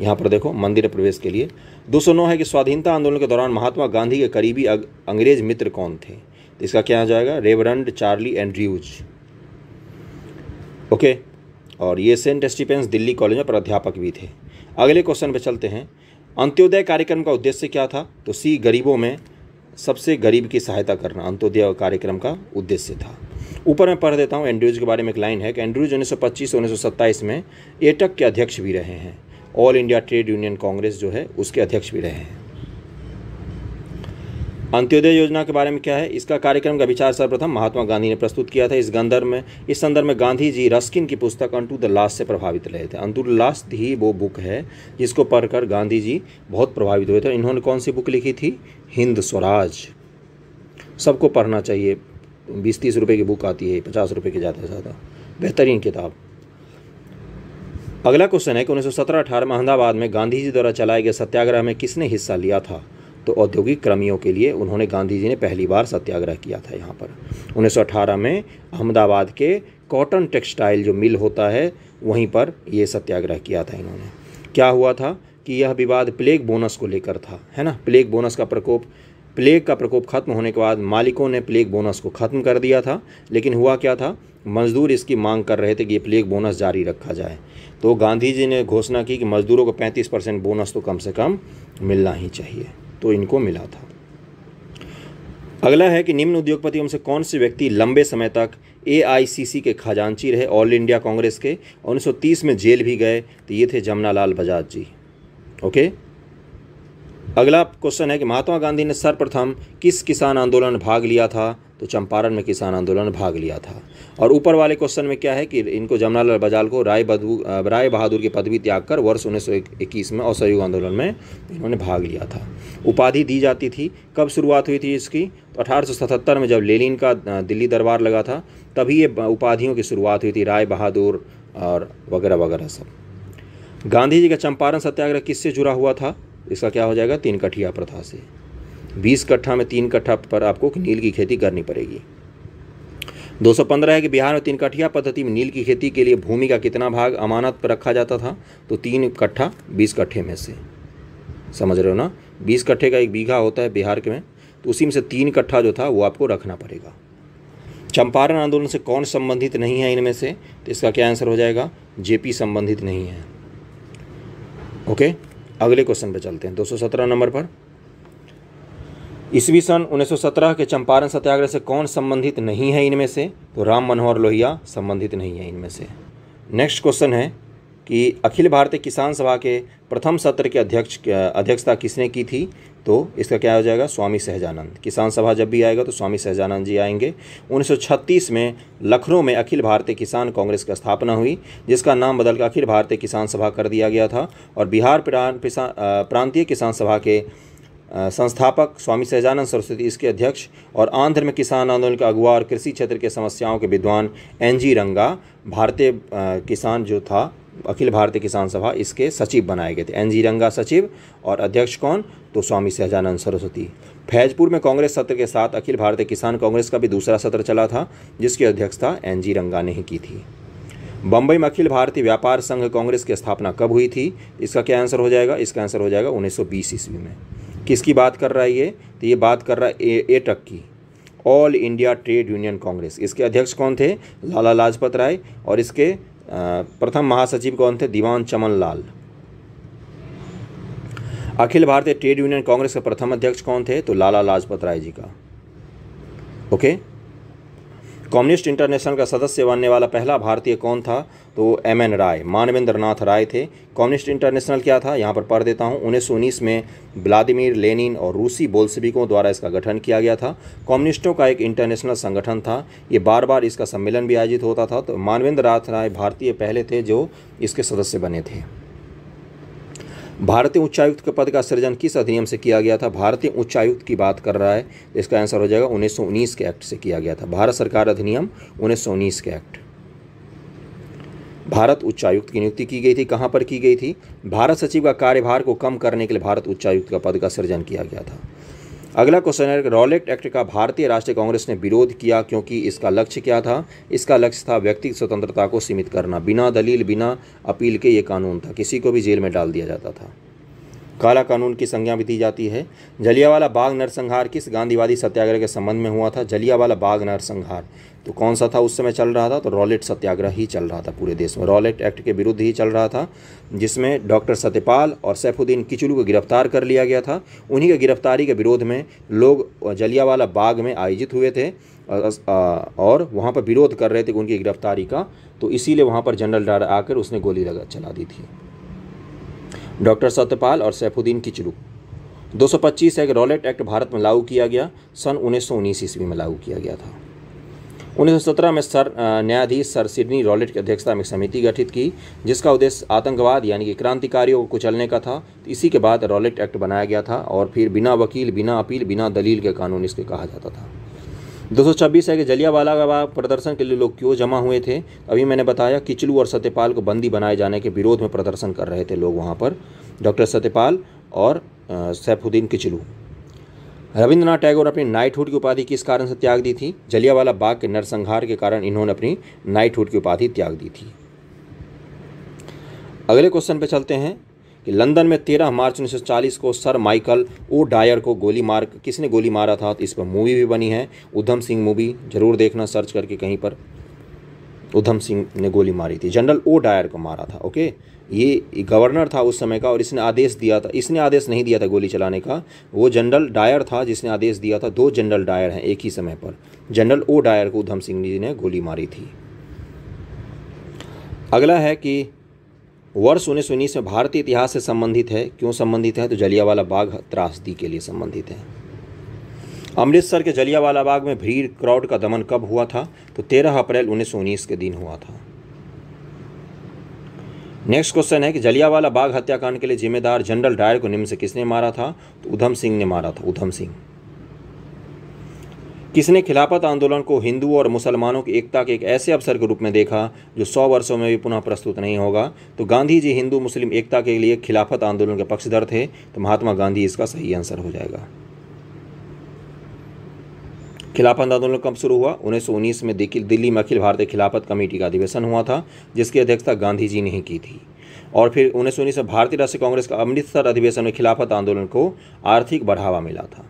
Speaker 1: यहाँ पर देखो मंदिर प्रवेश के लिए दो सौ नौ है कि स्वाधीनता आंदोलन के दौरान महात्मा गांधी के करीबी अंग्रेज मित्र कौन थे इसका क्या आ जाएगा रेवरंड चार्ली एंड्रयूज ओके और ये सेंट स्टीफेंस दिल्ली कॉलेज में प्राध्यापक भी थे अगले क्वेश्चन पर चलते हैं अंत्योदय कार्यक्रम का उद्देश्य क्या था तो सी गरीबों में सबसे गरीब की सहायता करना अंत्योदय कार्यक्रम का उद्देश्य था ऊपर मैं पढ़ देता हूँ एंड्रूज के बारे में एक लाइन है कि एंड्रूज उन्नीस सौ पच्चीस उन्नीस सौ सत्ताईस में एटक के अध्यक्ष भी रहे हैं All India Trade Union Congress जो है उसके अध्यक्ष भी रहे हैं अंत्योदय योजना के बारे में क्या है इसका कार्यक्रम का विचार सर्वप्रथम महात्मा गांधी ने प्रस्तुत किया था इस गंदर में इस संदर्भ में गांधी जी रस्किन की पुस्तक अंटू द लास्ट से प्रभावित रहे थे अंटू द लास्ट ही वो बुक है जिसको पढ़कर गांधी जी बहुत प्रभावित हुए थे इन्होंने कौन सी बुक लिखी थी हिंद स्वराज सबको पढ़ना चाहिए बीस तीस रुपये की बुक आती है पचास रुपये की ज़्यादा से ज़्यादा बेहतरीन किताब अगला क्वेश्चन है कि उन्नीस सौ सत्रह अठारह में अहमदाबाद में गांधी जी द्वारा चलाए गए सत्याग्रह में किसने हिस्सा लिया था तो औद्योगिक कर्मियों के लिए उन्होंने गांधी जी ने पहली बार सत्याग्रह किया था यहाँ पर 1918 में अहमदाबाद के कॉटन टेक्सटाइल जो मिल होता है वहीं पर ये सत्याग्रह किया था इन्होंने क्या हुआ था कि यह विवाद प्लेग बोनस को लेकर था है ना प्लेग बोनस का प्रकोप प्लेग का प्रकोप खत्म होने के बाद मालिकों ने प्लेग बोनस को ख़त्म कर दिया था लेकिन हुआ क्या था मजदूर इसकी मांग कर रहे थे कि ये प्लेग बोनस जारी रखा जाए तो गांधी जी ने घोषणा की कि मज़दूरों को 35 परसेंट बोनस तो कम से कम मिलना ही चाहिए तो इनको मिला था अगला है कि निम्न उद्योगपतियों से कौन से व्यक्ति लंबे समय तक एआईसीसी के खजांची रहे ऑल इंडिया कांग्रेस के 1930 में जेल भी गए तो ये थे लाल बजाज जी ओके अगला क्वेश्चन है कि महात्मा गांधी ने सर्वप्रथम किस किसान आंदोलन में भाग लिया था तो चंपारण में किसान आंदोलन भाग लिया था और ऊपर वाले क्वेश्चन में क्या है कि इनको जमनालाल बजाल को राय बदबू राय बहादुर की पदवी त्याग कर वर्ष उन्नीस में असहयोग आंदोलन में इन्होंने भाग लिया था उपाधि दी जाती थी कब शुरुआत हुई थी इसकी तो अठारह में जब लेलिन का दिल्ली दरबार लगा था तभी ये उपाधियों की शुरुआत हुई थी राय बहादुर और वगैरह वगैरह सब गांधी जी का चंपारण सत्याग्रह किससे जुड़ा हुआ था इसका क्या हो जाएगा तीन कट्ठिया प्रथा से बीस कट्ठा में तीन कट्ठा पर आपको नील की खेती करनी पड़ेगी 215 है कि बिहार में तीन कट्ठिया पद्धति में नील की खेती के लिए भूमि का कितना भाग अमानत पर रखा जाता था तो तीन कट्ठा बीस कट्ठे में से समझ रहे हो ना बीस कट्ठे का एक बीघा होता है बिहार के में तो उसी में से तीन कट्ठा जो था वो आपको रखना पड़ेगा चंपारण आंदोलन से कौन संबंधित नहीं है इनमें से तो इसका क्या आंसर हो जाएगा जेपी संबंधित नहीं है ओके अगले क्वेश्चन पर चलते हैं 217 नंबर पर ईस्वी सन 1917 के चंपारण सत्याग्रह से कौन संबंधित नहीं है इनमें से तो राम मनोहर लोहिया संबंधित नहीं है इनमें से नेक्स्ट क्वेश्चन है कि अखिल भारतीय किसान सभा के प्रथम सत्र के अध्यक्ष अध्यक्षता किसने की थी तो इसका क्या हो जाएगा स्वामी सहजानंद किसान सभा जब भी आएगा तो स्वामी सहजानंद जी आएंगे 1936 में लखनऊ में अखिल भारतीय किसान कांग्रेस का स्थापना हुई जिसका नाम बदलकर अखिल भारतीय किसान सभा कर दिया गया था और बिहार प्रांतीय किसान सभा के संस्थापक स्वामी सहजानंद सरस्वती इसके अध्यक्ष और आंध्र में किसान आंदोलन का अगुआ और कृषि क्षेत्र के समस्याओं के विद्वान एन जी रंगा भारतीय किसान जो था अखिल भारतीय किसान सभा इसके सचिव बनाए गए थे एन जी रंगा सचिव और अध्यक्ष कौन तो स्वामी सहजानंद सरस्वती फैजपुर में कांग्रेस सत्र के साथ अखिल भारतीय किसान कांग्रेस का भी दूसरा सत्र चला था जिसकी अध्यक्षता एन जी रंगा ने ही की थी बम्बई में अखिल भारतीय व्यापार संघ कांग्रेस की स्थापना कब हुई थी इसका क्या आंसर हो जाएगा इसका आंसर हो जाएगा उन्नीस ईस्वी में किसकी बात कर रहा है ये तो ये बात कर रहा है ए एटक की All India Trade Union Congress इसके अध्यक्ष कौन थे लाला लाजपत राय और इसके प्रथम महासचिव कौन थे दीवान चमन लाल अखिल भारतीय ट्रेड यूनियन कांग्रेस के प्रथम अध्यक्ष कौन थे तो लाला लाजपत राय जी का ओके कम्युनिस्ट इंटरनेशनल का सदस्य बनने वाला पहला भारतीय कौन था तो एम एन राय मानवेंद्र नाथ राय थे कम्युनिस्ट इंटरनेशनल क्या था यहाँ पर पढ़ देता हूँ उन्नीस में ब्लादिमिर लेनिन और रूसी बोल्सविकों द्वारा इसका गठन किया गया था कम्युनिस्टों का एक इंटरनेशनल संगठन था ये बार बार इसका सम्मेलन भी आयोजित होता था तो मानवेंद्र नाथ राय भारतीय पहले थे जो इसके सदस्य बने थे भारतीय उच्चायुक्त के पद का सृजन किस अधिनियम से किया गया था भारतीय उच्चायुक्त की बात कर रहा है इसका आंसर हो जाएगा 1919 के एक्ट से किया गया था भारत सरकार अधिनियम 1919 के एक्ट भारत उच्चायुक्त की नियुक्ति की गई थी कहाँ पर की गई थी भारत सचिव का कार्यभार को कम करने के लिए भारत उच्चायुक्त का पद का सृजन किया गया था अगला क्वेश्चन है रॉलेट एक्ट का भारतीय राष्ट्रीय कांग्रेस ने विरोध किया क्योंकि इसका लक्ष्य क्या था इसका लक्ष्य था व्यक्तिगत स्वतंत्रता को सीमित करना बिना दलील बिना अपील के ये कानून था किसी को भी जेल में डाल दिया जाता था काला कानून की संज्ञा भी दी जाती है जलियावाला बाग नरसंहार किस गांधीवादी सत्याग्रह के संबंध में हुआ था जलियावाला बाग नरसंहार तो कौन सा था उस समय चल रहा था तो रॉलेट सत्याग्रह ही चल रहा था पूरे देश में रॉलेट एक्ट के विरुद्ध ही चल रहा था जिसमें डॉक्टर सत्यपाल और सैफुद्दीन किचलू को गिरफ्तार कर लिया गया था उन्हीं के गिरफ्तारी के विरोध में लोग जलियावाला बाग में आयोजित हुए थे और वहाँ पर विरोध कर रहे थे उनकी गिरफ्तारी का तो इसीलिए वहाँ पर जनरल डार आकर उसने गोली लगा चला दी थी डॉक्टर सत्यपाल और सैफुद्दीन किचलू 225 एक रॉलेट एक्ट भारत में लागू किया गया सन उन्नीस सौ ईस्वी में लागू किया गया था 1917 में सर न्यायाधीश सर सिडनी रॉलेट की अध्यक्षता में समिति गठित की जिसका उद्देश्य आतंकवाद यानी कि क्रांतिकारियों को कुचलने का था तो इसी के बाद रॉलेट एक्ट बनाया गया था और फिर बिना वकील बिना अपील बिना दलील के कानून इसके कहा जाता था 226 है कि जलियावाला बाग प्रदर्शन के लिए लोग क्यों जमा हुए थे अभी मैंने बताया किचलू और सत्यपाल को बंदी बनाए जाने के विरोध में प्रदर्शन कर रहे थे लोग वहाँ पर डॉक्टर सत्यपाल और सैफुद्दीन किचलू रविंद्रनाथ टैगोर ने अपनी नाइटहुड की उपाधि किस कारण से त्याग दी थी जलियावाला बाग के नरसंहार के कारण इन्होंने अपनी नाइटहुड की उपाधि त्याग दी थी अगले क्वेश्चन पे चलते हैं कि लंदन में 13 मार्च 1940 को सर माइकल ओ डायर को गोली मार किसने गोली मारा था तो इस पर मूवी भी बनी है उधम सिंह मूवी ज़रूर देखना सर्च करके कहीं पर उधम सिंह ने गोली मारी थी जनरल ओ डायर को मारा था ओके ये गवर्नर था उस समय का और इसने आदेश दिया था इसने आदेश नहीं दिया था गोली चलाने का वो जनरल डायर था जिसने आदेश दिया था दो जनरल डायर हैं एक ही समय पर जनरल ओ डायर को उधम सिंह जी ने गोली मारी थी अगला है कि वर्ष उन्नीस सौ उन्नीस में भारतीय इतिहास से संबंधित है क्यों संबंधित है तो जलियावाला बाग त्रासदी के लिए संबंधित है अमृतसर के जलियावाला बाग में भीड़ क्राउड का दमन कब हुआ था तो 13 अप्रैल 1919 के दिन हुआ था नेक्स्ट क्वेश्चन है कि जलियावाला बाग हत्याकांड के लिए जिम्मेदार जनरल डायर को निम्न से किसने मारा था तो उधम सिंह ने मारा था उधम सिंह किसने खिलाफत आंदोलन को हिंदू और मुसलमानों की एकता के एक ऐसे अवसर के रूप में देखा जो सौ वर्षों में भी पुनः प्रस्तुत नहीं होगा तो गांधी जी हिंदू मुस्लिम एकता के लिए खिलाफत आंदोलन के पक्षधर थे तो महात्मा गांधी इसका सही आंसर हो जाएगा खिलाफत आंदोलन कब शुरू हुआ 1919 में दिल्ली में अखिल भारतीय खिलाफत कमेटी का अधिवेशन हुआ था जिसकी अध्यक्षता गांधी जी ने ही की थी और फिर उन्नीस सौ उन्नीस में भारतीय राष्ट्रीय कांग्रेस का अमृतसर अधिवेशन में खिलाफत आंदोलन को आर्थिक बढ़ावा मिला था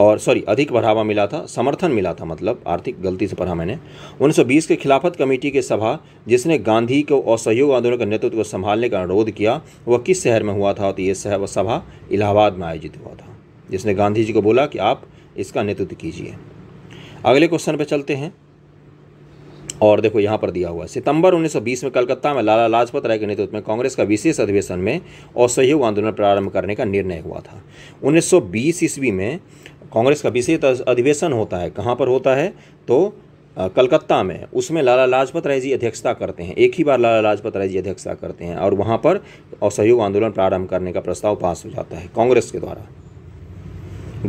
Speaker 1: और सॉरी अधिक बढ़ावा मिला था समर्थन मिला था मतलब आर्थिक गलती से पढ़ा मैंने 1920 के खिलाफत कमेटी के सभा जिसने गांधी को असहयोग आंदोलन का नेतृत्व को संभालने का अनुरोध किया वह किस शहर में हुआ था तो ये शहर सभा इलाहाबाद में आयोजित हुआ था जिसने गांधी जी को बोला कि आप इसका नेतृत्व कीजिए अगले क्वेश्चन पर चलते हैं और देखो यहाँ पर दिया हुआ है सितंबर 1920 में कलकत्ता में लाला लाजपत राय के नेतृत्व में कांग्रेस का विशेष अधिवेशन में असहयोग आंदोलन प्रारंभ करने का निर्णय हुआ था 1920 ईस्वी में कांग्रेस का विशेष अधिवेशन होता है कहाँ पर होता है तो कलकत्ता में उसमें लाला लाजपत राय जी अध्यक्षता करते हैं एक ही बार लाला लाजपत राय जी अध्यक्षता करते हैं और वहाँ पर असहयोग आंदोलन प्रारंभ करने का प्रस्ताव पास हो जाता है कांग्रेस के द्वारा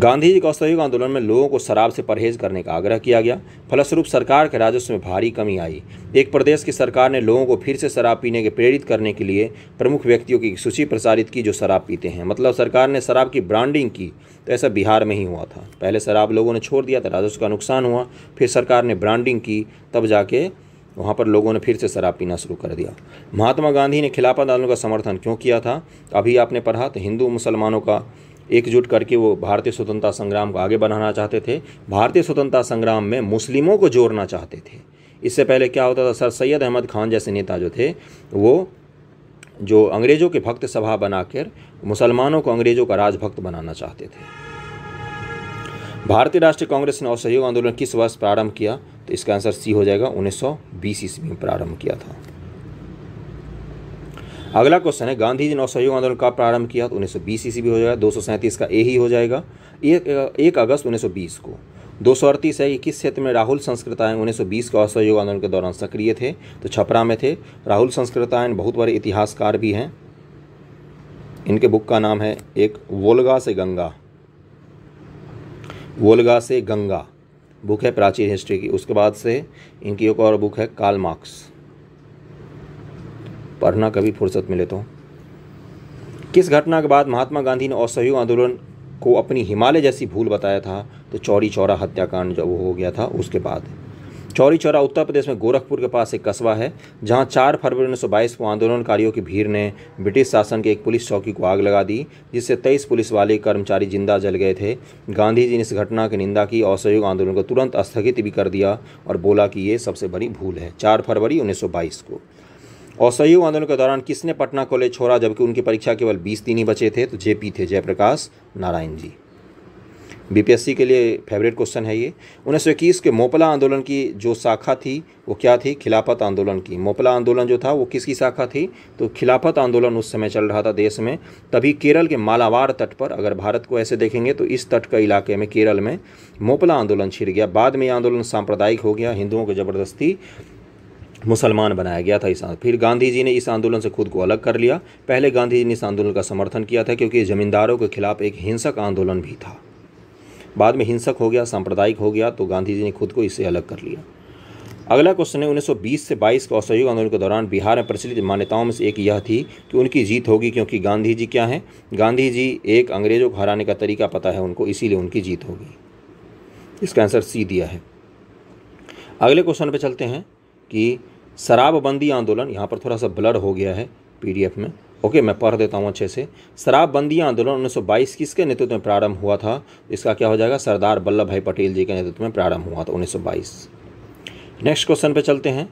Speaker 1: गांधी जी के असहयोग आंदोलन में लोगों को शराब से परहेज करने का आग्रह किया गया फलस्वरूप सरकार के राजस्व में भारी कमी आई एक प्रदेश की सरकार ने लोगों को फिर से शराब पीने के प्रेरित करने के लिए प्रमुख व्यक्तियों की सूची प्रसारित की जो शराब पीते हैं मतलब सरकार ने शराब की ब्रांडिंग की तो ऐसा बिहार में ही हुआ था पहले शराब लोगों ने छोड़ दिया था तो राजस्व का नुकसान हुआ फिर सरकार ने ब्रांडिंग की तब जाके वहाँ पर लोगों ने फिर से शराब पीना शुरू कर दिया महात्मा गांधी ने खिलाफत आंदोलन का समर्थन क्यों किया था अभी आपने पढ़ा तो हिंदू मुसलमानों का एकजुट करके वो भारतीय स्वतंत्रता संग्राम को आगे बढ़ाना चाहते थे भारतीय स्वतंत्रता संग्राम में मुस्लिमों को जोड़ना चाहते थे इससे पहले क्या होता था सर सैयद अहमद खान जैसे नेता जो थे वो जो अंग्रेज़ों के भक्त सभा बनाकर मुसलमानों को अंग्रेज़ों का राजभक्त बनाना चाहते थे भारतीय राष्ट्रीय कांग्रेस ने असहयोग आंदोलन किस वर्ष प्रारंभ किया तो इसका आंसर सी हो जाएगा 1920 ईस्वी में प्रारंभ किया था अगला क्वेश्चन है गांधी जी ने असहयोग आंदोलन का प्रारंभ किया तो उन्नीस सौ बीस ईस्वी हो जाएगा दो सौ सैंतीस का ए ही हो जाएगा एक, एक अगस्त उन्नीस सौ बीस को दो सौ अड़तीस है कि किस क्षेत्र में राहुल संस्कृतायन उन्नीस सौ बीस के असहयोग आंदोलन के दौरान सक्रिय थे तो छपरा में थे राहुल संस्कृतायन बहुत बड़े इतिहासकार भी हैं इनके बुक का नाम है एक वोलगा से गंगा वोलगा से गंगा बुक है प्राचीन हिस्ट्री की उसके बाद से इनकी एक और बुक है काल मार्क्स पढ़ना कभी फुर्सत मिले तो किस घटना के बाद महात्मा गांधी ने असहयोग आंदोलन को अपनी हिमालय जैसी भूल बताया था तो चौरी चौरा हत्याकांड जब वो हो गया था उसके बाद चौरी चौरा उत्तर प्रदेश में गोरखपुर के पास एक कस्बा है जहां 4 फरवरी उन्नीस सौ बाईस को आंदोलनकारियों की भीड़ ने ब्रिटिश शासन के एक पुलिस चौकी को आग लगा दी जिससे 23 पुलिस वाले कर्मचारी जिंदा जल गए थे गांधी जी ने इस घटना की निंदा की असहयोग आंदोलन को तुरंत स्थगित भी कर दिया और बोला कि ये सबसे बड़ी भूल है चार फरवरी उन्नीस को और सहयोग आंदोलन के दौरान किसने पटना कॉलेज छोड़ा जबकि उनकी परीक्षा केवल बीस दिन ही बचे थे तो जेपी थे जयप्रकाश नारायण जी बीपीएससी के लिए फेवरेट क्वेश्चन है ये उन्नीस के मोपला आंदोलन की जो शाखा थी वो क्या थी खिलाफत आंदोलन की मोपला आंदोलन जो था वो किसकी शाखा थी तो खिलाफत आंदोलन उस समय चल रहा था देश में तभी केरल के मालावार तट पर अगर भारत को ऐसे देखेंगे तो इस तट के इलाके में केरल में मोपला आंदोलन छिड़ गया बाद में ये आंदोलन सांप्रदायिक हो गया हिंदुओं को ज़बरदस्ती मुसलमान बनाया गया था इस फिर गांधी जी ने इस आंदोलन से खुद को अलग कर लिया पहले गांधी जी ने इस आंदोलन का समर्थन किया था क्योंकि जमींदारों के खिलाफ एक हिंसक आंदोलन भी था बाद में हिंसक हो गया सांप्रदायिक हो गया तो गांधी जी ने खुद को इससे अलग कर लिया अगला क्वेश्चन है 1920 से 22 के असहयोग आंदोलन के दौरान बिहार में प्रचलित मान्यताओं में से एक यह थी कि उनकी जीत होगी क्योंकि गांधी जी क्या हैं गांधी जी एक अंग्रेज़ों को हराने का तरीका पता है उनको इसीलिए उनकी जीत होगी इसका आंसर सी दिया है अगले क्वेश्चन पर चलते हैं कि शराबबंदी आंदोलन यहाँ पर थोड़ा सा ब्लर हो गया है पीडीएफ में ओके मैं पढ़ देता हूँ अच्छे से शराबबंदी आंदोलन 1922 किसके नेतृत्व में प्रारंभ हुआ था इसका क्या हो जाएगा सरदार वल्लभ भाई पटेल जी के नेतृत्व में प्रारंभ हुआ था 1922 नेक्स्ट क्वेश्चन पे चलते हैं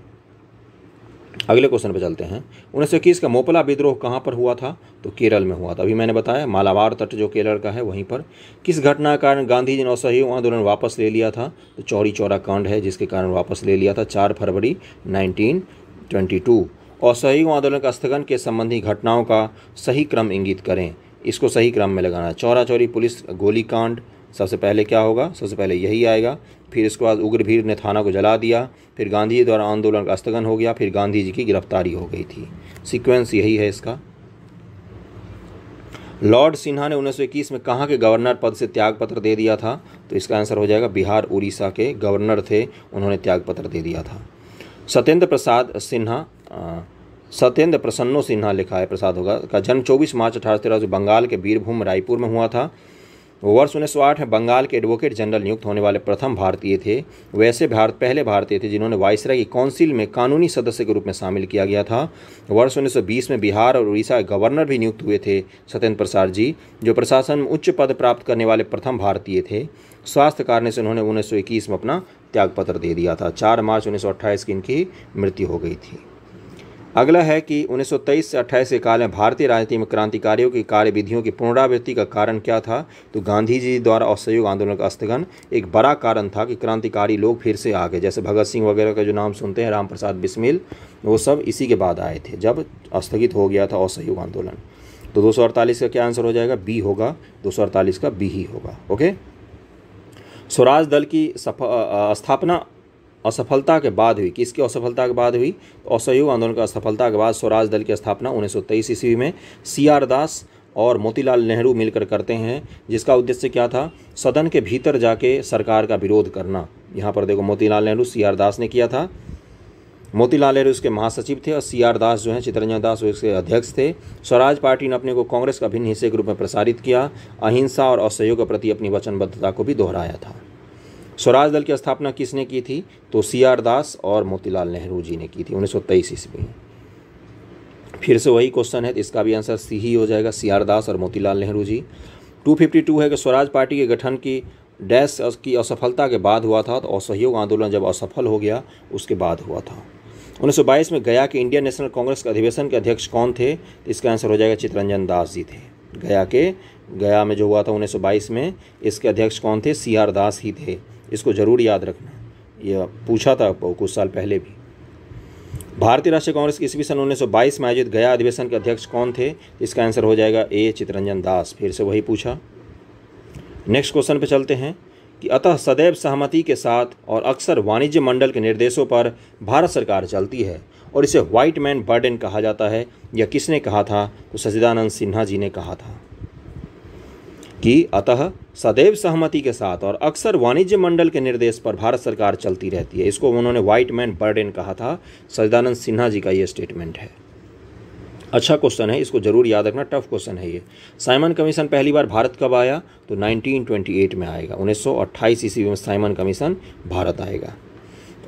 Speaker 1: अगले क्वेश्चन पे चलते हैं उन्नीस का मोपला विद्रोह कहाँ पर हुआ था तो केरल में हुआ था अभी मैंने बताया मालाबार तट जो केरल का है वहीं पर किस घटना के कारण गांधी जी ने असहयोग आंदोलन वापस ले लिया था तो चौरी चौरा कांड है जिसके कारण वापस ले लिया था चार फरवरी नाइनटीन ट्वेंटी टू असहयोग आंदोलन का स्थगन के संबंधी घटनाओं का सही क्रम इंगित करें इसको सही क्रम में लगाना चौरा चौरी पुलिस गोलीकांड सबसे पहले क्या होगा सबसे पहले यही आएगा फिर इसके बाद उग्र भीड़ ने थाना को जला दिया फिर गांधी जी द्वारा आंदोलन का स्थगन हो गया फिर गांधी जी की गिरफ्तारी हो गई थी सीक्वेंस यही है इसका लॉर्ड सिन्हा ने 1921 में कहाँ के गवर्नर पद से त्यागपत्र दे दिया था तो इसका आंसर हो जाएगा बिहार उड़ीसा के गवर्नर थे उन्होंने त्यागपत्र दे दिया था सत्येंद्र प्रसाद सिन्हा सत्येंद्र प्रसन्नो सिन्हा लिखा है प्रसाद होगा का जन्म 24 मार्च अठारह सौ बंगाल के बीरभूम रायपुर में हुआ था वर्ष उन्नीस में बंगाल के एडवोकेट जनरल नियुक्त होने वाले प्रथम भारतीय थे वैसे भारत पहले भारतीय थे जिन्होंने वायसराय की काउंसिल में कानूनी सदस्य के रूप में शामिल किया गया था वर्ष 1920 में बिहार और उड़ीसा के गवर्नर भी नियुक्त हुए थे सत्येंद्र प्रसाद जी जो प्रशासन में उच्च पद प्राप्त करने वाले प्रथम भारतीय थे स्वास्थ्य कारण से उन्होंने उन्नीस में अपना त्यागपत्र दे दिया था चार मार्च उन्नीस की इनकी मृत्यु हो गई थी अगला है कि 1923 से अट्ठाईस के काल में भारतीय राजनीति में क्रांतिकारियों की कार्यविधियों की पुनरावृत्ति का कारण क्या था तो गांधी जी द्वारा असहयोग आंदोलन का स्थगन एक बड़ा कारण था कि क्रांतिकारी लोग फिर से आ गए जैसे भगत सिंह वगैरह का जो नाम सुनते हैं राम प्रसाद बिस्मिल वो सब इसी के बाद आए थे जब स्थगित हो गया था असहयोग आंदोलन तो दो का क्या आंसर हो जाएगा बी होगा दो का बी ही होगा ओके स्वराज दल की स्थापना असफलता के बाद हुई किसकी असफलता के बाद हुई असहयोग आंदोलन का असफलता के बाद स्वराज दल की स्थापना उन्नीस सौ तेईस ईस्वी में सी आर दास और मोतीलाल नेहरू मिलकर करते हैं जिसका उद्देश्य क्या था सदन के भीतर जाके सरकार का विरोध करना यहाँ पर देखो मोतीलाल नेहरू सी आर दास ने किया था मोतीलाल नेहरू उसके महासचिव थे और सी आर दास जो हैं चितरंजन दास उसके अध्यक्ष थे स्वराज पार्टी ने अपने को कांग्रेस का भिन्न हिस्से के रूप में प्रसारित किया अहिंसा और असहयोग के प्रति अपनी वचनबद्धता को भी दोहराया था स्वराज दल की स्थापना किसने की थी तो सी आर दास और मोतीलाल नेहरू जी ने की थी उन्नीस सौ तेईस ईस्वी में फिर से वही क्वेश्चन है तो इसका भी आंसर सी ही हो जाएगा सी आर दास और मोतीलाल नेहरू जी 252 है कि स्वराज पार्टी के गठन की डैश की असफलता के बाद हुआ था तो असहयोग आंदोलन जब असफल हो गया उसके बाद हुआ था 1922 में गया के इंडियन नेशनल कांग्रेस के अधिवेशन के अध्यक्ष कौन थे तो इसका आंसर हो जाएगा चित्रंजन दास जी थे गया के गया में जो हुआ था 1922 में इसके अध्यक्ष कौन थे सी आर दास ही थे इसको ज़रूर याद रखना यह पूछा था कुछ साल पहले भी भारतीय राष्ट्रीय कांग्रेस की ईस्वी सन उन्नीस सौ बाईस में आयोजित गया अधिवेशन के अध्यक्ष कौन थे इसका आंसर हो जाएगा ए चितरंजन दास फिर से वही पूछा नेक्स्ट क्वेश्चन पे चलते हैं कि अतः सदैव सहमति के साथ और अक्सर वाणिज्य मंडल के निर्देशों पर भारत सरकार चलती है और इसे व्हाइट मैन बर्डन कहा जाता है या किसने कहा था तो सचिदानंद सिन्हा जी ने कहा था कि अतः सदैव सहमति के साथ और अक्सर वाणिज्य मंडल के निर्देश पर भारत सरकार चलती रहती है इसको उन्होंने वाइट मैन बर्डन कहा था सचिदानंद सिन्हा जी का ये स्टेटमेंट है अच्छा क्वेश्चन है इसको जरूर याद रखना टफ क्वेश्चन है ये साइमन कमीशन पहली बार भारत कब आया तो 1928 में आएगा 1928 ईस्वी में साइमन कमीशन भारत आएगा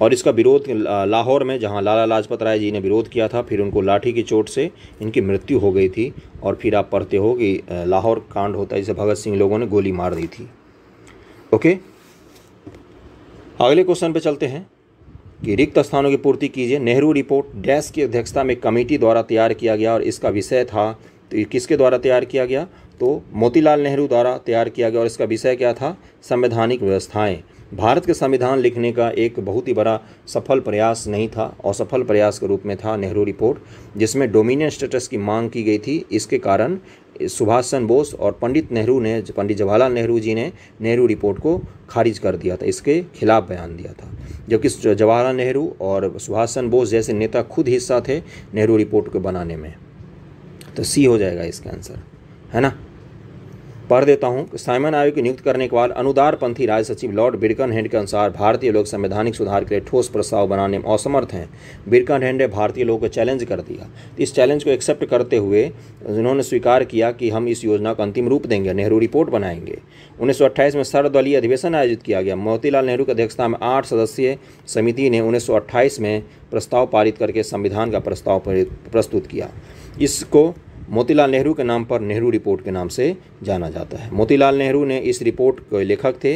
Speaker 1: और इसका विरोध लाहौर में जहां लाला लाजपत राय जी ने विरोध किया था फिर उनको लाठी की चोट से इनकी मृत्यु हो गई थी और फिर आप पढ़ते हो कि लाहौर कांड होता है जिसे भगत सिंह लोगों ने गोली मार दी थी ओके अगले क्वेश्चन पे चलते हैं कि रिक्त स्थानों की पूर्ति कीजिए नेहरू रिपोर्ट डैश की अध्यक्षता में कमेटी द्वारा तैयार किया गया और इसका विषय था तो किसके द्वारा तैयार किया गया तो मोतीलाल नेहरू द्वारा तैयार किया गया और इसका विषय क्या था संवैधानिक व्यवस्थाएं भारत के संविधान लिखने का एक बहुत ही बड़ा सफल प्रयास नहीं था और सफल प्रयास के रूप में था नेहरू रिपोर्ट जिसमें डोमिनियन स्टेटस की मांग की गई थी इसके कारण सुभाष चंद्र बोस और पंडित नेहरू ने पंडित जवाहरलाल नेहरू जी ने नेहरू रिपोर्ट को खारिज कर दिया था इसके खिलाफ बयान दिया था जबकि जवाहरलाल नेहरू और सुभाष चंद्र बोस जैसे नेता खुद हिस्सा थे नेहरू रिपोर्ट को बनाने में तो सी हो जाएगा इसका आंसर है ना पढ़ देता कि साइमन आयोग की नियुक्त करने के बाद अनुदार पंथी राज्य सचिव लॉर्ड बिरकन हेंड के अनुसार भारतीय लोग संवैधानिक सुधार के लिए ठोस प्रस्ताव बनाने में असमर्थ हैं बिरकन हेंड ने भारतीय लोगों को चैलेंज कर दिया तो इस चैलेंज को एक्सेप्ट करते हुए उन्होंने स्वीकार किया कि हम इस योजना को अंतिम रूप देंगे नेहरू रिपोर्ट बनाएंगे उन्नीस में सर्वदलीय अधिवेशन आयोजित किया गया मोतीलाल नेहरू की अध्यक्षता में आठ सदस्यीय समिति ने उन्नीस में प्रस्ताव पारित करके संविधान का प्रस्ताव प्रस्तुत किया इसको मोतीलाल नेहरू के नाम पर नेहरू रिपोर्ट के नाम से जाना जाता है मोतीलाल नेहरू ने इस रिपोर्ट के लेखक थे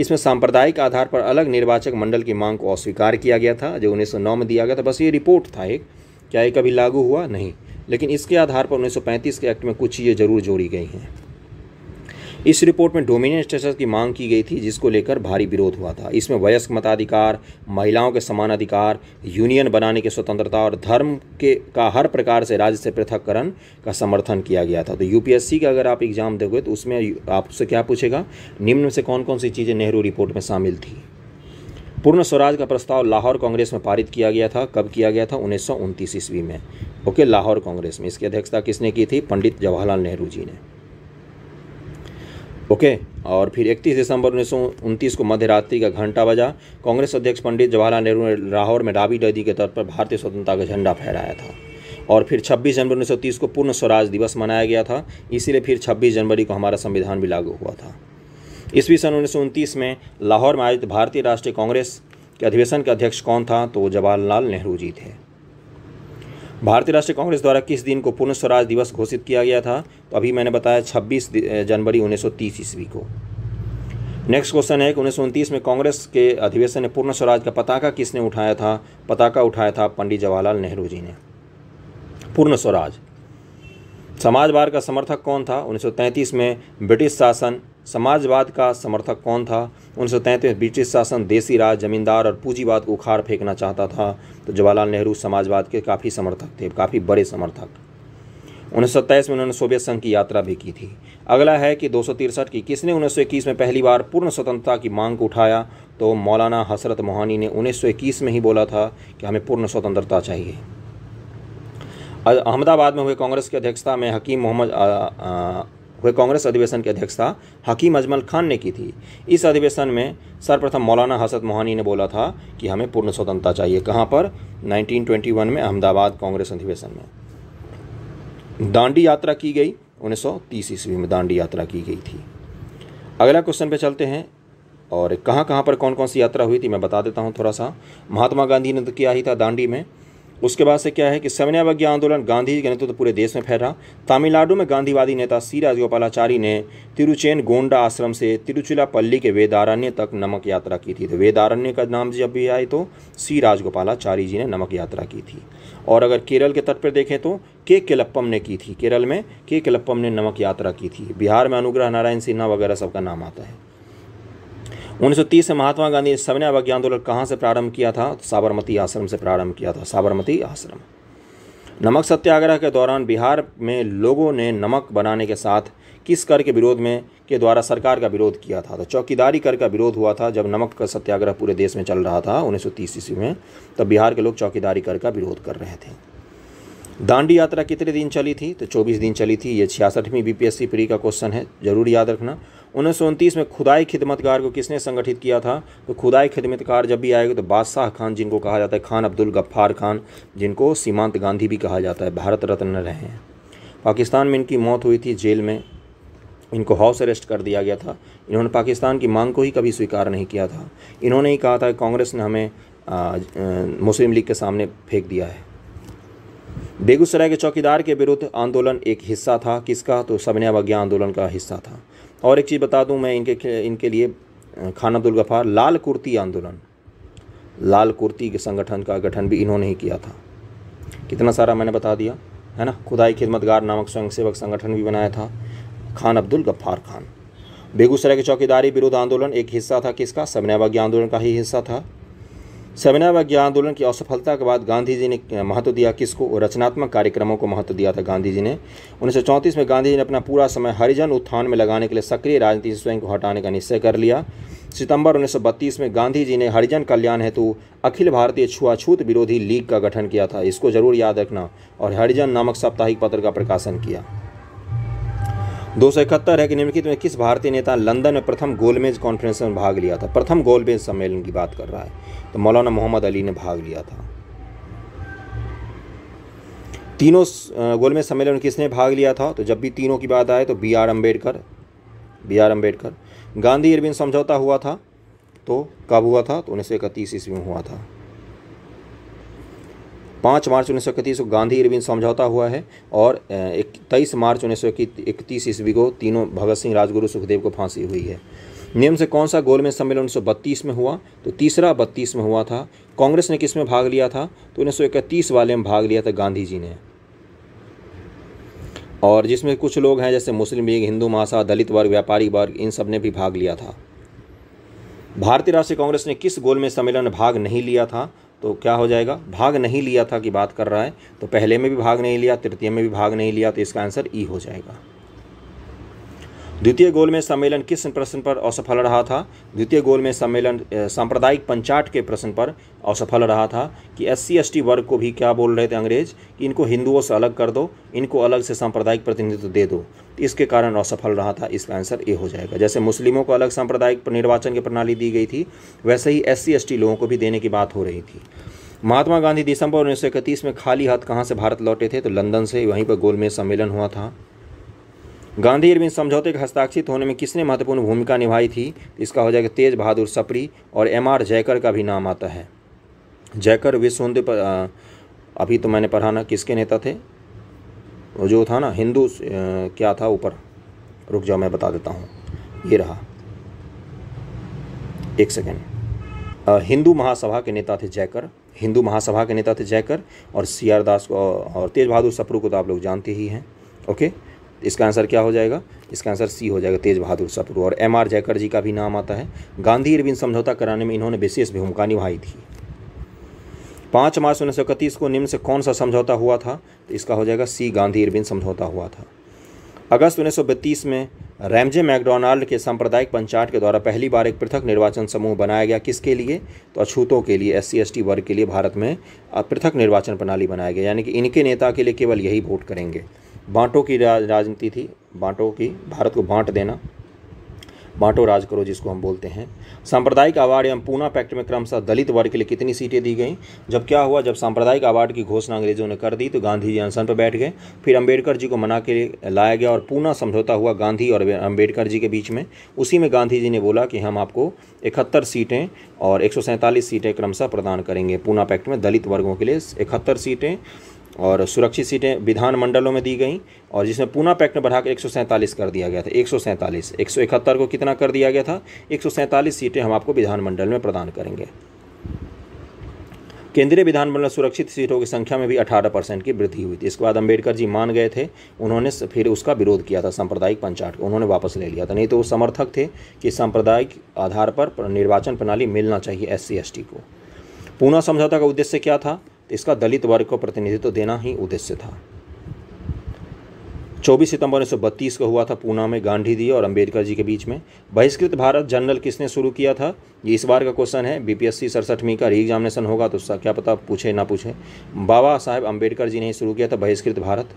Speaker 1: इसमें सांप्रदायिक आधार पर अलग निर्वाचक मंडल की मांग को अस्वीकार किया गया था जो 1909 में दिया गया था बस ये रिपोर्ट था एक क्या ये कभी लागू हुआ नहीं लेकिन इसके आधार पर 1935 के एक्ट में कुछ चीज़ें जरूर जोड़ी गई हैं इस रिपोर्ट में डोमिनियन स्टेटस की मांग की गई थी जिसको लेकर भारी विरोध हुआ था इसमें वयस्क मताधिकार महिलाओं के समान अधिकार यूनियन बनाने की स्वतंत्रता और धर्म के का हर प्रकार से राज्य से पृथककरण का समर्थन किया गया था तो यूपीएससी का अगर आप एग्ज़ाम दोगे तो उसमें आपसे क्या पूछेगा निम्न से कौन कौन सी चीज़ें नेहरू रिपोर्ट में शामिल थी पूर्ण स्वराज का प्रस्ताव लाहौर कांग्रेस में पारित किया गया था कब किया गया था उन्नीस ईस्वी में ओके लाहौर कांग्रेस में इसकी अध्यक्षता किसने की थी पंडित जवाहरलाल नेहरू जी ने ओके और फिर 31 दिसंबर उन्नीस को मध्य रात्रि का घंटा बजा कांग्रेस अध्यक्ष पंडित जवाहरलाल नेहरू ने लाहौर में राबी डी के तौर पर भारतीय स्वतंत्रता का झंडा फहराया था और फिर 26 जनवरी तीस को पूर्ण स्वराज दिवस मनाया गया था इसीलिए फिर 26 जनवरी को हमारा संविधान भी लागू हुआ था ईस्वी सन उन्नीस में लाहौर में आयोजित भारतीय राष्ट्रीय कांग्रेस के अधिवेशन के अध्यक्ष कौन था तो जवाहरलाल नेहरू जी थे भारतीय राष्ट्रीय कांग्रेस द्वारा किस दिन को पूर्ण स्वराज दिवस घोषित किया गया था तो अभी मैंने बताया 26 जनवरी 1930 ईस्वी को नेक्स्ट क्वेश्चन है कि उन्नीस में कांग्रेस के अधिवेशन में पूर्ण स्वराज का पताका किसने उठाया था पताका उठाया था पंडित जवाहरलाल नेहरू जी ने पूर्ण स्वराज समाजवाद का समर्थक कौन था 1933 में ब्रिटिश शासन समाजवाद का समर्थक कौन था उन्नीस सौ तैंतीस ब्रिटिश शासन देसी राज जमींदार और पूंजीवाद को उखाड़ फेंकना चाहता था तो जवाहरलाल नेहरू समाजवाद के काफ़ी समर्थक थे काफ़ी बड़े समर्थक उन्नीस सौ तेईस में उन्होंने सोवियत संघ की यात्रा भी की थी अगला है कि दो सौ तिरसठ की किसने उन्नीस सौ इक्कीस में पहली बार पूर्ण स्वतंत्रता की मांग को उठाया तो मौलाना हसरत मोहानी ने उन्नीस सौ इक्कीस में ही बोला था कि हमें पूर्ण स्वतंत्रता चाहिए अहमदाबाद में हुए कांग्रेस की अध्यक्षता में हकीम मोहम्मद हुए कांग्रेस अधिवेशन की अध्यक्षता हकीम अजमल खान ने की थी इस अधिवेशन में सर्वप्रथम मौलाना हसरत मोहानी ने बोला था कि हमें पूर्ण स्वतंत्रता चाहिए कहाँ पर 1921 में अहमदाबाद कांग्रेस अधिवेशन में दांडी यात्रा की गई 1930 ईस्वी में दांडी यात्रा की गई थी अगला क्वेश्चन पे चलते हैं और कहाँ कहाँ पर कौन कौन सी यात्रा हुई थी मैं बता देता हूँ थोड़ा सा महात्मा गांधी ने तो किया ही था दांडी में उसके बाद से क्या है कि समन्यावज्ञ आंदोलन गांधी के नेतृत्व तो पूरे देश में फैल रहा तमिलनाडु में गांधीवादी नेता सी राजगोपालाचारी ने तिरुचेन गोंडा आश्रम से तिरुचिलापल्ली के वेदारण्य तक नमक यात्रा की थी तो वेदारण्य का नाम जब भी आए तो सी राजगोपालाचारी जी ने नमक यात्रा की थी और अगर केरल के तट पर देखें तो के केलप्पम ने की थी केरल में के केलप्पम ने नमक यात्रा की थी बिहार में अनुग्रह नारायण सिन्हा वगैरह सबका नाम आता है 1930 से महात्मा गांधी ने सविनय अवज्ञा आंदोलन कहाँ से प्रारंभ किया था साबरमती आश्रम से प्रारंभ किया था साबरमती आश्रम नमक सत्याग्रह के दौरान बिहार में लोगों ने नमक बनाने के साथ किस कर के विरोध में के द्वारा सरकार का विरोध किया था तो चौकीदारी कर का विरोध हुआ था जब नमक का सत्याग्रह पूरे देश में चल रहा था उन्नीस ईस्वी में तब बिहार के लोग चौकीदारी कर का विरोध कर रहे थे दांडी यात्रा कितने दिन चली थी तो 24 दिन चली थी ये छियासठवीं बीपीएससी प्री का क्वेश्चन है जरूर याद रखना उन्नीस में खुदाई खिदमतगार को किसने संगठित किया था तो खुदाई खिदमतगार जब भी आएगा तो बादशाह खान जिनको कहा जाता है खान अब्दुल गफ्फार खान जिनको सीमांत गांधी भी कहा जाता है भारत रत्न रहे हैं पाकिस्तान में इनकी मौत हुई थी जेल में इनको हाउस अरेस्ट कर दिया गया था इन्होंने पाकिस्तान की मांग को ही कभी स्वीकार नहीं किया था इन्होंने ही कहा था कांग्रेस ने हमें मुस्लिम लीग के सामने फेंक दिया है बेगूसराय के चौकीदार के विरुद्ध आंदोलन एक हिस्सा था किसका तो सबने अवज्ञा आंदोलन का हिस्सा था और एक चीज़ बता दूं मैं इनके इनके लिए खान अब्दुल गफ़ार लाल कुर्ती आंदोलन लाल कुर्ती के संगठन का गठन भी इन्होंने ही किया था कितना सारा मैंने बता दिया है ना खुदाई खिदमतगार नामक स्वयंसेवक संगठन भी बनाया था खान अब्दुल गफ्फार खान बेगूसराय के चौकीदारी विरोध आंदोलन एक हिस्सा था किसका समन्यावागी आंदोलन का ही हिस्सा था सेमिनार आंदोलन की असफलता के बाद गांधी जी ने महत्व दिया किसको रचनात्मक कार्यक्रमों को महत्व दिया था गांधी जी ने उन्नीस में गांधी जी ने अपना पूरा समय हरिजन उत्थान में लगाने के लिए सक्रिय राजनीति से स्वयं को हटाने का निश्चय कर लिया सितंबर 1932 में गांधी जी ने हरिजन कल्याण हेतु अखिल भारतीय छुआछूत विरोधी लीग का गठन किया था इसको जरूर याद रखना और हरिजन नामक साप्ताहिक पत्र का प्रकाशन किया दो सौ इकहत्तर है कि निम्नलिखित में किस भारतीय नेता लंदन में प्रथम गोलमेज कॉन्फ्रेंस में भाग लिया था प्रथम गोलमेज सम्मेलन की बात कर रहा है तो मौलाना मोहम्मद अली ने भाग लिया था तीनों गोलमेज सम्मेलन किसने भाग लिया था तो जब भी तीनों की बात आए तो B R Ambedkar B R Ambedkar Gandhi Irwin समझौता हुआ था तो कब हुआ था तो उन्नीस सौ इकतीस ईस्वी में हुआ था पाँच मार्च उन्नीस सौ इकतीस को गांधी इरविन समझौता हुआ है और तेईस मार्च उन्नीस सौ इकतीस ईस्वी को तीनों भगत सिंह राजगुरु सुखदेव को फांसी हुई है नियम से कौन सा गोलमेज सम्मेलन उन्नीस में हुआ तो तीसरा बत्तीस में हुआ था कांग्रेस ने किस में भाग लिया था तो उन्नीस सौ इकतीस वाले में भाग लिया था गांधी जी ने और जिसमें कुछ लोग हैं जैसे मुस्लिम लीग हिंदू महासा दलित वर्ग व्यापारी वर्ग इन सब ने भी भाग लिया था भारतीय राष्ट्रीय कांग्रेस ने किस गोलमेज सम्मेलन में भाग नहीं लिया था तो क्या हो जाएगा भाग नहीं लिया था कि बात कर रहा है तो पहले में भी भाग नहीं लिया तृतीय में भी भाग नहीं लिया तो इसका आंसर ई e हो जाएगा द्वितीय गोल में सम्मेलन किस प्रश्न पर असफल रहा था द्वितीय गोल में सम्मेलन सांप्रदायिक पंचाट के प्रश्न पर असफल रहा था कि एस सी वर्ग को भी क्या बोल रहे थे अंग्रेज कि इनको हिंदुओं से अलग कर दो इनको अलग से सांप्रदायिक प्रतिनिधित्व दे दो इसके कारण असफल रहा था इसका आंसर ए हो जाएगा जैसे मुस्लिमों को अलग सांप्रदायिक निर्वाचन की प्रणाली दी गई थी वैसे ही एस सी लोगों को भी देने की बात हो रही थी महात्मा गांधी दिसंबर उन्नीस में खाली हाथ कहाँ से भारत लौटे थे तो लंदन से वहीं पर गोलमेज सम्मेलन हुआ था गांधी इरविन समझौते के हस्ताक्षरित होने में किसने महत्वपूर्ण भूमिका निभाई थी इसका हो जाएगा तेज बहादुर सपरी और एम आर जयकर का भी नाम आता है जयकर विश्व हिंदू अभी तो मैंने पढ़ा ना किसके नेता थे जो था ना हिंदू क्या था ऊपर रुक जाओ मैं बता देता हूँ ये रहा एक सेकेंड हिंदू महासभा के नेता थे जयकर हिंदू महासभा के नेता थे जयकर और सी आर दास को और तेज बहादुर सपरू को तो आप लोग जानते ही हैं ओके इसका आंसर क्या हो जाएगा इसका आंसर सी हो जाएगा तेज बहादुर सप्रू और एम आर जयकर जी का भी नाम आता है गांधी इरविन समझौता कराने में इन्होंने विशेष भूमिका निभाई थी पाँच मार्च उन्नीस सौ इकतीस को निम्न से कौन सा समझौता हुआ था तो इसका हो जाएगा सी गांधी इरविन समझौता हुआ था अगस्त उन्नीस सौ बत्तीस में रैमजे मैकडोनाल्ड के सांप्रदायिक पंचायत के द्वारा पहली बार एक पृथक निर्वाचन समूह बनाया गया किसके लिए तो अछूतों के लिए एस सी वर्ग के लिए भारत में पृथक निर्वाचन प्रणाली बनाया गया यानी कि इनके नेता के लिए केवल यही वोट करेंगे बांटों की राज, राजनीति थी बांटों की भारत को बांट देना बांटो राज करो जिसको हम बोलते हैं सांप्रदायिक अवार्ड एवं पूना पैक्ट में क्रमशः दलित वर्ग के लिए कितनी सीटें दी गई जब क्या हुआ जब सांप्रदायिक अवार्ड की घोषणा अंग्रेजों ने कर दी तो गांधी जी अनशन पर बैठ गए फिर अंबेडकर जी को मना के लाया गया और पूना समझौता हुआ गांधी और अंबेडकर जी के बीच में उसी में गांधी जी ने बोला कि हम आपको इकहत्तर सीटें और एक सीटें क्रमशः प्रदान करेंगे पूना पैक्ट में दलित वर्गों के लिए इकहत्तर सीटें और सुरक्षित सीटें विधानमंडलों में दी गई और जिसमें पूना पैक्ट में बढ़ाकर एक कर दिया गया था एक सौ को कितना कर दिया गया था एक सीटें हम आपको विधानमंडल में प्रदान करेंगे केंद्रीय विधानमंडल सुरक्षित सीटों की संख्या में भी 18 परसेंट की वृद्धि हुई थी इसके बाद अंबेडकर जी मान गए थे उन्होंने फिर उसका विरोध किया था सांप्रदायिक पंचायत को उन्होंने वापस ले लिया था नहीं तो वो समर्थक थे कि सांप्रदायिक आधार पर निर्वाचन प्रणाली मिलना चाहिए एस सी को पूना समझौता का उद्देश्य क्या था तो इसका दलित वर्ग को प्रतिनिधित्व देना ही उद्देश्य था 24 सितंबर उन्नीस को हुआ था पूना में गांधी जी और अंबेडकर जी के बीच में बहिष्कृत भारत जनरल किसने शुरू किया था ये इस बार का क्वेश्चन है बीपीएससी सड़सठवीं का री एग्जामिनेशन होगा तो उसका क्या पता पूछे ना पूछे बाबा साहेब अंबेडकर जी ने शुरू किया था बहिष्कृत भारत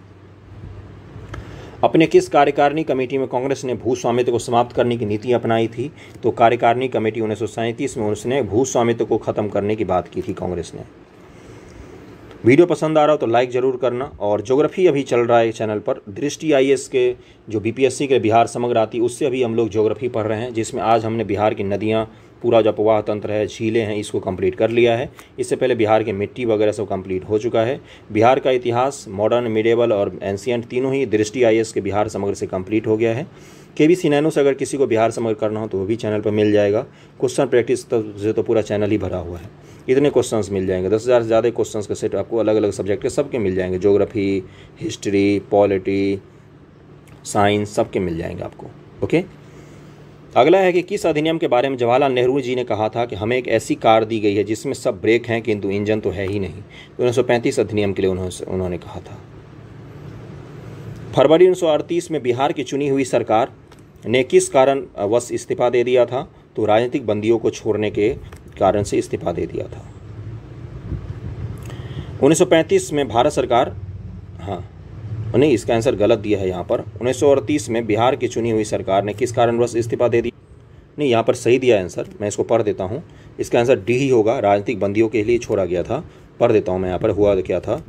Speaker 1: अपने किस कार्यकारिणी कमेटी में कांग्रेस ने भू स्वामित्व को समाप्त करने की नीति अपनाई थी तो कार्यकारिणी कमेटी उन्नीस में उसने भू स्वामित्व को खत्म करने की बात की थी कांग्रेस ने वीडियो पसंद आ रहा हो तो लाइक ज़रूर करना और ज्योग्राफी अभी चल रहा है चैनल पर दृष्टि आई के जो बीपीएससी के बिहार समग्र आती उससे अभी हम लोग ज्योग्राफी पढ़ रहे हैं जिसमें आज हमने बिहार की नदियाँ पूरा जो अपवाह तंत्र है झीलें हैं इसको कंप्लीट कर लिया है इससे पहले बिहार की मिट्टी वगैरह सब कंप्लीट हो चुका है बिहार का इतिहास मॉडर्न मिडेबल और एंशियंट तीनों ही दृष्टि आई के बिहार समग्र से कंप्लीट हो गया है के वी सी से अगर किसी को बिहार समग्र करना हो तो वो भी चैनल पर मिल जाएगा क्वेश्चन प्रैक्टिस तो से तो पूरा चैनल ही भरा हुआ है इतने क्वेश्चंस मिल जाएंगे दस हज़ार से ज़्यादा क्वेश्चंस का सेट आपको अलग अलग सब्जेक्ट के सबके मिल जाएंगे जोग्राफी हिस्ट्री पॉलिटी साइंस सबके मिल जाएंगे आपको ओके अगला है कि किस अधिनियम के बारे में जवाहरलाल नेहरू जी ने कहा था कि हमें एक ऐसी कार दी गई है जिसमें सब ब्रेक हैं किंतु इंजन तो है ही नहीं तो उन्नीस अधिनियम के लिए उन्होंने उन्होंने कहा था फरवरी उन्नीस में बिहार की चुनी हुई सरकार ने किस कारण वश इस्तीफा दे दिया था तो राजनीतिक बंदियों को छोड़ने के कारण से इस्तीफा दे दिया था 1935 में भारत सरकार हाँ नहीं इसका आंसर गलत दिया है यहाँ पर 1938 में बिहार की चुनी हुई सरकार ने किस कारणवश इस्तीफा दे दिया नहीं यहाँ पर सही दिया आंसर मैं इसको पढ़ देता हूँ इसका आंसर डी ही होगा राजनीतिक बंदियों के लिए छोड़ा गया था पढ़ देता हूँ मैं यहाँ पर हुआ क्या था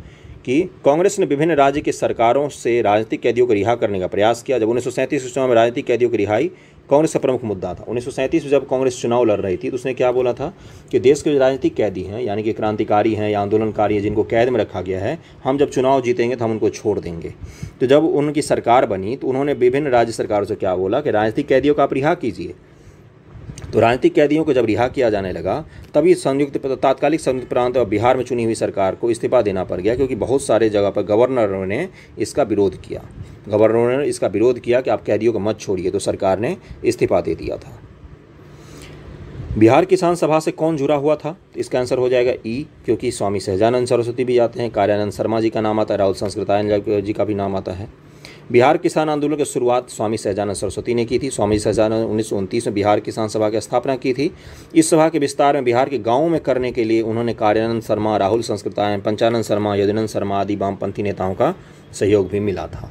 Speaker 1: कि कांग्रेस ने विभिन्न राज्य की सरकारों से राजनीतिक कैदियों को रिहा करने का प्रयास किया जब उन्नीस सौ सैंतीस में राजनीतिक कैदियों की रिहाई कांग्रेस का प्रमुख मुद्दा था उन्नीस में जब कांग्रेस चुनाव लड़ रही थी तो उसने क्या बोला था कि देश के जो राजनीतिक कैदी हैं यानी कि क्रांतिकारी हैं या आंदोलनकारी हैं जिनको कैद में रखा गया है हम जब चुनाव जीतेंगे तो हम उनको छोड़ देंगे तो जब उनकी सरकार बनी तो उन्होंने विभिन्न राज्य सरकारों से क्या बोला कि राजनीतिक कैदियों का आप रिहा कीजिए तो राजनीतिक कैदियों को जब रिहा किया जाने लगा तभी संयुक्त तात्कालिक संयुक्त प्रांत और बिहार में चुनी हुई सरकार को इस्तीफा देना पड़ गया क्योंकि बहुत सारे जगह पर गवर्नरों ने इसका विरोध किया गवर्नरों ने इसका विरोध किया कि आप कैदियों को मत छोड़िए तो सरकार ने इस्तीफा दे दिया था बिहार किसान सभा से कौन जुड़ा हुआ था इसका आंसर हो जाएगा ई क्योंकि स्वामी सहजानंद सरस्वती भी आते हैं कार्यानंद शर्मा जी का नाम आता है राहुल संस्कृतायन जी का भी नाम आता है बिहार किसान आंदोलन की शुरुआत स्वामी सहजानंद सरस्वती ने की थी स्वामी सहजानंद उन्नीस में बिहार किसान सभा की स्थापना की थी इस सभा के विस्तार में बिहार के गाँवों में करने के लिए उन्होंने कार्यानंद शर्मा राहुल संस्कृतायन पंचानंद शर्मा यदुनंद शर्मा आदि वामपंथी नेताओं का सहयोग भी मिला था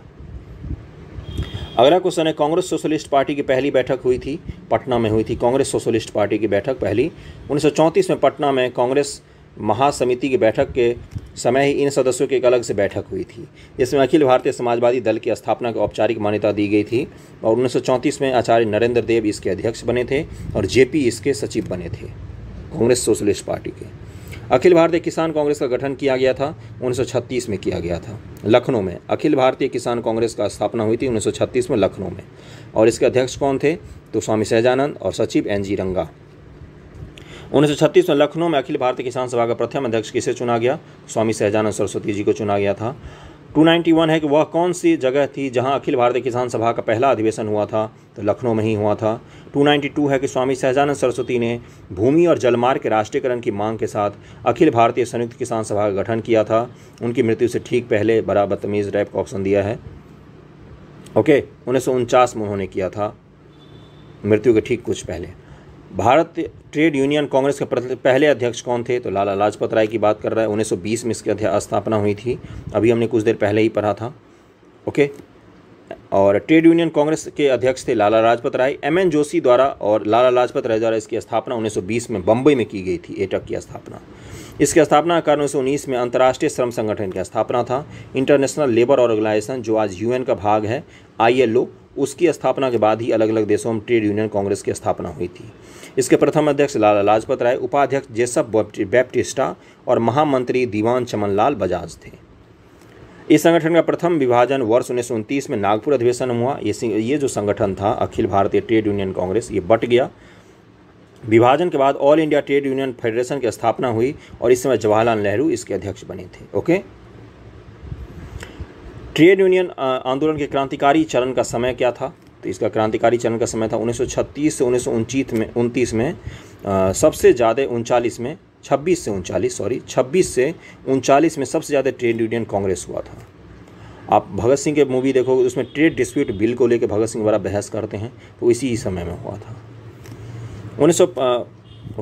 Speaker 1: अगला क्वेश्चन है कांग्रेस सोशलिस्ट पार्टी की पहली बैठक हुई थी पटना में हुई थी कांग्रेस सोशलिस्ट पार्टी की बैठक पहली उन्नीस में पटना में कांग्रेस महासमिति की बैठक के समय ही इन सदस्यों की एक अलग से बैठक हुई थी जिसमें अखिल भारतीय समाजवादी दल की स्थापना को औपचारिक मान्यता दी गई थी और उन्नीस में आचार्य नरेंद्र देव इसके अध्यक्ष बने थे और जेपी इसके सचिव बने थे कांग्रेस सोशलिस्ट पार्टी के अखिल भारतीय किसान कांग्रेस का गठन किया गया था 1936 में किया गया था लखनऊ में अखिल भारतीय किसान कांग्रेस का स्थापना हुई थी 1936 में लखनऊ में और इसके अध्यक्ष कौन थे तो स्वामी सहजानंद और सचिव एन जी रंगा उन्नीस में लखनऊ में अखिल भारतीय किसान सभा का प्रथम अध्यक्ष किसे चुना गया स्वामी सहजानंद सरस्वती जी को चुना गया था 291 है कि वह कौन सी जगह थी जहां अखिल भारतीय किसान सभा का पहला अधिवेशन हुआ था तो लखनऊ में ही हुआ था 292 है कि स्वामी सहजानंद सरस्वती ने भूमि और जलमार्ग के राष्ट्रीयकरण की मांग के साथ अखिल भारतीय संयुक्त किसान सभा का गठन किया था उनकी मृत्यु से ठीक पहले बड़ा बदतमीज़ रैप का ऑप्शन दिया है ओके उन्नीस में उन्होंने किया था मृत्यु के ठीक कुछ पहले भारत ट्रेड यूनियन कांग्रेस के पहले अध्यक्ष कौन थे तो लाला लाजपत राय की बात कर रहा है 1920 में इसकी स्थापना हुई थी अभी हमने कुछ देर पहले ही पढ़ा था ओके और ट्रेड यूनियन कांग्रेस के अध्यक्ष थे लाला लाजपत राय एम एन जोशी द्वारा और लाला लाजपत राय द्वारा इसकी स्थापना 1920 में बम्बई में की गई थी एटक की स्थापना इसकी स्थापना का उन्नीस में अंतर्राष्ट्रीय श्रम संगठन की स्थापना था इंटरनेशनल लेबर ऑर्गेनाइजेशन जो आज यूएन का भाग है आईएलओ उसकी स्थापना के बाद ही अलग अलग देशों में ट्रेड यूनियन कांग्रेस की स्थापना हुई थी इसके प्रथम अध्यक्ष लाला लाजपत राय उपाध्यक्ष जेसब बैप्टिस्टा और महामंत्री दीवान चमन लाल बजाज थे इस संगठन का प्रथम विभाजन वर्ष उन्नीस में नागपुर अधिवेशन हुआ ये ये जो संगठन था अखिल भारतीय ट्रेड यूनियन कांग्रेस ये बट गया विभाजन के बाद All India Trade Union Federation की स्थापना हुई और इस समय जवाहरलाल नेहरू इसके अध्यक्ष बने थे ओके ट्रेड यूनियन आंदोलन के क्रांतिकारी चरण का समय क्या था तो इसका क्रांतिकारी चरण का समय था 1936 से उन्नीस में उनतीस में आ, सबसे ज़्यादा उनचालीस में 26 से उनचालीस सॉरी 26 से उनचालीस में सबसे ज़्यादा ट्रेड यूनियन कांग्रेस हुआ था आप भगत सिंह के मूवी देखोगे उसमें ट्रेड डिस्प्यूट बिल को लेकर भगत सिंह द्वारा बहस करते हैं तो इसी समय में हुआ था उन्नीस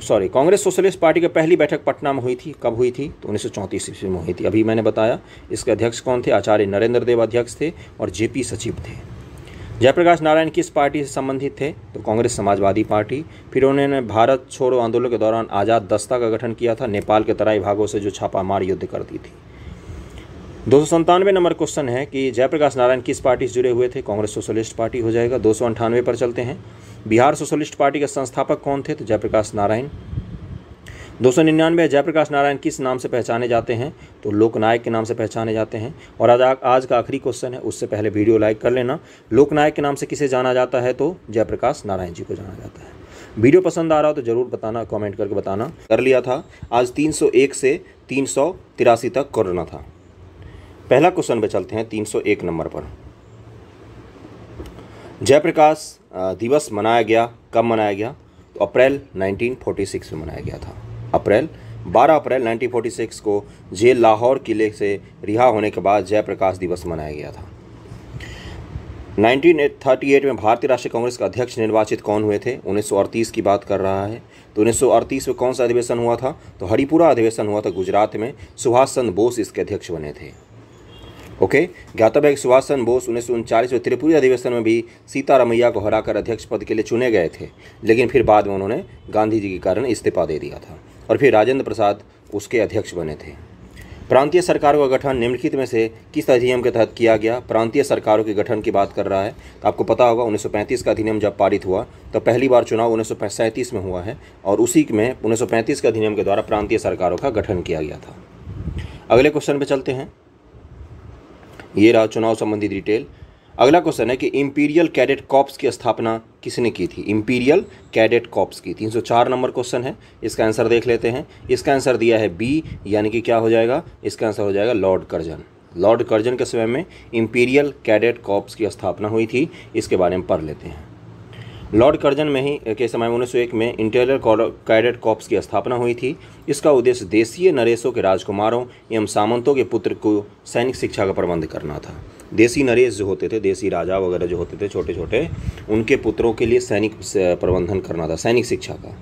Speaker 1: सॉरी कांग्रेस सोशलिस्ट पार्टी की पहली बैठक पटना में हुई थी कब हुई थी तो उन्नीस ईस्वी में हुई थी अभी मैंने बताया इसके अध्यक्ष कौन थे आचार्य नरेंद्र देव अध्यक्ष थे और जेपी सचिव थे जयप्रकाश नारायण किस पार्टी से संबंधित थे तो कांग्रेस समाजवादी पार्टी फिर उन्होंने भारत छोड़ो आंदोलन के दौरान आज़ाद दस्ता का गठन किया था नेपाल के तराई भागों से जो छापामार युद्ध कर दी थी दो नंबर क्वेश्चन है कि जयप्रकाश नारायण किस पार्टी से जुड़े हुए थे कांग्रेस सोशलिस्ट पार्टी हो जाएगा दो पर चलते हैं बिहार सोशलिस्ट पार्टी के संस्थापक कौन थे तो जयप्रकाश नारायण दो सौ निन्यानवे जयप्रकाश नारायण किस नाम से पहचाने जाते हैं तो लोकनायक के नाम से पहचाने जाते हैं और आज आज का आखिरी क्वेश्चन है उससे पहले वीडियो लाइक कर लेना लोकनायक के नाम से किसे जाना जाता है तो जयप्रकाश नारायण जी को जाना जाता है वीडियो पसंद आ रहा हो तो ज़रूर बताना कमेंट करके बताना कर लिया था आज 301 से तीन तक कोरोना था पहला क्वेश्चन पर चलते हैं 301 नंबर पर जयप्रकाश दिवस मनाया गया कब मनाया गया तो अप्रैल 1946 में मनाया गया था अप्रैल 12 अप्रैल 1946 को जेल लाहौर किले से रिहा होने के बाद जयप्रकाश दिवस मनाया गया था 1938 में भारतीय राष्ट्रीय कांग्रेस का अध्यक्ष निर्वाचित कौन हुए थे 1938 की बात कर रहा है तो 1938 में कौन सा अधिवेशन हुआ था तो हरिपुरा अधिवेशन हुआ था गुजरात में सुभाष चंद्र बोस इसके अध्यक्ष बने थे ओके ज्ञातव्य है कि सुभाष चंद्र बोस उन्नीस में त्रिपुरी अधिवेशन में भी सीतारमैया को हराकर अध्यक्ष पद के लिए चुने गए थे लेकिन फिर बाद में उन्होंने गांधी जी के कारण इस्तीफा दे दिया था और फिर राजेंद्र प्रसाद उसके अध्यक्ष बने थे प्रांतीय सरकारों का गठन निम्नलिखित में से किस अधिनियम के तहत किया गया प्रांतीय सरकारों के गठन की बात कर रहा है तो आपको पता होगा 1935 का अधिनियम जब पारित हुआ तो पहली बार चुनाव उन्नीस में हुआ है और उसी में 1935 के अधिनियम के द्वारा प्रांतीय सरकारों का गठन किया गया था अगले क्वेश्चन पर चलते हैं ये रहा चुनाव संबंधी डिटेल अगला क्वेश्चन है कि इंपीरियल कैडेट कॉप्स की स्थापना किसने की थी इंपीरियल कैडेट कॉप्स की 304 नंबर क्वेश्चन है इसका आंसर देख लेते हैं इसका आंसर दिया है बी यानी कि क्या हो जाएगा इसका आंसर हो जाएगा लॉर्ड कर्जन लॉर्ड कर्जन के समय में इंपीरियल कैडेट कॉप्स की स्थापना हुई थी इसके बारे में पढ़ लेते हैं लॉर्ड कर्जन में ही के समय एक में इंटीरियर कैडेट कॉप्स की स्थापना हुई थी इसका उद्देश्य देशीय नरेशों के राजकुमारों एवं सामंतों के पुत्र को सैनिक शिक्षा का प्रबंध करना था देसी नरेश जो होते थे देसी राजा वगैरह जो होते थे छोटे छोटे उनके पुत्रों के लिए सैनिक प्रबंधन करना था सैनिक शिक्षा का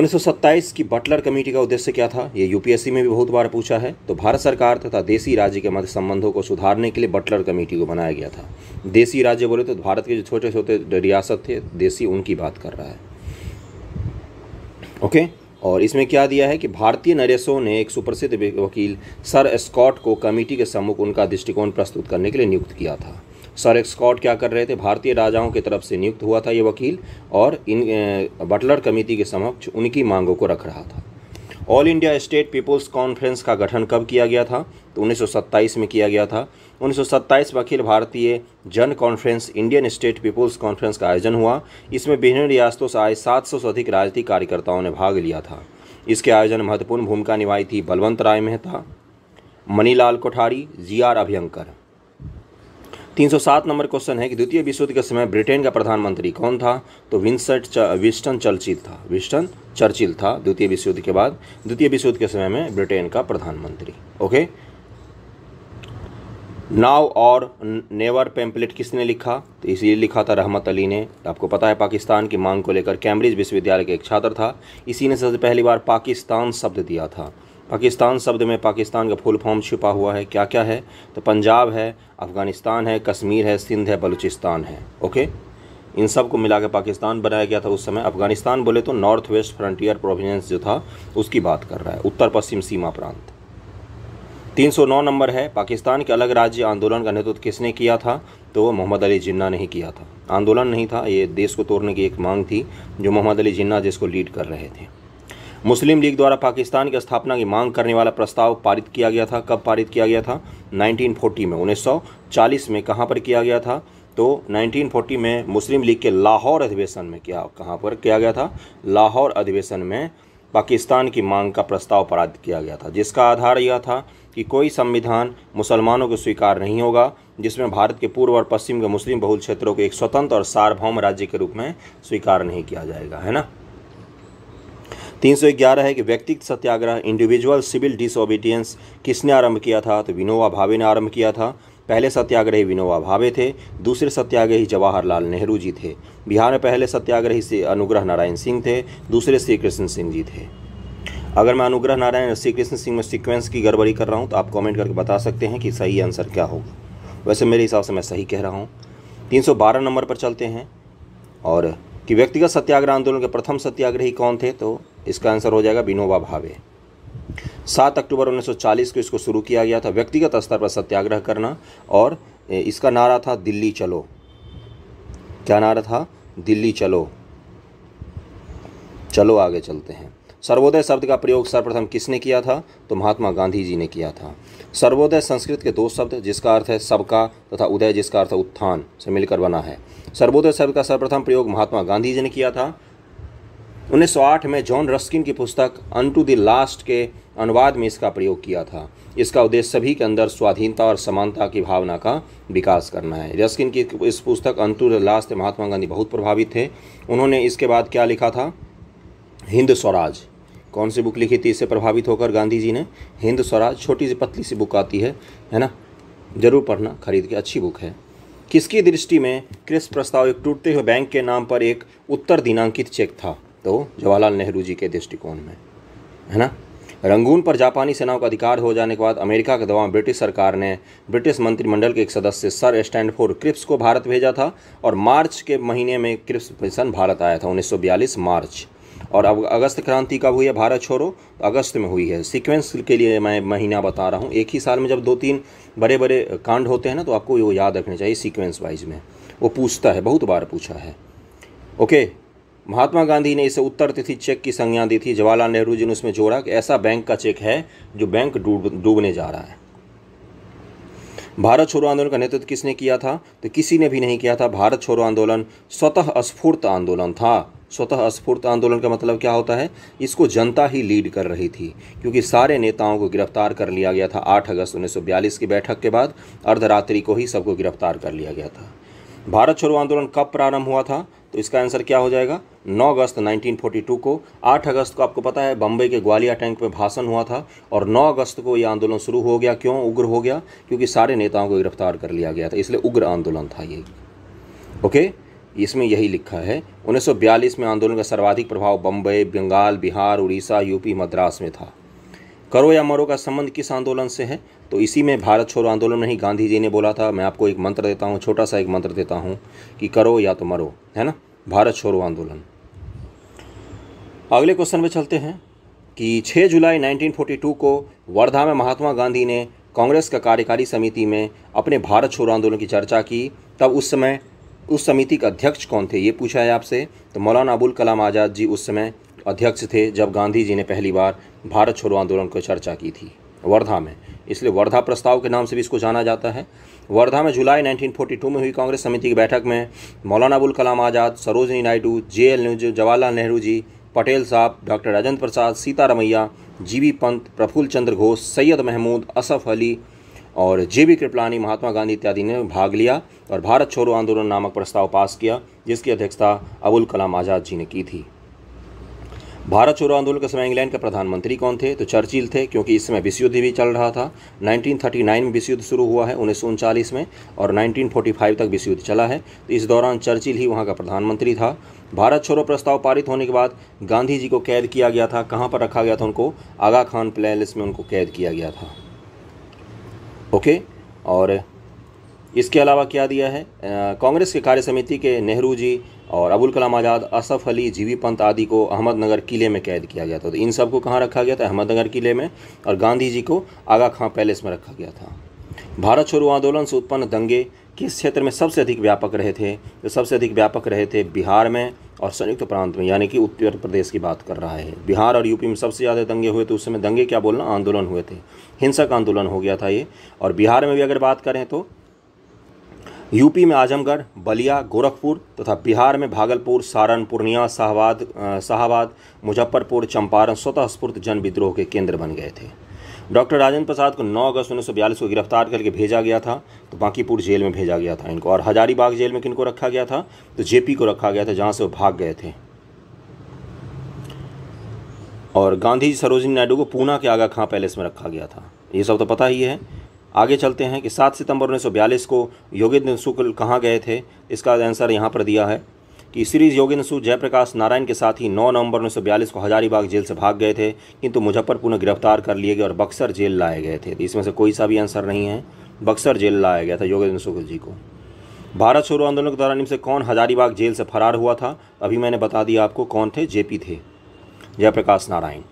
Speaker 1: 1927 की बटलर कमेटी का उद्देश्य क्या था ये यूपीएससी में भी बहुत बार पूछा है तो भारत सरकार तथा देसी राज्य के मध्य संबंधों को सुधारने के लिए बटलर कमेटी को बनाया गया था देसी राज्य बोले तो भारत के जो छोटे छोटे रियासत थे देसी उनकी बात कर रहा है ओके और इसमें क्या दिया है कि भारतीय नरेशों ने एक सुप्रसिद्ध वकील सर स्कॉट को कमेटी के सम्मुख उनका दृष्टिकोण प्रस्तुत करने के लिए नियुक्त किया था सर स्कॉट क्या कर रहे थे भारतीय राजाओं की तरफ से नियुक्त हुआ था ये वकील और इन बटलर कमेटी के समक्ष उनकी मांगों को रख रहा था All India State People's Conference का गठन कब किया गया था तो 1927 में किया गया था 1927 में अखिल भारतीय जन Conference Indian State People's Conference का आयोजन हुआ इसमें विभिन्न रियासतों से आए 700 से अधिक राजनीतिक कार्यकर्ताओं ने भाग लिया था इसके आयोजन महत्वपूर्ण भूमिका निभाई थी Balwant Rai Mehta Manilal Kothari G R Abhyankar 307 number question है कि द्वितीय विश्व युद्ध के समय ब्रिटेन का प्रधानमंत्री कौन था तो विंसट विस्टन चर्चिल था विस्टन चर्चिल था द्वितीय विश्व युद्ध के बाद द्वितीय विश्व युद्ध के समय में ब्रिटेन का प्रधानमंत्री ओके नाव और नेवर पेम्पलेट किसने लिखा तो इसलिए लिखा था रहमत अली ने आपको पता है पाकिस्तान की मांग को लेकर कैम्ब्रिज विश्वविद्यालय के एक छात्र था इसी ने सबसे पहली बार पाकिस्तान शब्द दिया था पाकिस्तान शब्द में पाकिस्तान का फुल फॉर्म छिपा हुआ है क्या क्या है तो पंजाब है अफ़गानिस्तान है कश्मीर है सिंध है बलूचिस्तान है ओके इन सब को मिला के पाकिस्तान बनाया गया था उस समय अफ़गानिस्तान बोले तो नॉर्थ वेस्ट फ्रंटियर प्रोविजेंस जो था उसकी बात कर रहा है उत्तर पश्चिम सीमा प्रांत 309 नंबर है पाकिस्तान के अलग राज्य आंदोलन का नेतृत्व किसने किया था तो वो मोहम्मद अली जिन्ना ने ही किया था आंदोलन नहीं था ये देश को तोड़ने की एक मांग थी जो मोहम्मद अली जिन्ना जिसको लीड कर रहे थे मुस्लिम लीग द्वारा पाकिस्तान की स्थापना की मांग करने वाला प्रस्ताव पारित किया गया था कब पारित किया गया था 1940 में 1940 में कहाँ पर किया गया था तो 1940 में मुस्लिम लीग के लाहौर अधिवेशन में क्या कहाँ पर किया गया था लाहौर अधिवेशन में पाकिस्तान की मांग का प्रस्ताव पारित किया गया था जिसका आधार यह था कि कोई संविधान मुसलमानों को स्वीकार नहीं होगा जिसमें भारत के पूर्व और पश्चिम के मुस्लिम बहुल क्षेत्रों को एक स्वतंत्र और सार्वभौम राज्य के रूप में स्वीकार नहीं किया जाएगा है ना 311 है कि व्यक्तिगत सत्याग्रह इंडिविजुअल सिविल डिसोबीडियंस किसने आरंभ किया था तो विनोबा भावे ने आरंभ किया था पहले सत्याग्रही विनोबा भावे थे दूसरे सत्याग्रही जवाहरलाल नेहरू जी थे बिहार में पहले सत्याग्रही से अनुग्रह नारायण सिंह थे दूसरे श्री कृष्ण सिंह जी थे अगर मैं अनुग्रह नारायण श्री कृष्ण सिंह में सीक्वेंस की गड़बड़ी कर रहा हूँ तो आप कमेंट करके बता सकते हैं कि सही आंसर क्या होगा वैसे मेरे हिसाब से मैं सही कह रहा हूँ 312 नंबर पर चलते हैं और कि व्यक्तिगत सत्याग्रह आंदोलन के प्रथम सत्याग्रही कौन थे तो इसका आंसर हो जाएगा विनोबा भावे सात अक्टूबर 1940 को इसको शुरू किया गया था व्यक्तिगत स्तर पर सत्याग्रह करना और इसका नारा था दिल्ली चलो क्या नारा था दिल्ली चलो चलो आगे चलते हैं सर्वोदय शब्द का प्रयोग सर्वप्रथम किसने किया था तो महात्मा गांधी जी ने किया था सर्वोदय संस्कृत के दो शब्द जिसका अर्थ है सबका तथा उदय जिसका अर्थ है उत्थान से मिलकर बना है सर्वोदय शब्द का सर्वप्रथम प्रयोग महात्मा गांधी जी ने किया था 1908 में जॉन रस्किन की पुस्तक अन टू द लास्ट के अनुवाद में इसका प्रयोग किया था इसका उद्देश्य सभी के अंदर स्वाधीनता और समानता की भावना का विकास करना है रस्किन की इस पुस्तक Unto the Last Mahatma Gandhi बहुत प्रभावित थे उन्होंने इसके बाद क्या लिखा था हिंद स्वराज कौन सी बुक लिखी थी इससे प्रभावित होकर गांधी जी ने हिंद स्वराज छोटी सी पतली सी बुक आती है है ना ज़रूर पढ़ना खरीद के अच्छी बुक है किसकी दृष्टि में क्रिस प्रस्ताव एक टूटते हुए बैंक के नाम पर एक उत्तर दिनांकित चेक था तो जवाहरलाल नेहरू जी के दृष्टिकोण में है ना रंगून पर जापानी सेनाओं का अधिकार हो जाने के बाद अमेरिका के दबाव ब्रिटिश सरकार ने ब्रिटिश मंत्रिमंडल के एक सदस्य सर स्टैंड फोर क्रिप्स को भारत भेजा था और मार्च के महीने में क्रिप्स मिशन भारत आया था 1942 मार्च और अब अगस्त क्रांति कब हुई है भारत छोड़ो तो अगस्त में हुई है सीक्वेंस के लिए मैं महीना बता रहा हूँ एक ही साल में जब दो तीन बड़े बड़े कांड होते हैं ना तो आपको वो याद रखना चाहिए सीक्वेंस वाइज में वो पूछता है बहुत बार पूछा है ओके महात्मा गांधी ने इसे उत्तर तिथि चेक की संज्ञा दी थी जवाहरलाल नेहरू जी ने उसमें जोड़ा कि ऐसा बैंक का चेक है जो बैंक डूब डूबने जा रहा है भारत छोड़ो आंदोलन का नेतृत्व किसने किया था तो किसी ने भी नहीं किया था भारत छोड़ो आंदोलन स्वतः स्फूर्त आंदोलन था स्वतः स्फूर्त आंदोलन का मतलब क्या होता है इसको जनता ही लीड कर रही थी क्योंकि सारे नेताओं को गिरफ्तार कर लिया गया था आठ अगस्त उन्नीस की बैठक के बाद अर्धरात्रि को ही सबको गिरफ्तार कर लिया गया था भारत छोड़ो आंदोलन कब प्रारंभ हुआ था तो इसका आंसर क्या हो जाएगा 9 अगस्त 1942 को 8 अगस्त को आपको पता है बम्बई के ग्वालिया टैंक में भाषण हुआ था और 9 अगस्त को ये आंदोलन शुरू हो गया क्यों उग्र हो गया क्योंकि सारे नेताओं को गिरफ्तार कर लिया गया था इसलिए उग्र आंदोलन था ये ओके इसमें यही लिखा है 1942 में आंदोलन का सर्वाधिक प्रभाव बम्बई बंगाल बिहार उड़ीसा यूपी मद्रास में था करो या मरो का संबंध किस आंदोलन से है तो इसी में भारत छोड़ो आंदोलन में ही गांधी जी ने बोला था मैं आपको एक मंत्र देता हूँ छोटा सा एक मंत्र देता हूँ कि करो या तो मरो है ना भारत छोड़ो आंदोलन अगले क्वेश्चन में चलते हैं कि 6 जुलाई 1942 को वर्धा में महात्मा गांधी ने कांग्रेस का कार्यकारी समिति में अपने भारत छोड़ो आंदोलन की चर्चा की तब उस समय उस समिति के अध्यक्ष कौन थे ये पूछा है आपसे तो मौलाना अबुल कलाम आज़ाद जी उस समय अध्यक्ष थे जब गांधी जी ने पहली बार भारत छोड़ो आंदोलन की चर्चा की थी वर्धा में इसलिए वर्धा प्रस्ताव के नाम से भी इसको जाना जाता है वर्धा में जुलाई 1942 में हुई कांग्रेस समिति की बैठक में Maulana Abul Kalam Azad Sarojini Naidu J L Jawaharlal Nehru ji Patel Sahab doctor Rajendra Prasad Sitaramayya ji Pant Prafulla Chandra Ghosh Syed Mahmud Asaf Ali और जे बी कृपलानी महात्मा गांधी इत्यादि ने भाग लिया और भारत छोड़ो आंदोलन नामक प्रस्ताव पास किया जिसकी अध्यक्षता अबुल कलाम आज़ाद जी ने की थी भारत छोड़ो आंदोलन के समय इंग्लैंड के प्रधानमंत्री कौन थे तो चर्चिल थे क्योंकि इस समय विश्व युद्ध भी चल रहा था 1939 में विश्व युद्ध शुरू हुआ है उन्नीस में और 1945 तक विश्व युद्ध चला है तो इस दौरान चर्चिल ही वहाँ का प्रधानमंत्री था भारत छोड़ो प्रस्ताव पारित होने के बाद गांधी जी को कैद किया गया था कहाँ पर रखा गया था उनको आगा खान प्लेलिस में उनको कैद किया गया था ओके और इसके अलावा क्या दिया है कांग्रेस के कार्य समिति के नेहरू जी और अबुल कलाम आज़ाद असफ अली जीवी पंत आदि को अहमदनगर किले में कैद किया गया था तो इन सब को कहाँ रखा गया था अहमदनगर किले में और गांधी जी को आगा खां पैलेस में रखा गया था भारत छोड़ो आंदोलन से उत्पन्न दंगे किस क्षेत्र में सबसे अधिक व्यापक रहे थे तो सबसे अधिक व्यापक रहे थे बिहार में और संयुक्त प्रांत में यानी कि उत्तर प्रदेश की बात कर रहा है बिहार और यूपी में सबसे ज़्यादा दंगे हुए थे तो उस समय दंगे क्या बोलना आंदोलन हुए थे हिंसक आंदोलन हो गया था ये और बिहार में भी अगर बात करें तो यूपी में आजमगढ़ बलिया गोरखपुर तथा बिहार में भागलपुर सारण पूर्णिया शाहबाद शाहबाद मुजफ्फरपुर चंपारण स्वतः स्फूर्त जन विद्रोह के केंद्र बन गए थे डॉक्टर राजेंद्र प्रसाद को 9 अगस्त उन्नीस को गिरफ्तार करके भेजा गया था तो बांकीपुर जेल में भेजा गया था इनको और हजारीबाग जेल में किनको रखा गया था तो जेपी को रखा गया था जहाँ से वो भाग गए थे और गांधी सरोजिनी नायडू को पूना के आगा खां पैलेस में रखा गया था ये सब तो पता ही है आगे चलते हैं कि 7 सितंबर 1942 को योगेंद्र शुक्ल कहाँ गए थे इसका आंसर यहाँ पर दिया है कि सीरीज योगेंद्र सूद जयप्रकाश नारायण के साथ ही 9 नवंबर उन्नीस को हजारीबाग जेल से भाग गए थे किंतु मुजफ्फरपुर में गिरफ्तार कर लिए गए और बक्सर जेल लाए गए थे तो इसमें से कोई सा भी आंसर नहीं है बक्सर जेल लाया गया था योगेंद्र सूद जी को भारत छोड़ो आंदोलन के दौरान इनसे कौन हजारीबाग जेल से फरार हुआ था अभी मैंने बता दिया आपको कौन थे जेपी थे जयप्रकाश नारायण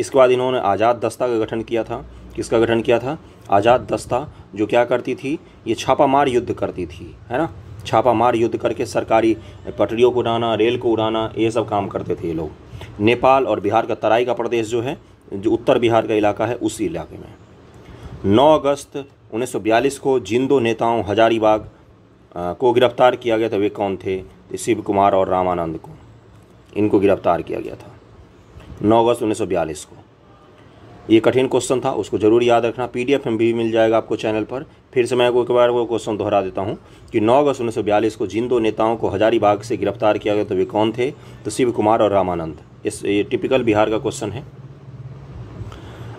Speaker 1: इसके बाद इन्होंने आज़ाद दस्ता का गठन किया था किसका गठन किया था आज़ाद दस्ता जो क्या करती थी ये छापामार युद्ध करती थी है ना छापामार युद्ध करके सरकारी पटरियों को उड़ाना रेल को उड़ाना ये सब काम करते थे ये लोग नेपाल और बिहार का तराई का प्रदेश जो है जो उत्तर बिहार का इलाका है उसी इलाके में 9 अगस्त 1942 को जिन दो नेताओं हजारीबाग को गिरफ्तार किया गया था वे कौन थे शिव कुमार और रामानंद को इनको गिरफ्तार किया गया था नौ अगस्त उन्नीस को ये कठिन क्वेश्चन था उसको जरूर याद रखना पीडीएफ में भी मिल जाएगा आपको चैनल पर फिर से मैं एक बार वो क्वेश्चन दोहरा देता हूँ कि 9 अगस्त उन्नीस सौ बयालीस को जिन दो नेताओं को हजारीबाग से गिरफ्तार किया गया तो वे कौन थे तो शिव कुमार और रामानंद इस ये टिपिकल बिहार का क्वेश्चन है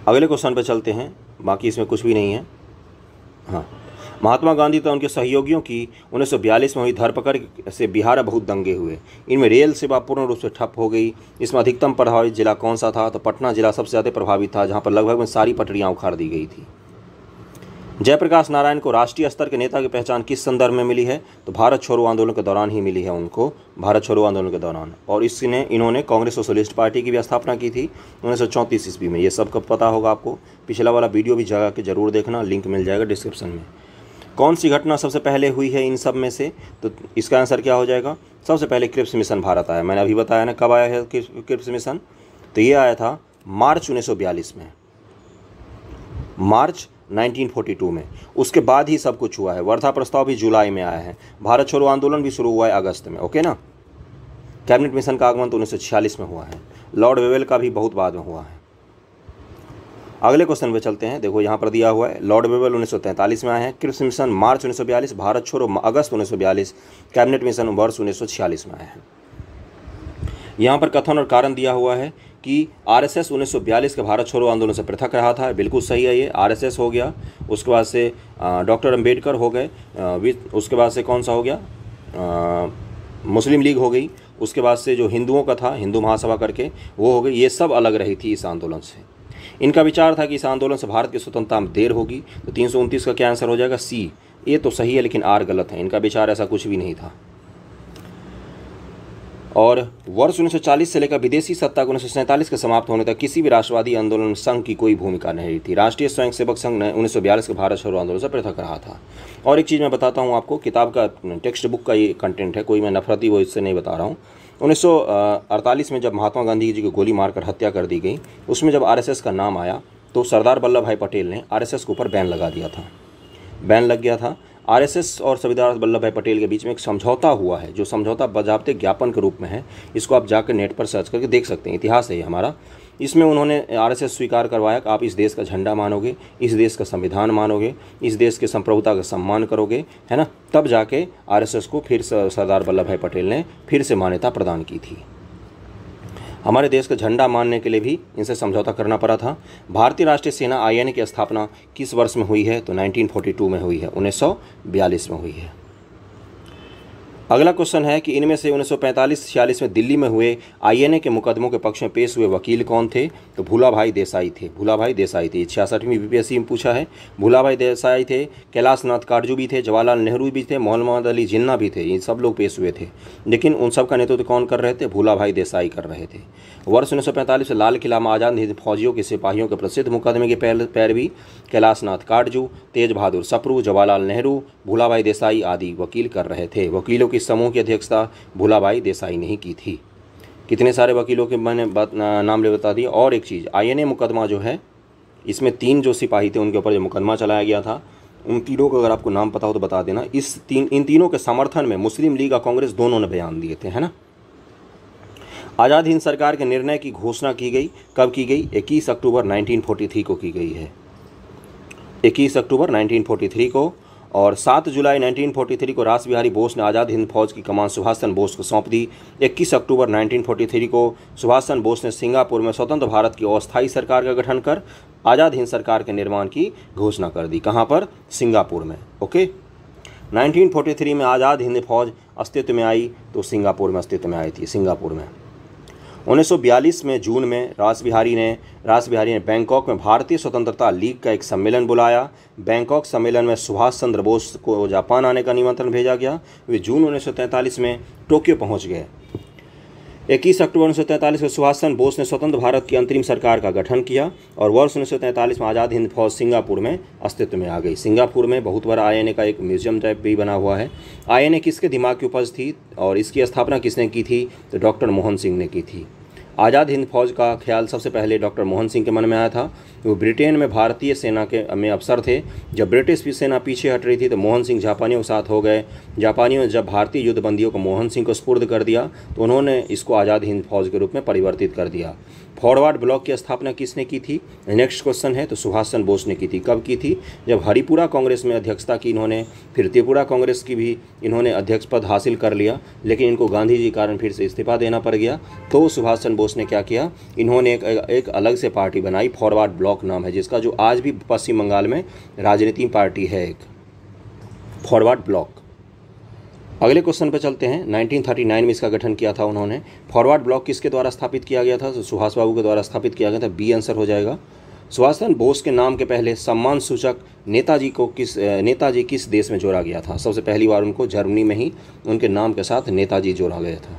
Speaker 1: अगले क्वेश्चन पर चलते हैं बाकी इसमें कुछ भी नहीं है हाँ महात्मा गांधी तथा तो उनके सहयोगियों की उन्नीस में हुई धरपकड़ से बिहार बहुत दंगे हुए इनमें रेल सेवा पूर्ण रूप से ठप हो गई इसमें अधिकतम प्रभावित जिला कौन सा था तो पटना जिला सबसे ज़्यादा प्रभावित था जहाँ पर लगभग में सारी पटरियाँ उखाड़ दी गई थी जयप्रकाश नारायण को राष्ट्रीय स्तर के नेता की पहचान किस संदर्भ में मिली है तो भारत छोड़ो आंदोलन के दौरान ही मिली है उनको भारत छोड़ो आंदोलन के दौरान और इसने इन्होंने कांग्रेस सोशलिस्ट पार्टी की भी स्थापना की थी उन्नीस सौ चौंतीस ईस्वी में ये सब कब पता होगा आपको पिछला वाला वीडियो भी जगह के जरूर देखना लिंक मिल जाएगा डिस्क्रिप्शन में कौन सी घटना सबसे पहले हुई है इन सब में से तो इसका आंसर क्या हो जाएगा सबसे पहले क्रिप्स मिशन भारत आया मैंने अभी बताया ना कब आया है क्रिप्स मिशन तो ये आया था मार्च उन्नीस में मार्च 1942 में उसके बाद ही सब कुछ हुआ है वर्धा प्रस्ताव भी जुलाई में आया है भारत छोड़ो आंदोलन भी शुरू हुआ है अगस्त में ओके ना कैबिनेट मिशन का आगमन तो उन्नीस में हुआ है लॉर्ड वेवेल का भी बहुत बाद में हुआ है अगले क्वेश्चन पे चलते हैं देखो यहाँ पर दिया हुआ है लॉर्ड बेबल उन्नीस में आए हैं क्रिस मिशन मार्च उन्नीस भारत छोड़ो अगस्त उन्नीस कैबिनेट मिशन वर्ष उन्नीस में आए हैं यहाँ पर कथन और कारण दिया हुआ है कि आरएसएस 1942 के भारत छोड़ो आंदोलन से पृथक रहा था बिल्कुल सही है ये आरएसएस हो गया उसके बाद से डॉक्टर अंबेडकर हो गए उसके बाद से कौन सा हो गया आ, मुस्लिम लीग हो गई उसके बाद से जो हिंदुओं का था हिंदू महासभा करके वो हो गई ये सब अलग रही थी इस आंदोलन से इनका विचार था कि इस आंदोलन से भारत की स्वतंत्रता में देर होगी तो तीन का क्या आंसर हो जाएगा सी ए तो सही है लेकिन आर गलत है इनका विचार ऐसा कुछ भी नहीं था और वर्ष 1940 से लेकर विदेशी सत्ता को उन्नीस के समाप्त होने तक किसी भी राष्ट्रवादी आंदोलन संघ की कोई भूमिका नहीं रही थी राष्ट्रीय स्वयंसेवक संघ ने उन्नीस के भारत छोड़ो आंदोलन से पृथक रहा था और एक चीज़ मैं बताता हूँ आपको किताब का टेक्स्ट बुक का ये कंटेंट है कोई मैं नफरती वो इससे नहीं बता रहा हूँ 1948 में जब महात्मा गांधी जी को गोली मारकर हत्या कर दी गई उसमें जब आरएसएस का नाम आया तो सरदार वल्लभ भाई पटेल ने आरएसएस के ऊपर बैन लगा दिया था बैन लग गया था आरएसएस और सरदार वल्लभ भाई पटेल के बीच में एक समझौता हुआ है जो समझौता बजाबते ज्ञापन के रूप में है इसको आप जाकर नेट पर सर्च करके देख सकते हैं इतिहास है हमारा इसमें उन्होंने आरएसएस स्वीकार करवाया कि आप इस देश का झंडा मानोगे इस देश का संविधान मानोगे इस देश के संप्रभुता का सम्मान करोगे है ना तब जाके आरएसएस को फिर सरदार वल्लभ भाई पटेल ने फिर से मान्यता प्रदान की थी हमारे देश का झंडा मानने के लिए भी इनसे समझौता करना पड़ा था भारतीय राष्ट्रीय सेना आई की स्थापना किस वर्ष में हुई है तो 1942 में हुई है 1942 में हुई है अगला क्वेश्चन है कि इनमें से 1945-46 में दिल्ली में हुए आईएनए के मुकदमों के पक्ष में पेश हुए वकील कौन थे तो भूला भाई देसाई थे भूला भाई देसाई थे छियासठवीं बीपीएससी e में पूछा है भूला भाई देसाई थे कैलाश नाथ काटजू भी थे जवाहरलाल नेहरू भी थे मोहम्मद अली जिन्ना भी थे ये सब लोग पेश हुए थे लेकिन उन सब का नेतृत्व तो कौन कर रहे थे भूला भाई देसाई कर रहे थे वर्ष उन्नीस से लाल किला में आज़ाद हिंद फौजियों के सिपाहियों के प्रसिद्ध मुकदमे की पैरवी कैलाश नाथ काटजू तेज बहादुर सप्रू जवाहरलाल नेहरू भूला भाई देसाई आदि वकील कर रहे थे वकीलों क्योंकि समूह की अध्यक्षता भोलाभाई देसाई ने ही की थी कितने सारे वकीलों के मैंने बात नाम ले बता दिए और एक चीज़ आईएनए मुकदमा जो है इसमें तीन जो सिपाही थे उनके ऊपर जो मुकदमा चलाया गया था उन तीनों का अगर आपको नाम पता हो तो बता देना इस तीन इन तीनों के समर्थन में मुस्लिम लीग और कांग्रेस दोनों ने बयान दिए थे है ना आज़ाद हिंद सरकार के निर्णय की घोषणा की गई कब की गई 21 अक्टूबर 1943 को की गई है 21 अक्टूबर 1943 को और 7 जुलाई 1943 को रास बिहारी बोस ने आज़ाद हिंद फौज की कमान सुभाष चंद्र बोस को सौंप दी 21 अक्टूबर 1943 को सुभाष चंद्र बोस ने सिंगापुर में स्वतंत्र भारत की अस्थायी सरकार का गठन कर आज़ाद हिंद सरकार के निर्माण की घोषणा कर दी कहाँ पर सिंगापुर में ओके 1943 में आज़ाद हिंद फौज अस्तित्व में आई तो सिंगापुर में अस्तित्व में आई थी सिंगापुर में 1942 में जून में रास बिहारी ने रास बिहारी ने बैंकॉक में भारतीय स्वतंत्रता लीग का एक सम्मेलन बुलाया बैंकॉक सम्मेलन में सुभाष चंद्र बोस को जापान आने का निमंत्रण भेजा गया वे जून 1943 में टोक्यो पहुंच गए इक्कीस अक्टूबर उन्नीस सौ तैंतालीस को सुभाष चंद्र बोस ने स्वतंत्र भारत की अंतरिम सरकार का गठन किया और वर्ष उन्नीस सौ तैंतालीस में आज़ाद हिंद फौज सिंगापुर में अस्तित्व में आ गई सिंगापुर में बहुत बड़ा आईएनए का एक म्यूजियम टाइप भी बना हुआ है आईएनए किसके दिमाग की उपज थी और इसकी स्थापना किसने की थी तो डॉक्टर मोहन सिंह ने की थी आज़ाद हिंद फौज का ख्याल सबसे पहले डॉक्टर मोहन सिंह के मन में आया था वो ब्रिटेन में भारतीय सेना के में अफसर थे जब ब्रिटिश भी सेना पीछे हट रही थी तो मोहन सिंह जापानियों के साथ हो गए जापानियों ने जब भारतीय युद्धबंदियों को मोहन सिंह को स्पुर्द कर दिया तो उन्होंने इसको आज़ाद हिंद फौज के रूप में परिवर्तित कर दिया फॉरवर्ड ब्लॉक की स्थापना किसने की थी नेक्स्ट क्वेश्चन है तो सुभाष चंद्र बोस ने की थी कब की थी जब हरिपुरा कांग्रेस में अध्यक्षता की इन्होंने फिर त्रिपुरा कांग्रेस की भी इन्होंने अध्यक्ष पद हासिल कर लिया लेकिन इनको गांधी जी कारण फिर से इस्तीफा देना पड़ गया तो सुभाष चंद्र बोस ने क्या किया इन्होंने एक, एक अलग से पार्टी बनाई फॉरवर्ड ब्लॉक नाम है जिसका जो आज भी पश्चिम बंगाल में राजनीतिक पार्टी है एक फॉरवर्ड ब्लॉक अगले क्वेश्चन पर चलते हैं 1939 में इसका गठन किया था उन्होंने फॉरवर्ड ब्लॉक किसके द्वारा स्थापित किया गया था तो सुभाष बाबू के द्वारा स्थापित किया गया था बी आंसर हो जाएगा सुभाष चंद्र बोस के नाम के पहले सम्मान सूचक नेताजी को किस नेताजी किस देश में जोड़ा गया था सबसे पहली बार उनको जर्मनी में ही उनके नाम के साथ नेताजी जोड़ा गया था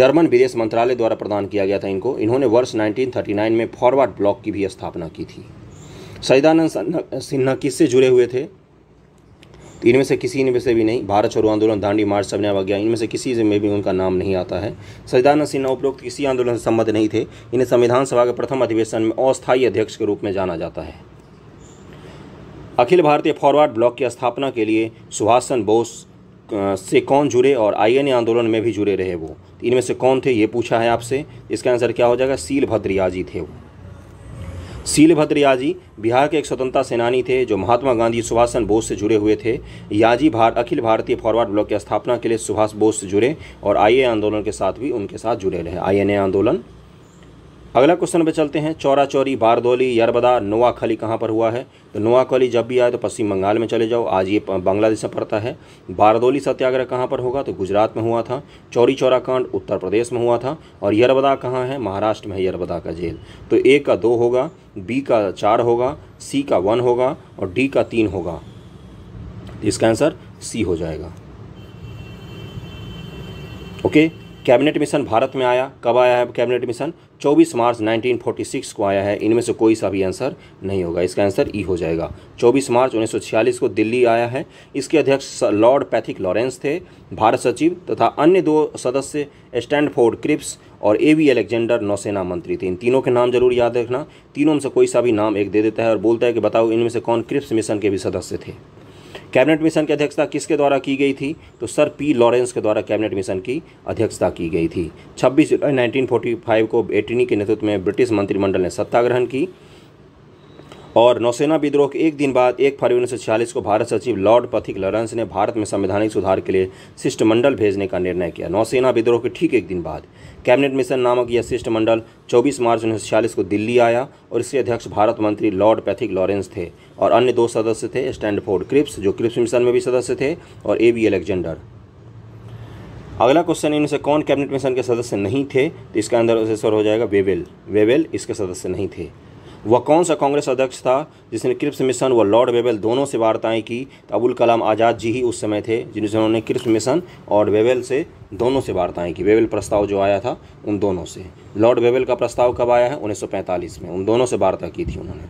Speaker 1: जर्मन विदेश मंत्रालय द्वारा प्रदान किया गया था इनको इन्होंने वर्ष 1939 में फॉरवर्ड ब्लॉक की भी स्थापना की थी सईदानंद सिन्हा किससे जुड़े हुए थे तो इनमें से किसी इनमें से भी नहीं भारत छोड़ो आंदोलन दांडी मार्च सबने गया इनमें से किसी में भी उनका नाम नहीं आता है सचिदानंद सिन्हा उपरोक्त किसी आंदोलन से संबद्ध नहीं थे इन्हें संविधान सभा के प्रथम अधिवेशन में अस्थायी अध्यक्ष के रूप में जाना जाता है अखिल भारतीय फॉरवर्ड ब्लॉक की स्थापना के लिए सुभाष चंद्र बोस से कौन जुड़े और आईएनए आंदोलन में भी जुड़े रहे वो तो इनमें से कौन थे ये पूछा है आपसे इसका आंसर क्या हो जाएगा सील भद्रियाजी थे वो सीलभद्र याजी बिहार के एक स्वतंत्रता सेनानी थे जो महात्मा गांधी सुभाष चंद्र बोस से जुड़े हुए थे याजी भारत अखिल भारतीय फॉरवर्ड ब्लॉक की स्थापना के लिए सुभाष बोस से जुड़े और आई आंदोलन के साथ भी उनके साथ जुड़े रहे आई आंदोलन अगला क्वेश्चन पे चलते हैं चौरा चौरी बारदोली यरबदा नोआखली कहाँ पर हुआ है तो नोआखली जब भी आए तो पश्चिम बंगाल में चले जाओ आज ये बांग्लादेश में पड़ता है बारदोली सत्याग्रह कहाँ पर होगा तो गुजरात में हुआ था चौरी चौरा कांड उत्तर प्रदेश में हुआ था और यरबदा कहाँ है महाराष्ट्र में है यरबदा का जेल तो ए का दो होगा बी का चार होगा सी का वन होगा और डी का तीन होगा इसका आंसर सी हो जाएगा ओके कैबिनेट मिशन भारत में आया कब आया है कैबिनेट मिशन 24 मार्च 1946 को आया है इनमें से कोई सा भी आंसर नहीं होगा इसका आंसर ई हो जाएगा 24 मार्च 1946 को दिल्ली आया है इसके अध्यक्ष लॉर्ड पैथिक लॉरेंस थे भारत सचिव तथा अन्य दो सदस्य स्टैंडफोर्ड क्रिप्स और ए वी एलेक्जेंडर नौसेना मंत्री थे इन तीनों के नाम जरूर याद रखना तीनों में से कोई सा भी नाम एक दे देता है और बोलता है कि बताओ इनमें से कौन क्रिप्स मिशन के भी सदस्य थे कैबिनेट मिशन की अध्यक्षता किसके द्वारा की गई थी तो सर पी लॉरेंस के द्वारा कैबिनेट मिशन की अध्यक्षता की गई थी 26 जुलाई 1945 को एटनी के नेतृत्व में ब्रिटिश मंत्रिमंडल ने सत्ता ग्रहण की और नौसेना विद्रोह के एक दिन बाद एक फरवरी उन्नीस को भारत सचिव लॉर्ड पथिक लॉरेंस ने भारत में संवैधानिक सुधार के लिए शिष्टमंडल भेजने का निर्णय किया नौसेना विद्रोह के ठीक एक दिन बाद कैबिनेट मिशन नामक यह शिष्टमंडल 24 मार्च उन्नीस को दिल्ली आया और इसके अध्यक्ष भारत मंत्री लॉर्ड पैथिक लॉरेंस थे और अन्य दो सदस्य थे स्टैंडफोर्ड क्रिप्स जो क्रिप्स मिशन में भी सदस्य थे और ए बी एलेक्जेंडर अगला क्वेश्चन इनमें से कौन कैबिनेट मिशन के सदस्य नहीं थे तो इसका अंदर आंसर हो जाएगा वेवेल वेवेल इसके सदस्य नहीं थे वह कौन सा कांग्रेस अध्यक्ष था जिसने क्रिप्स मिशन व लॉर्ड वेबेल दोनों से वार्ताएँ की तो अबुल कलाम आज़ाद जी ही उस समय थे जिन्होंने क्रिप्स मिशन और वेवेल से दोनों से वार्ताएँ की वेबेल प्रस्ताव जो आया था उन दोनों से लॉर्ड वेबेल का प्रस्ताव कब आया है उन्नीस में उन दोनों से वार्ता की थी उन्होंने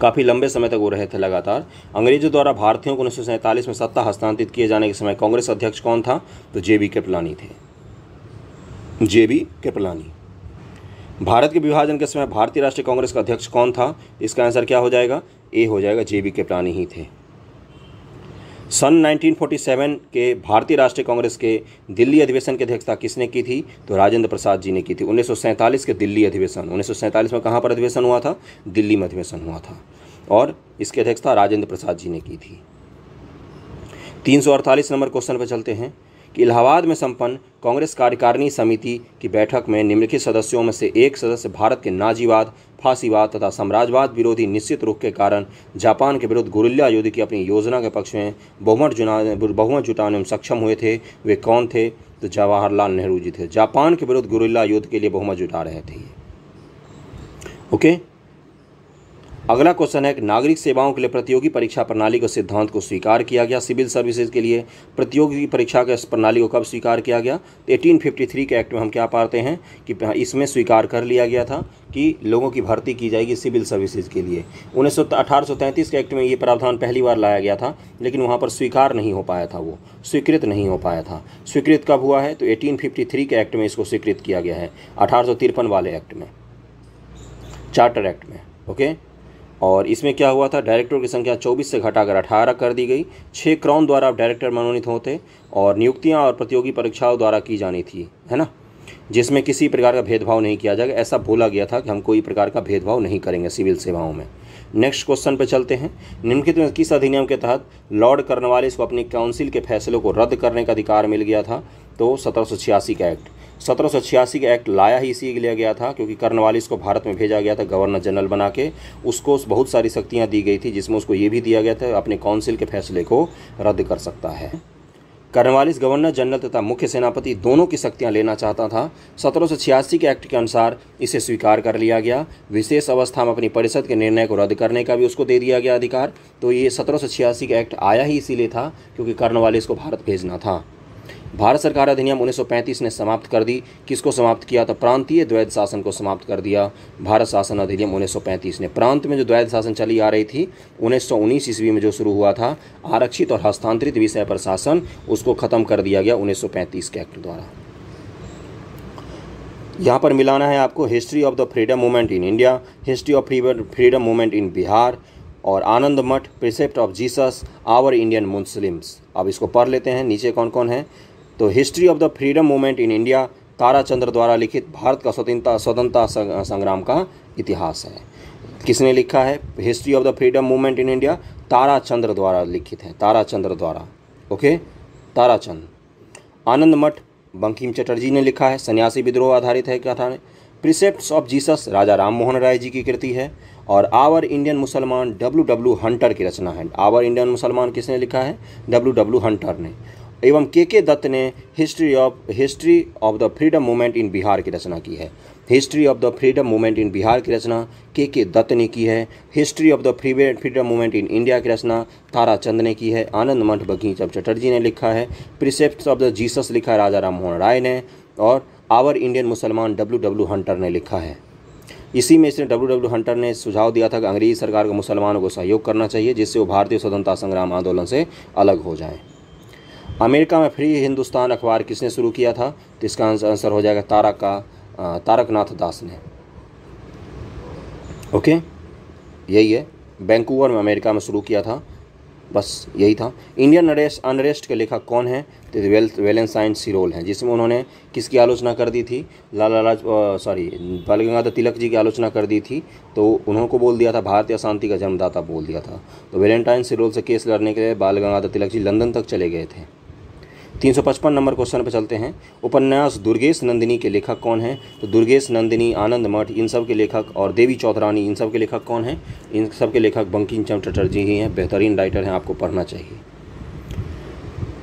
Speaker 1: काफ़ी लंबे समय तक वो रहे थे लगातार अंग्रेजों द्वारा भारतीयों को उन्नीस में सत्ता हस्तांतरित किए जाने के समय कांग्रेस अध्यक्ष कौन था तो जे बी कृपलानी थे जे बी कृपलानी भारत के विभाजन के समय भारतीय राष्ट्रीय कांग्रेस का अध्यक्ष कौन था इसका आंसर क्या हो जाएगा ए हो जाएगा जे बी केपलानी ही थे सन 1947 के भारतीय राष्ट्रीय कांग्रेस के दिल्ली अधिवेशन की अध्यक्षता किसने की थी तो राजेंद्र प्रसाद जी ने की थी 1947 के दिल्ली अधिवेशन 1947 में कहाँ पर अधिवेशन हुआ था दिल्ली में अधिवेशन हुआ था और इसकी अध्यक्षता राजेंद्र प्रसाद जी ने की थी तीन नंबर क्वेश्चन पर चलते हैं कि इलाहाबाद में संपन्न कांग्रेस कार्यकारिणी समिति की बैठक में निम्नलिखित सदस्यों में से एक सदस्य भारत के नाजीवाद फांसीवाद तथा साम्राज्यवाद विरोधी निश्चित रुख के कारण जापान के विरुद्ध गुरिल्ला युद्ध की अपनी योजना के पक्ष में बहुमत जुटा बहुमत जुटाने में सक्षम हुए थे वे कौन थे तो जवाहरलाल नेहरू जी थे जापान के विरुद्ध गुरिल्ला युद्ध के लिए बहुमत जुटा रहे थे ओके अगला क्वेश्चन है कि नागरिक सेवाओं के लिए प्रतियोगी परीक्षा प्रणाली के सिद्धांत को स्वीकार किया गया सिविल सर्विसेज के लिए प्रतियोगी परीक्षा के प्रणाली को कब स्वीकार किया गया तो 1853 के एक्ट में हम क्या पाते हैं कि इसमें स्वीकार कर लिया गया था कि लोगों की भर्ती की जाएगी सिविल सर्विसेज के लिए उन्नीस के एक्ट में ये प्रावधान पहली बार लाया गया था लेकिन वहाँ पर स्वीकार नहीं हो पाया था वो स्वीकृत नहीं हो पाया था स्वीकृत कब हुआ है तो 1853 के एक्ट में इसको स्वीकृत किया गया है अठारह वाले एक्ट में चार्टर एक्ट में ओके और इसमें क्या हुआ था डायरेक्टरों की संख्या 24 से घटाकर 18 कर दी गई छः क्राउन द्वारा आप डायरेक्टर मनोनीत होते और नियुक्तियां और प्रतियोगी परीक्षाओं द्वारा की जानी थी है ना जिसमें किसी प्रकार का भेदभाव नहीं किया जाएगा ऐसा बोला गया था कि हम कोई प्रकार का भेदभाव नहीं करेंगे सिविल सेवाओं में नेक्स्ट क्वेश्चन पर चलते हैं निम्नलिखित में किस अधिनियम के तहत लॉर्ड कर्नवालिस को अपनी काउंसिल के फैसलों को रद्द करने का अधिकार मिल गया था तो सत्रह का एक्ट सत्रह का एक्ट लाया ही इसी के गया था क्योंकि कर्नवालिस को भारत में भेजा गया था गवर्नर जनरल बना के उसको बहुत सारी शक्तियाँ दी गई थी जिसमें उसको ये भी दिया गया था अपने काउंसिल के फैसले को रद्द कर सकता है कर्नवालिस गवर्नर जनरल तथा मुख्य सेनापति दोनों की शक्तियां लेना चाहता था सत्रह के एक्ट के अनुसार इसे स्वीकार कर लिया गया विशेष अवस्था में अपनी परिषद के निर्णय को रद्द करने का भी उसको दे दिया गया अधिकार तो ये सत्रह के एक्ट आया ही इसीलिए था क्योंकि कर्नवालिस को भारत भेजना था भारत सरकार अधिनियम 1935 ने समाप्त कर दी किसको समाप्त किया था तो प्रांतीय द्वैध शासन को समाप्त कर दिया भारत शासन अधिनियम 1935 ने प्रांत में जो द्वैध शासन चली आ रही थी 1919 ईस्वी में जो शुरू हुआ था आरक्षित और हस्तांतरित विषय पर शासन उसको खत्म कर दिया गया 1935 के एक्ट द्वारा यहाँ पर मिलाना है आपको History of the Freedom Movement in India History of Freedom Movement in Bihar और Anand Math precept of Jesus our Indian Muslims अब इसको पढ़ लेते हैं नीचे कौन कौन है तो History of the Freedom Movement in India Tarachandra द्वारा लिखित भारत का स्वतंत्रता स्वतंत्रता संग्राम का इतिहास है किसने लिखा है History of the Freedom Movement in India Tarachandra द्वारा लिखित है ताराचंद्र द्वारा ओके ताराचंद आनंद मठ बंकिम चटर्जी ने लिखा है सन्यासी विद्रोह आधारित है कथा ने precept of Jesus Raja Ram Mohan Roy ji की कृति है और आवर इंडियन मुसलमान डब्ल्यू डब्ल्यू हंटर की रचना है आवर इंडियन मुसलमान किसने लिखा है डब्ल्यू डब्ल्यू हंटर ने एवं के के दत्त ने History of History of the Freedom Movement in Bihar की रचना की है History of the Freedom Movement in Bihar की रचना के के दत्त ने की है History of the Freedom Movement in India की रचना तारा चंद ने की है आनंद मठ बघीचंद चटर्जी ने लिखा है प्रिसेप्ट ऑफ द जीसस लिखा है राजा राम मोहन राय ने और आवर इंडियन मुसलमान डब्ल्यू डब्ल्यू हंटर ने लिखा है इसी में इसने डब्ल्यू डब्ल्यू हंटर ने सुझाव दिया था कि अंग्रेजी सरकार को मुसलमानों को सहयोग करना चाहिए जिससे वो भारतीय स्वतंत्रता संग्राम आंदोलन से अलग हो जाएँ अमेरिका में फ्री हिंदुस्तान अखबार किसने शुरू किया था तो इसका आंसर हो जाएगा तारक का तारकनाथ दास ने ओके यही है बैंकूवर में अमेरिका में शुरू किया था बस यही था इंडियन अरेस्ट अनरेस्ट के लेखक कौन है तो वेल वेलेंसाइन सिरोल हैं जिसमें उन्होंने किसकी आलोचना कर दी थी लाला लाज सॉरी बाल गंगाधर तिलक जी की आलोचना कर दी थी तो उन्होंने को बोल दिया था भारतीय शांति का जन्मदाता बोल दिया था तो वेलेंटाइन सिरोल से केस लड़ने के लिए बाल गंगाधर तिलक जी लंदन तक चले गए थे 355 नंबर क्वेश्चन पर चलते हैं उपन्यास दुर्गेश नंदिनी के लेखक कौन हैं तो दुर्गेश नंदिनी आनंद मठ इन सब के लेखक और देवी चौधरानी इन सब के लेखक कौन हैं इन सब के लेखक बंकिम चंद्र चटर्जी ही हैं बेहतरीन राइटर हैं आपको पढ़ना चाहिए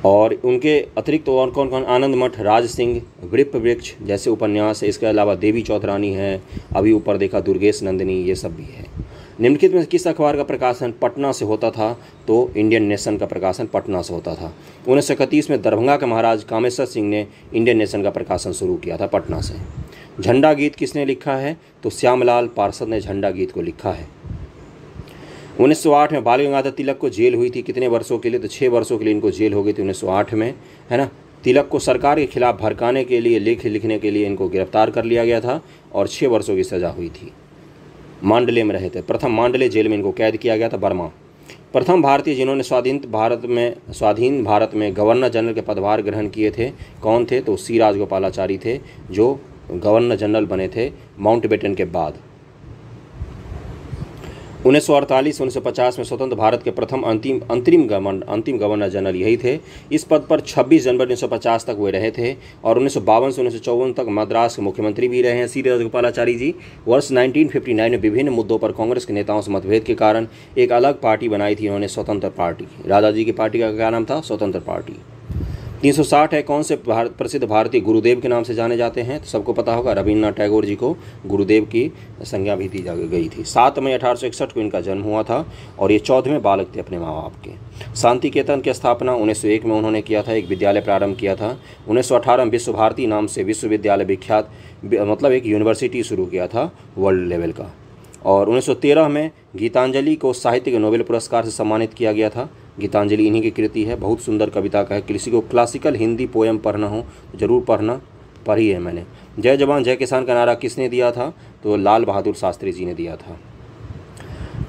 Speaker 1: और उनके अतिरिक्त तो और कौन कौन आनंद मठ राज सिंह वृप वृक्ष जैसे उपन्यास इसके अलावा देवी चौधरानी है अभी ऊपर देखा दुर्गेश नंदिनी ये सब भी है निम्नलिखित में किस अखबार का प्रकाशन पटना से होता था तो इंडियन नेशन का प्रकाशन पटना से होता था उन्नीस में दरभंगा के महाराज कामेश्वर सिंह ने इंडियन नेशन का प्रकाशन शुरू किया था पटना से झंडा गीत किसने लिखा है तो श्यामलाल पार्षद ने झंडा गीत को लिखा है 1908 में बाल गंगाधर तिलक को जेल हुई थी कितने वर्षों के लिए तो छः वर्षों के लिए इनको जेल हो गई थी 1908 में है ना तिलक को सरकार के खिलाफ भड़काने के लिए लेख लिखने के लिए इनको गिरफ्तार कर लिया गया था और छः वर्षों की सज़ा हुई थी मांडले में रहे थे प्रथम मांडले जेल में इनको कैद किया गया था बर्मा प्रथम भारतीय जिन्होंने स्वाधीन भारत में स्वाधीन भारत में गवर्नर जनरल के पदभार ग्रहण किए थे कौन थे तो सी राजगोपालाचारी थे जो गवर्नर जनरल बने थे माउंट बेटन के बाद उन्नीस सौ अड़तालीस उन्नीस सौ पचास में स्वतंत्र भारत के प्रथम अंतिम अंतरिम गवर्न अंतिम गवर्नर जनरल यही थे इस पद पर 26 जनवरी 1950 तक वे रहे थे और उन्नीस सौ बावन से उन्नीस सौ तक मद्रास के मुख्यमंत्री भी रहे हैं सी राजगोपालाचारी जी वर्ष 1959 में विभिन्न मुद्दों पर कांग्रेस के नेताओं से मतभेद के कारण एक अलग पार्टी बनाई थी उन्होंने स्वतंत्र पार्टी राजा जी की पार्टी का क्या नाम था स्वतंत्र पार्टी 360 है कौन से भारत प्रसिद्ध भारतीय गुरुदेव के नाम से जाने जाते हैं तो सबको पता होगा रविन्द्रनाथ टैगोर जी को गुरुदेव की संज्ञा भी दी जा गई थी सात मई अठारह को इनका जन्म हुआ था और ये चौदहवें बालक थे अपने माँ बाप के शांति केतन की स्थापना 1901 में उन्होंने किया था एक विद्यालय प्रारंभ किया था 1918 में विश्व भारती नाम से विश्वविद्यालय विख्यात मतलब एक यूनिवर्सिटी शुरू किया था वर्ल्ड लेवल का और 1913 में गीतांजलि को साहित्य के नोबेल पुरस्कार से सम्मानित किया गया था गीतांजलि इन्हीं की कृति है बहुत सुंदर कविता का है किसी को क्लासिकल हिंदी पोएम पढ़ना हो तो ज़रूर पढ़ना पढ़ी है मैंने जय जवान जय किसान का नारा किसने दिया था तो लाल बहादुर शास्त्री जी ने दिया था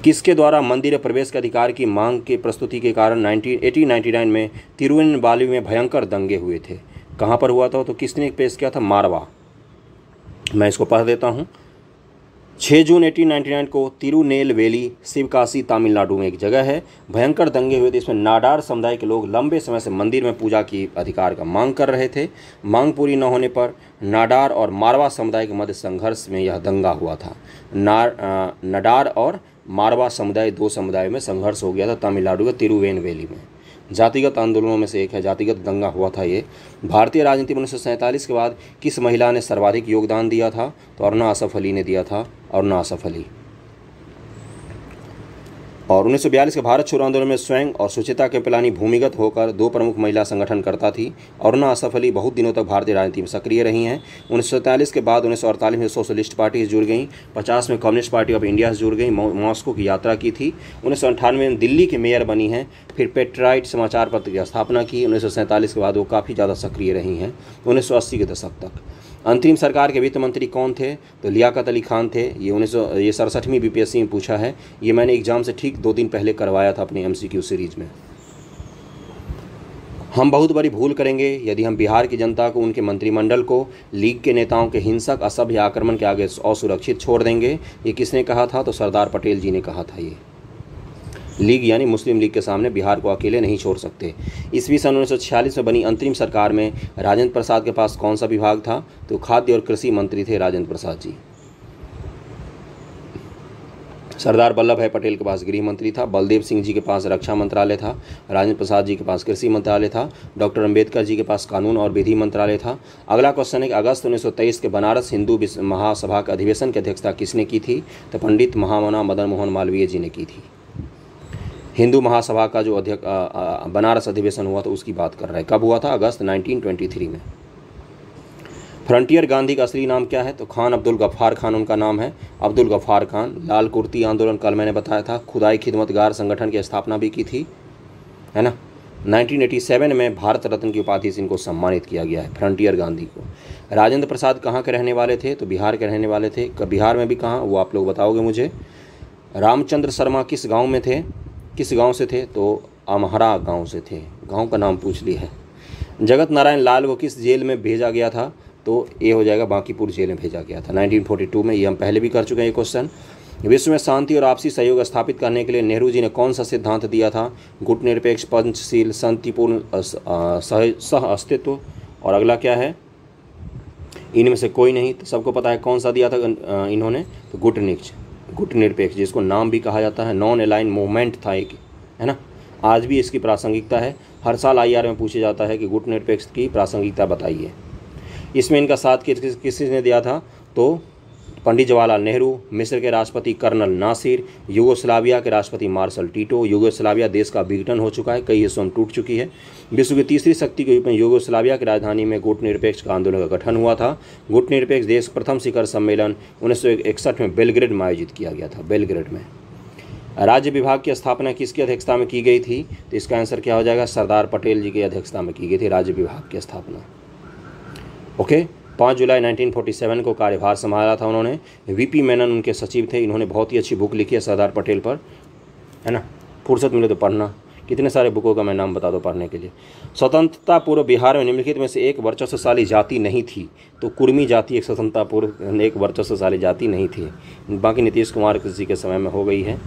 Speaker 1: किसके द्वारा मंदिर प्रवेश के अधिकार की मांग के प्रस्तुति के कारण 19, 1899 में बाली में भयंकर दंगे हुए थे कहाँ पर हुआ था तो किसने पेश किया था मारवा मैं इसको पढ़ देता हूँ 6 जून 1899 को तिरुनेलवेली शिवकाशी तमिलनाडु में एक जगह है भयंकर दंगे हुए थे इसमें नाडार समुदाय के लोग लंबे समय से मंदिर में पूजा की अधिकार का मांग कर रहे थे मांग पूरी न होने पर नाडार और मारवा समुदाय के मध्य संघर्ष में यह दंगा हुआ था नाडार और मारवा समुदाय दो समुदाय में संघर्ष हो गया था तमिलनाडु के तिरुवेन वैली में जातिगत आंदोलनों में से एक है जातिगत दंगा हुआ था ये भारतीय राजनीति में उन्नीस के बाद किस महिला ने सर्वाधिक योगदान दिया था तो अरुणा असफ अली ने दिया था अरुणा असफ अली और 1942 के भारत छोड़ो आंदोलन में स्वयं और सुचिता के पिलानी भूमिगत होकर दो प्रमुख महिला संगठन करता थी अरुणा असफ अली बहुत दिनों तक भारतीय राजनीति में सक्रिय रही हैं उन्नीस के बाद उन्नीस में सोशलिस्ट पार्टी से जुड़ गई पचास में कम्युनिस्ट पार्टी ऑफ इंडिया से जुड़ गई मॉस्को की यात्रा की थी उन्नीस में दिल्ली की मेयर बनी हैं फिर पेट्राइट समाचार पत्र की स्थापना की उन्नीस के बाद वो काफ़ी ज़्यादा सक्रिय रही हैं उन्नीस के दशक तक अंतरिम सरकार के वित्त मंत्री कौन थे तो लियाकत अली खान थे ये उन्नीस ये सड़सठवीं बी में पूछा है ये मैंने एग्ज़ाम से ठीक दो दिन पहले करवाया था अपने एम सीरीज़ में हम बहुत बड़ी भूल करेंगे यदि हम बिहार की जनता को उनके मंत्रिमंडल को लीग के नेताओं के हिंसक असभ्य आक्रमण के आगे असुरक्षित छोड़ देंगे ये किसने कहा था तो सरदार पटेल जी ने कहा था ये लीग यानी मुस्लिम लीग के सामने बिहार को अकेले नहीं छोड़ सकते ईस्वी सन उन्नीस में बनी अंतरिम सरकार में राजेंद्र प्रसाद के पास कौन सा विभाग था तो खाद्य और कृषि मंत्री थे राजेंद्र प्रसाद जी सरदार वल्लभ भाई पटेल के पास गृह मंत्री था बलदेव सिंह जी के पास रक्षा मंत्रालय था राजेंद्र प्रसाद जी के पास कृषि मंत्रालय था डॉक्टर अंबेडकर जी के पास कानून और विधि मंत्रालय था अगला क्वेश्चन है कि अगस्त 1923 के बनारस हिंदू महासभा के अधिवेशन की अध्यक्षता किसने की थी तो पंडित महामना मदन मोहन मालवीय जी ने की थी हिंदू महासभा का जो अध्यक्ष बनारस अधिवेशन हुआ था तो उसकी बात कर रहे हैं कब हुआ था अगस्त 1923 में फ्रंटियर गांधी का असली नाम क्या है तो खान अब्दुल गफ्फार खान उनका नाम है अब्दुल गफ्फार खान लाल कुर्ती आंदोलन कल मैंने बताया था खुदाई खिदमतगार संगठन की स्थापना भी की थी है ना 1987 में भारत रत्न की उपाधि से इनको सम्मानित किया गया है फ्रंटियर गांधी को राजेंद्र प्रसाद कहाँ के रहने वाले थे तो बिहार के रहने वाले थे बिहार में भी कहाँ वो आप लोग बताओगे मुझे रामचंद्र शर्मा किस गांव में थे किस गांव से थे तो अमहरा गांव से थे गांव का नाम पूछ लिया है जगत नारायण लाल को किस जेल में भेजा गया था तो ये हो जाएगा बांकीपुर जेल में भेजा गया था 1942 में ये हम पहले भी कर चुके हैं ये क्वेश्चन विश्व में शांति और आपसी सहयोग स्थापित करने के लिए नेहरू जी ने कौन सा सिद्धांत दिया था गुटनिरपेक्ष पंचशील शांतिपूर्ण सह अस्तित्व और अगला क्या है इनमें से कोई नहीं तो सबको पता है कौन सा दिया था अं, इन्होंने तो गुट गुट निरपेक्ष जिसको नाम भी कहा जाता है नॉन अलाइन मूवमेंट था एक है ना आज भी इसकी प्रासंगिकता है हर साल आईआर में पूछा जाता है कि गुट निरपेक्ष की प्रासंगिकता बताइए इसमें इनका साथ किस किस किसी ने दिया था तो पंडित जवाहरलाल नेहरू मिस्र के राष्ट्रपति कर्नल नासिर यूगोस्लाविया के राष्ट्रपति मार्शल टीटो यूगोस्लाविया देश का विघटन हो चुका है कई हिस्सों में टूट चुकी है विश्व की तीसरी शक्ति के रूप में यूगोस्लाविया की राजधानी में गुट निरपेक्ष का आंदोलन का गठन हुआ था गुट निरपेक्ष देश प्रथम शिखर सम्मेलन उन्नीस में बेलग्रेड में आयोजित किया गया था बेलग्रेड में राज्य विभाग की स्थापना किसकी अध्यक्षता में की गई थी तो इसका आंसर क्या हो जाएगा सरदार पटेल जी की अध्यक्षता में की गई थी राज्य विभाग की स्थापना ओके पाँच जुलाई 1947 को कार्यभार संभाला था उन्होंने वीपी मेनन उनके सचिव थे इन्होंने बहुत ही अच्छी बुक लिखी है सरदार पटेल पर है ना फुर्सत मिले तो पढ़ना कितने सारे बुकों का मैं नाम बता दूँ पढ़ने के लिए स्वतंत्रता पूर्व बिहार में निम्नलिखित में से एक वर्चस्वशाली जाति नहीं थी तो कुर्मी जाति एक स्वतंत्रता पूर्व एक वर्चस्वशाली जाति नहीं थी बाकी नीतीश कुमार किसी के समय में हो गई है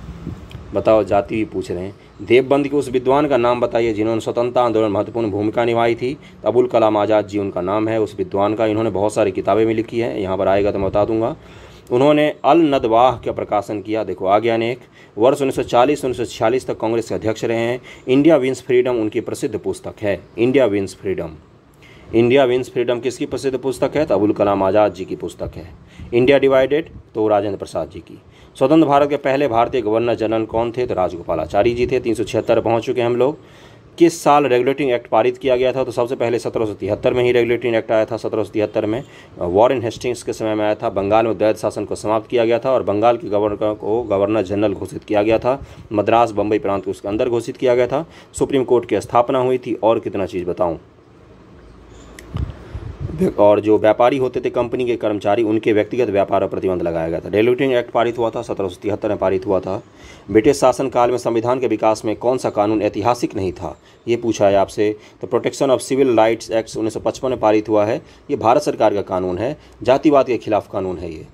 Speaker 1: बताओ जाति भी पूछ रहे हैं देवबंद के उस विद्वान का नाम बताइए जिन्होंने स्वतंत्रता आंदोलन महत्वपूर्ण भूमिका निभाई थी अबुल कलाम आज़ाद जी उनका नाम है उस विद्वान का इन्होंने बहुत सारी किताबें भी लिखी है यहाँ पर आएगा तो मैं बता दूंगा उन्होंने अल नदवाह का प्रकाशन किया देखो आगे अनेक वर्ष 1940 1946 तक कांग्रेस के अध्यक्ष रहे हैं इंडिया विंस फ्रीडम उनकी प्रसिद्ध पुस्तक है India Wins Freedom India Wins Freedom किसकी प्रसिद्ध पुस्तक है तो अबुल कलाम आज़ाद जी की पुस्तक है इंडिया डिवाइडेड तो राजेंद्र प्रसाद जी की स्वतंत्र भारत के पहले भारतीय गवर्नर जनरल कौन थे तो राजगोपालाचारी जी थे तीन सौ छिहत्तर पहुँच चुके हम लोग किस साल रेगुलेटिंग एक्ट पारित किया गया था तो सबसे पहले सत्रह में ही रेगुलेटिंग एक्ट आया था सत्रह में वॉरेन हेस्टिंग्स के समय में आया था बंगाल में दैत शासन को समाप्त किया गया था और बंगाल के गवर्नर को गवर्नर जनरल घोषित किया गया था मद्रास बम्बई प्रांत को उसके अंदर घोषित किया गया था सुप्रीम कोर्ट की स्थापना हुई थी और कितना चीज़ बताऊँ और जो व्यापारी होते थे कंपनी के कर्मचारी उनके व्यक्तिगत व्यापार पर प्रतिबंध लगाया गया था डेल्यूटिंग एक्ट पारित हुआ था सत्रह में पारित हुआ था ब्रिटिश शासनकाल में संविधान के विकास में कौन सा कानून ऐतिहासिक नहीं था ये पूछा है आपसे तो Protection of Civil Rights Act उन्नीस में पारित हुआ है ये भारत सरकार का कानून है जातिवाद के खिलाफ कानून है ये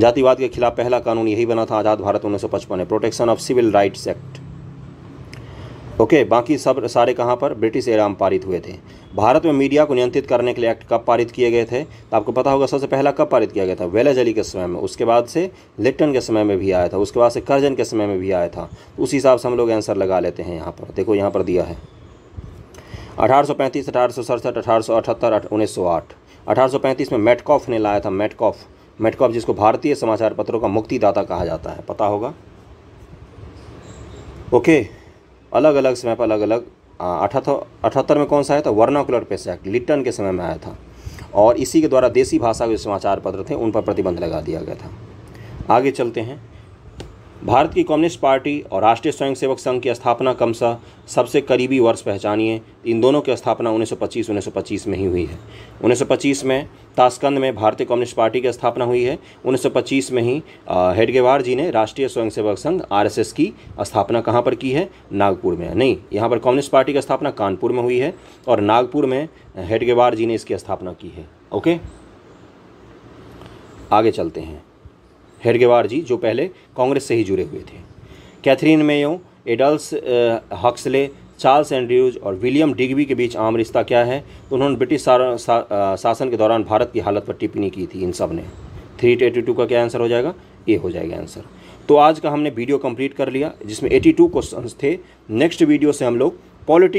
Speaker 1: जातिवाद के खिलाफ पहला कानून यही बना था आज़ाद भारत उन्नीस में Protection of Civil Rights Act okay बाकी सब सारे कहाँ पर ब्रिटिश एराम पारित हुए थे भारत में मीडिया को नियंत्रित करने के लिए एक्ट कब पारित किए गए थे तो आपको पता होगा सबसे पहला कब पारित किया गया था वेलेज अली के समय में उसके बाद से लिट्टन के समय में भी आया था उसके बाद से कर्जन के समय में भी आया था तो उस हिसाब से हम लोग आंसर लगा लेते हैं यहाँ पर देखो यहाँ पर दिया है अठारह सौ पैंतीस अठारह सौ सड़सठ अठारह सौ अठहत्तर उन्नीस सौ आठ अठारह सौ पैंतीस में मेटकॉफ ने लाया था मेटकॉफ मेटकॉफ जिसको भारतीय समाचार पत्रों का मुक्तिदाता कहा जाता है पता होगा ओके अलग अलग समय पर अलग अलग अठहत्तर में कौन सा आया था वर्नाकुलर प्रेस एक्ट लिट्टन के समय में आया था और इसी के द्वारा देसी भाषा के समाचार पत्र थे उन पर प्रतिबंध लगा दिया गया था आगे चलते हैं भारत की कम्युनिस्ट पार्टी और राष्ट्रीय स्वयंसेवक संघ की स्थापना कम सा सबसे करीबी वर्ष पहचानिए इन दोनों की स्थापना 1925 1925 में ही हुई है 1925 में ताशकंद में भारतीय कम्युनिस्ट पार्टी की स्थापना हुई है 1925 में ही हेडगेवार जी ने राष्ट्रीय स्वयंसेवक संघ आरएसएस की स्थापना कहाँ पर की है नागपुर में नहीं यहाँ पर कम्युनिस्ट पार्टी की स्थापना कानपुर में हुई है और नागपुर में हेडगेवार जी ने इसकी स्थापना की है ओके आगे चलते हैं हेडगेवार जी जो पहले कांग्रेस से ही जुड़े हुए थे कैथरीन मेयो एडल्स हक्सले चार्ल्स एंड्रयूज और विलियम डिग्बी के बीच आम रिश्ता क्या है तो उन्होंने ब्रिटिश सा, सा, शासन के दौरान भारत की हालत पर टिप्पणी की थी इन सब ने थ्री एटी टू का क्या आंसर हो जाएगा ए हो जाएगा आंसर तो आज का हमने वीडियो कंप्लीट कर लिया जिसमें एटी टू क्वेश्चन थे नेक्स्ट वीडियो से हम लोग पॉलिटिक्स